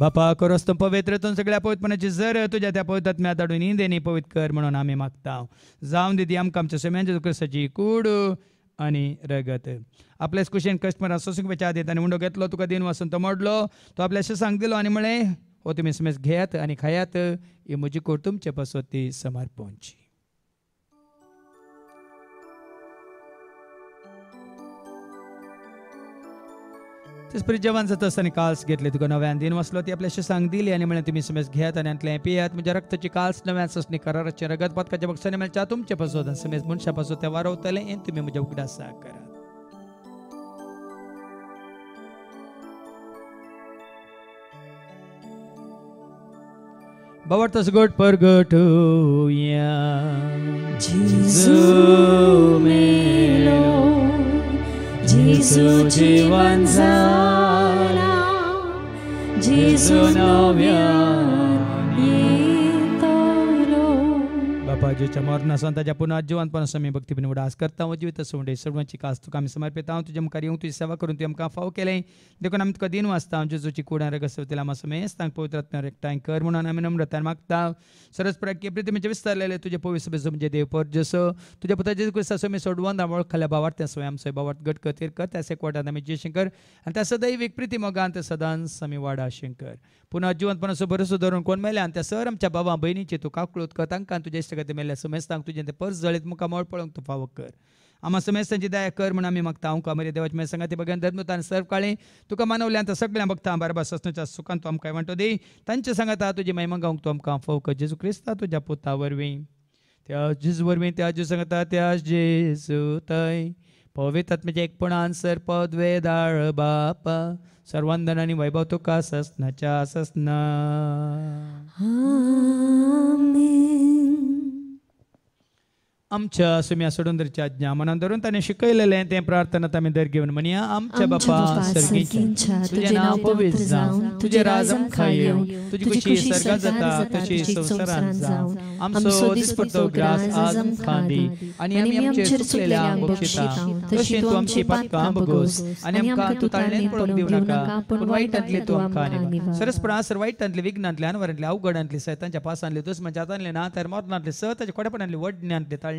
बापा पवित्र पवित्रतून सगळ्या पवित्रपणाची जर तुझ्या त्या पवित्रात्म्या ताडून इंदेनी पवित कर म्हणून आम्ही मागता जाऊन दिदी आमकां आमच्या सगळ्यांच्या दुखसाची कूड आणि रगत आपल्याच कुशेन कस्टमर सोसूंक विचार देत आणि मुंडो घेतलो तुका दिन वसून तो मोडलो तो आपल्या सांग दिलो आणि म्हणे हो तुम्ही समेस घेयात आणि खायात ही म्हजी कोटुमचे समार समर्पणची तेच परी जेवण जाता काल्स घेतले तुका नव्यान दिन वसलो ती आपल्याशी सांग दिली आणि म्हणे तुम्ही समेस घेयात आणि आणले पियात म्हणजे रक्तची काल्स नव्यान ससणी कराराचे रगत पदकाच्या बक्षाने मेळच्या तुमचे पासून समेस मनशा पासून ते वारवतले आणि तुम्ही म्हणजे उगडा सा करा बाबा तस पर परगट या जीसू मेलो Jesu Jivan Zala Jesu Navyana पाजे चमर न संता जा भक्ती पण समय भक्ति उडास करता हूं जीवित सोंडे सर्वांची कास तुका आम्ही समर्पित हूं तुझे मुखार येऊं तुझी सेवा करून तुम्ही फाव केले देखून आमी तुका दिन वाचता जो जोची कुडा रगसव तिला मा समय तांक पवित्र आत्म्या एकठांय कर म्हणून आमी नम्रतान मागता सरस प्रक्रिया प्रीती म्हणजे विस्तारलेले तुझे पवित्र सभेचो म्हणजे देव पर जसो तुझ्या पुता जेजू क्रिस्ता मी सोडवून आवळ खाल्या बावट त्या स्वयं स्वयं बावट गट कथीर कर त्या सेकवाटात आम्ही जयशंकर शंकर आणि त्या सदैव एक प्रीती मगांत सदान समी वाडा शंकर पुन्हा जिवंतपणाचो भरोसो धरून कोण मेल्या त्या सर आमच्या बाबा बहिणीचे तू काकळोत कर तांकां तुज्या इश्टगती मेल्या समेस्तांक तुजें तें पर्स जळीत मुखा मोळ पळोवंक तूं फावक कर आम्हा समेस्तांची दया कर म्हण आमी मागता अंक मरे देवाच मी सांगा ते बघान धर्मतान सर्व काळें तुका मानवल्या तर सगळ्यांक बघता बारबा सस्नच्या सुखान तूं आमकां दे दी तांचे सांगाता तुझी महिमा गावंक तू आमकां फावकर जेजू क्रिस्ता तुज्या पोता वरवीं त्या जीज वरवीं त्या जीव सांगता त्या जेजू तय पवित आत्म्याच्या एकपणान सर पदवे दाळ बापा सर्वांधनाने वैभव तो का ससनाच्या ससना आमच्या सुम्या सोडून धरची आज्ञा मनान धरून ताणें शिकयलेलें तें प्रार्थना तांमी दर घेवन म्हणया आमच्या बापा सर्गीच्या तुजें नांव पवित्र जावं तुजें राजम खायेव तुजी खुशी सर्गात जाता तशी संवसारांत जावं आमचो दिसपडतो ग्रास आजम आमकां आणि आम्ही आमचे आमचेर चुकलेल्यांक बक्षिता तशी तूं आमची पातकां बगोस आनी आमकां तूं ताळणेन पडोवंक दिवं नाका पूण वायटांतले तूं आमकां सरस प्रास वायटांतले विघ्नांतल्यान वरांतले अवघडांतले सैतांच्या पासांतले दुस्मांच्या हातांतले ना तर मरणांतले स ताच्या कोडेपणांतले वडण्यांतले ताळणे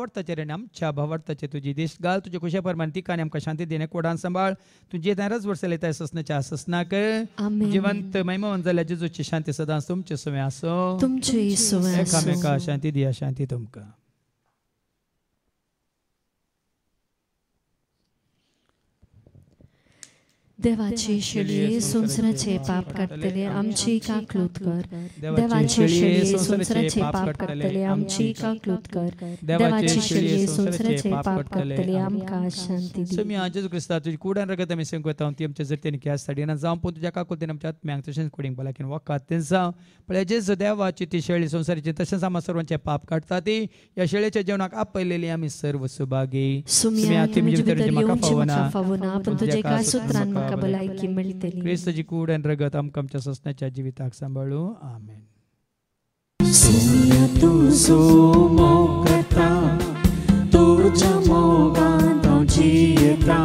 भावार्थाचे रे आमच्या भावार्थाचे तुझी देश गाल तुझे खुशा परमान तिकाने आमकां शांती देणे कोडान सांबाळ तुझे दारच वर्ष ताय ससनाच्या आससनाक जिवंत महिमावन जाल्या जेजूची शांती सदा तुमचे सुवे असो तुमचे एकामेका शांती दिया शांती तुमकां देवाची शिळी संसाराचे पाप करतले आमची काकलूत कर देवाची शिळी संसाराचे पाप करतले आमची काकलूत कर देवाची शिळी संसाराचे पाप करतले आमका शांती दी सो मी आजच क्रिस्ताची कुडान रगत आमी सेंग कोता ती आमच्या जरतेन की आसता देना जावं पूण तुज्या काकुलतेन आमच्या आत्म्यांक कोडिंग कोडींग बलाकीन वकात तें जावं पळ्याचे सदेवाची ती शेळी संसाराची तशेंच आमा सर्वांचे पाप काढता ती ह्या जीवनाक जेवणाक आपयलेली आम्ही सर्व सुभागी सुमी आती म्हणजे फवना फवना पण तुजे का सुत्रान का भलायकी मिळतली क्रिस्तची कूड आणि रगत आमकां आमच्या ससण्याच्या जिविताक सांबाळू आमेन सिया तुझो मोगता तुझ्या मोगात हांव जियेता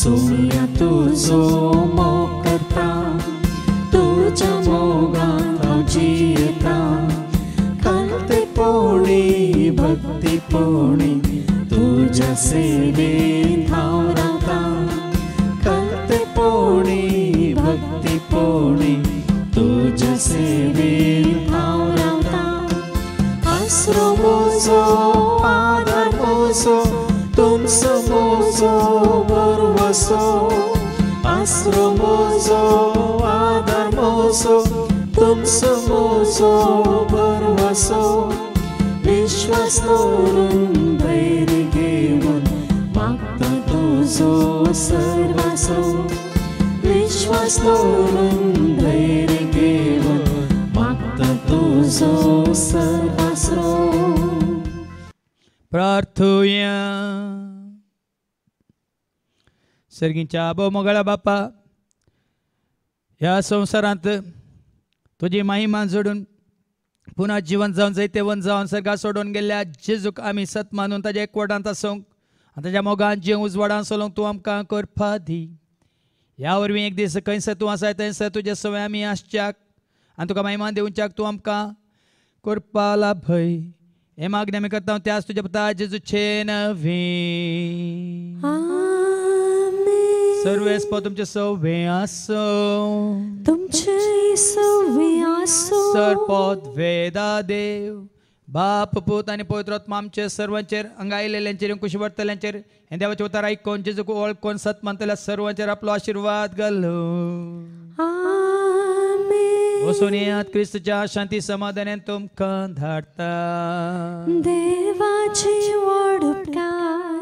सोया तुझो मोगता तुझ्या मोगात हांव जियेता कांते पोणे भक्ती पोणे तुझ्या सेवेन हांव पोणी भक्ती पोणी तुझ सेवेल आवरता अश्रू मोजो पाद मोजो तुमस मोजो बरवसो अश्रू मोजो पाद मोजो तुमस मोजो बरवसो विश्वास करून धैर्य घेऊन मागता तुझो सर्वसो विश्वास तोडून आबो मोगळा बापा ह्या संसारात तुझी माही जोडून पुन्हा जीवन जावन वन जावन सर्गा सोडून गेल्या जेजूक आम्ही सत मानून ताज्या एकवटांत आसूंक आनी ताज्या मोगान जीव उजवाडां सोलोंक तूं आमकां करपा दी यावर मी एक दीस खंयसर तूं आसा थंयसर तुज्या सवय आमी आसच्याक आनी तुका महिमा दिवच्याक तूं आमकां करपा लाभय हे मागणी आमी करता हांव त्याच तुज्या पता जेजूचे नवी सर्व तुमचे सव्वे आसो तुमचे सव्वे आसो सरपोत वेदा देव बाप पूत आणि पवित्रोत्मा आमचे सर्वांचे हंगा आयलेल्यांचेर कुशी वर्तल्यांचेर हे देवाचे उतार जे जो ओळखून सत मानतल्या सर्वांचे आपलो आशीर्वाद घालो वसून क्रिस्त क्रिस्तच्या शांती समाधानान तुमकां धाडता देवाची वाढ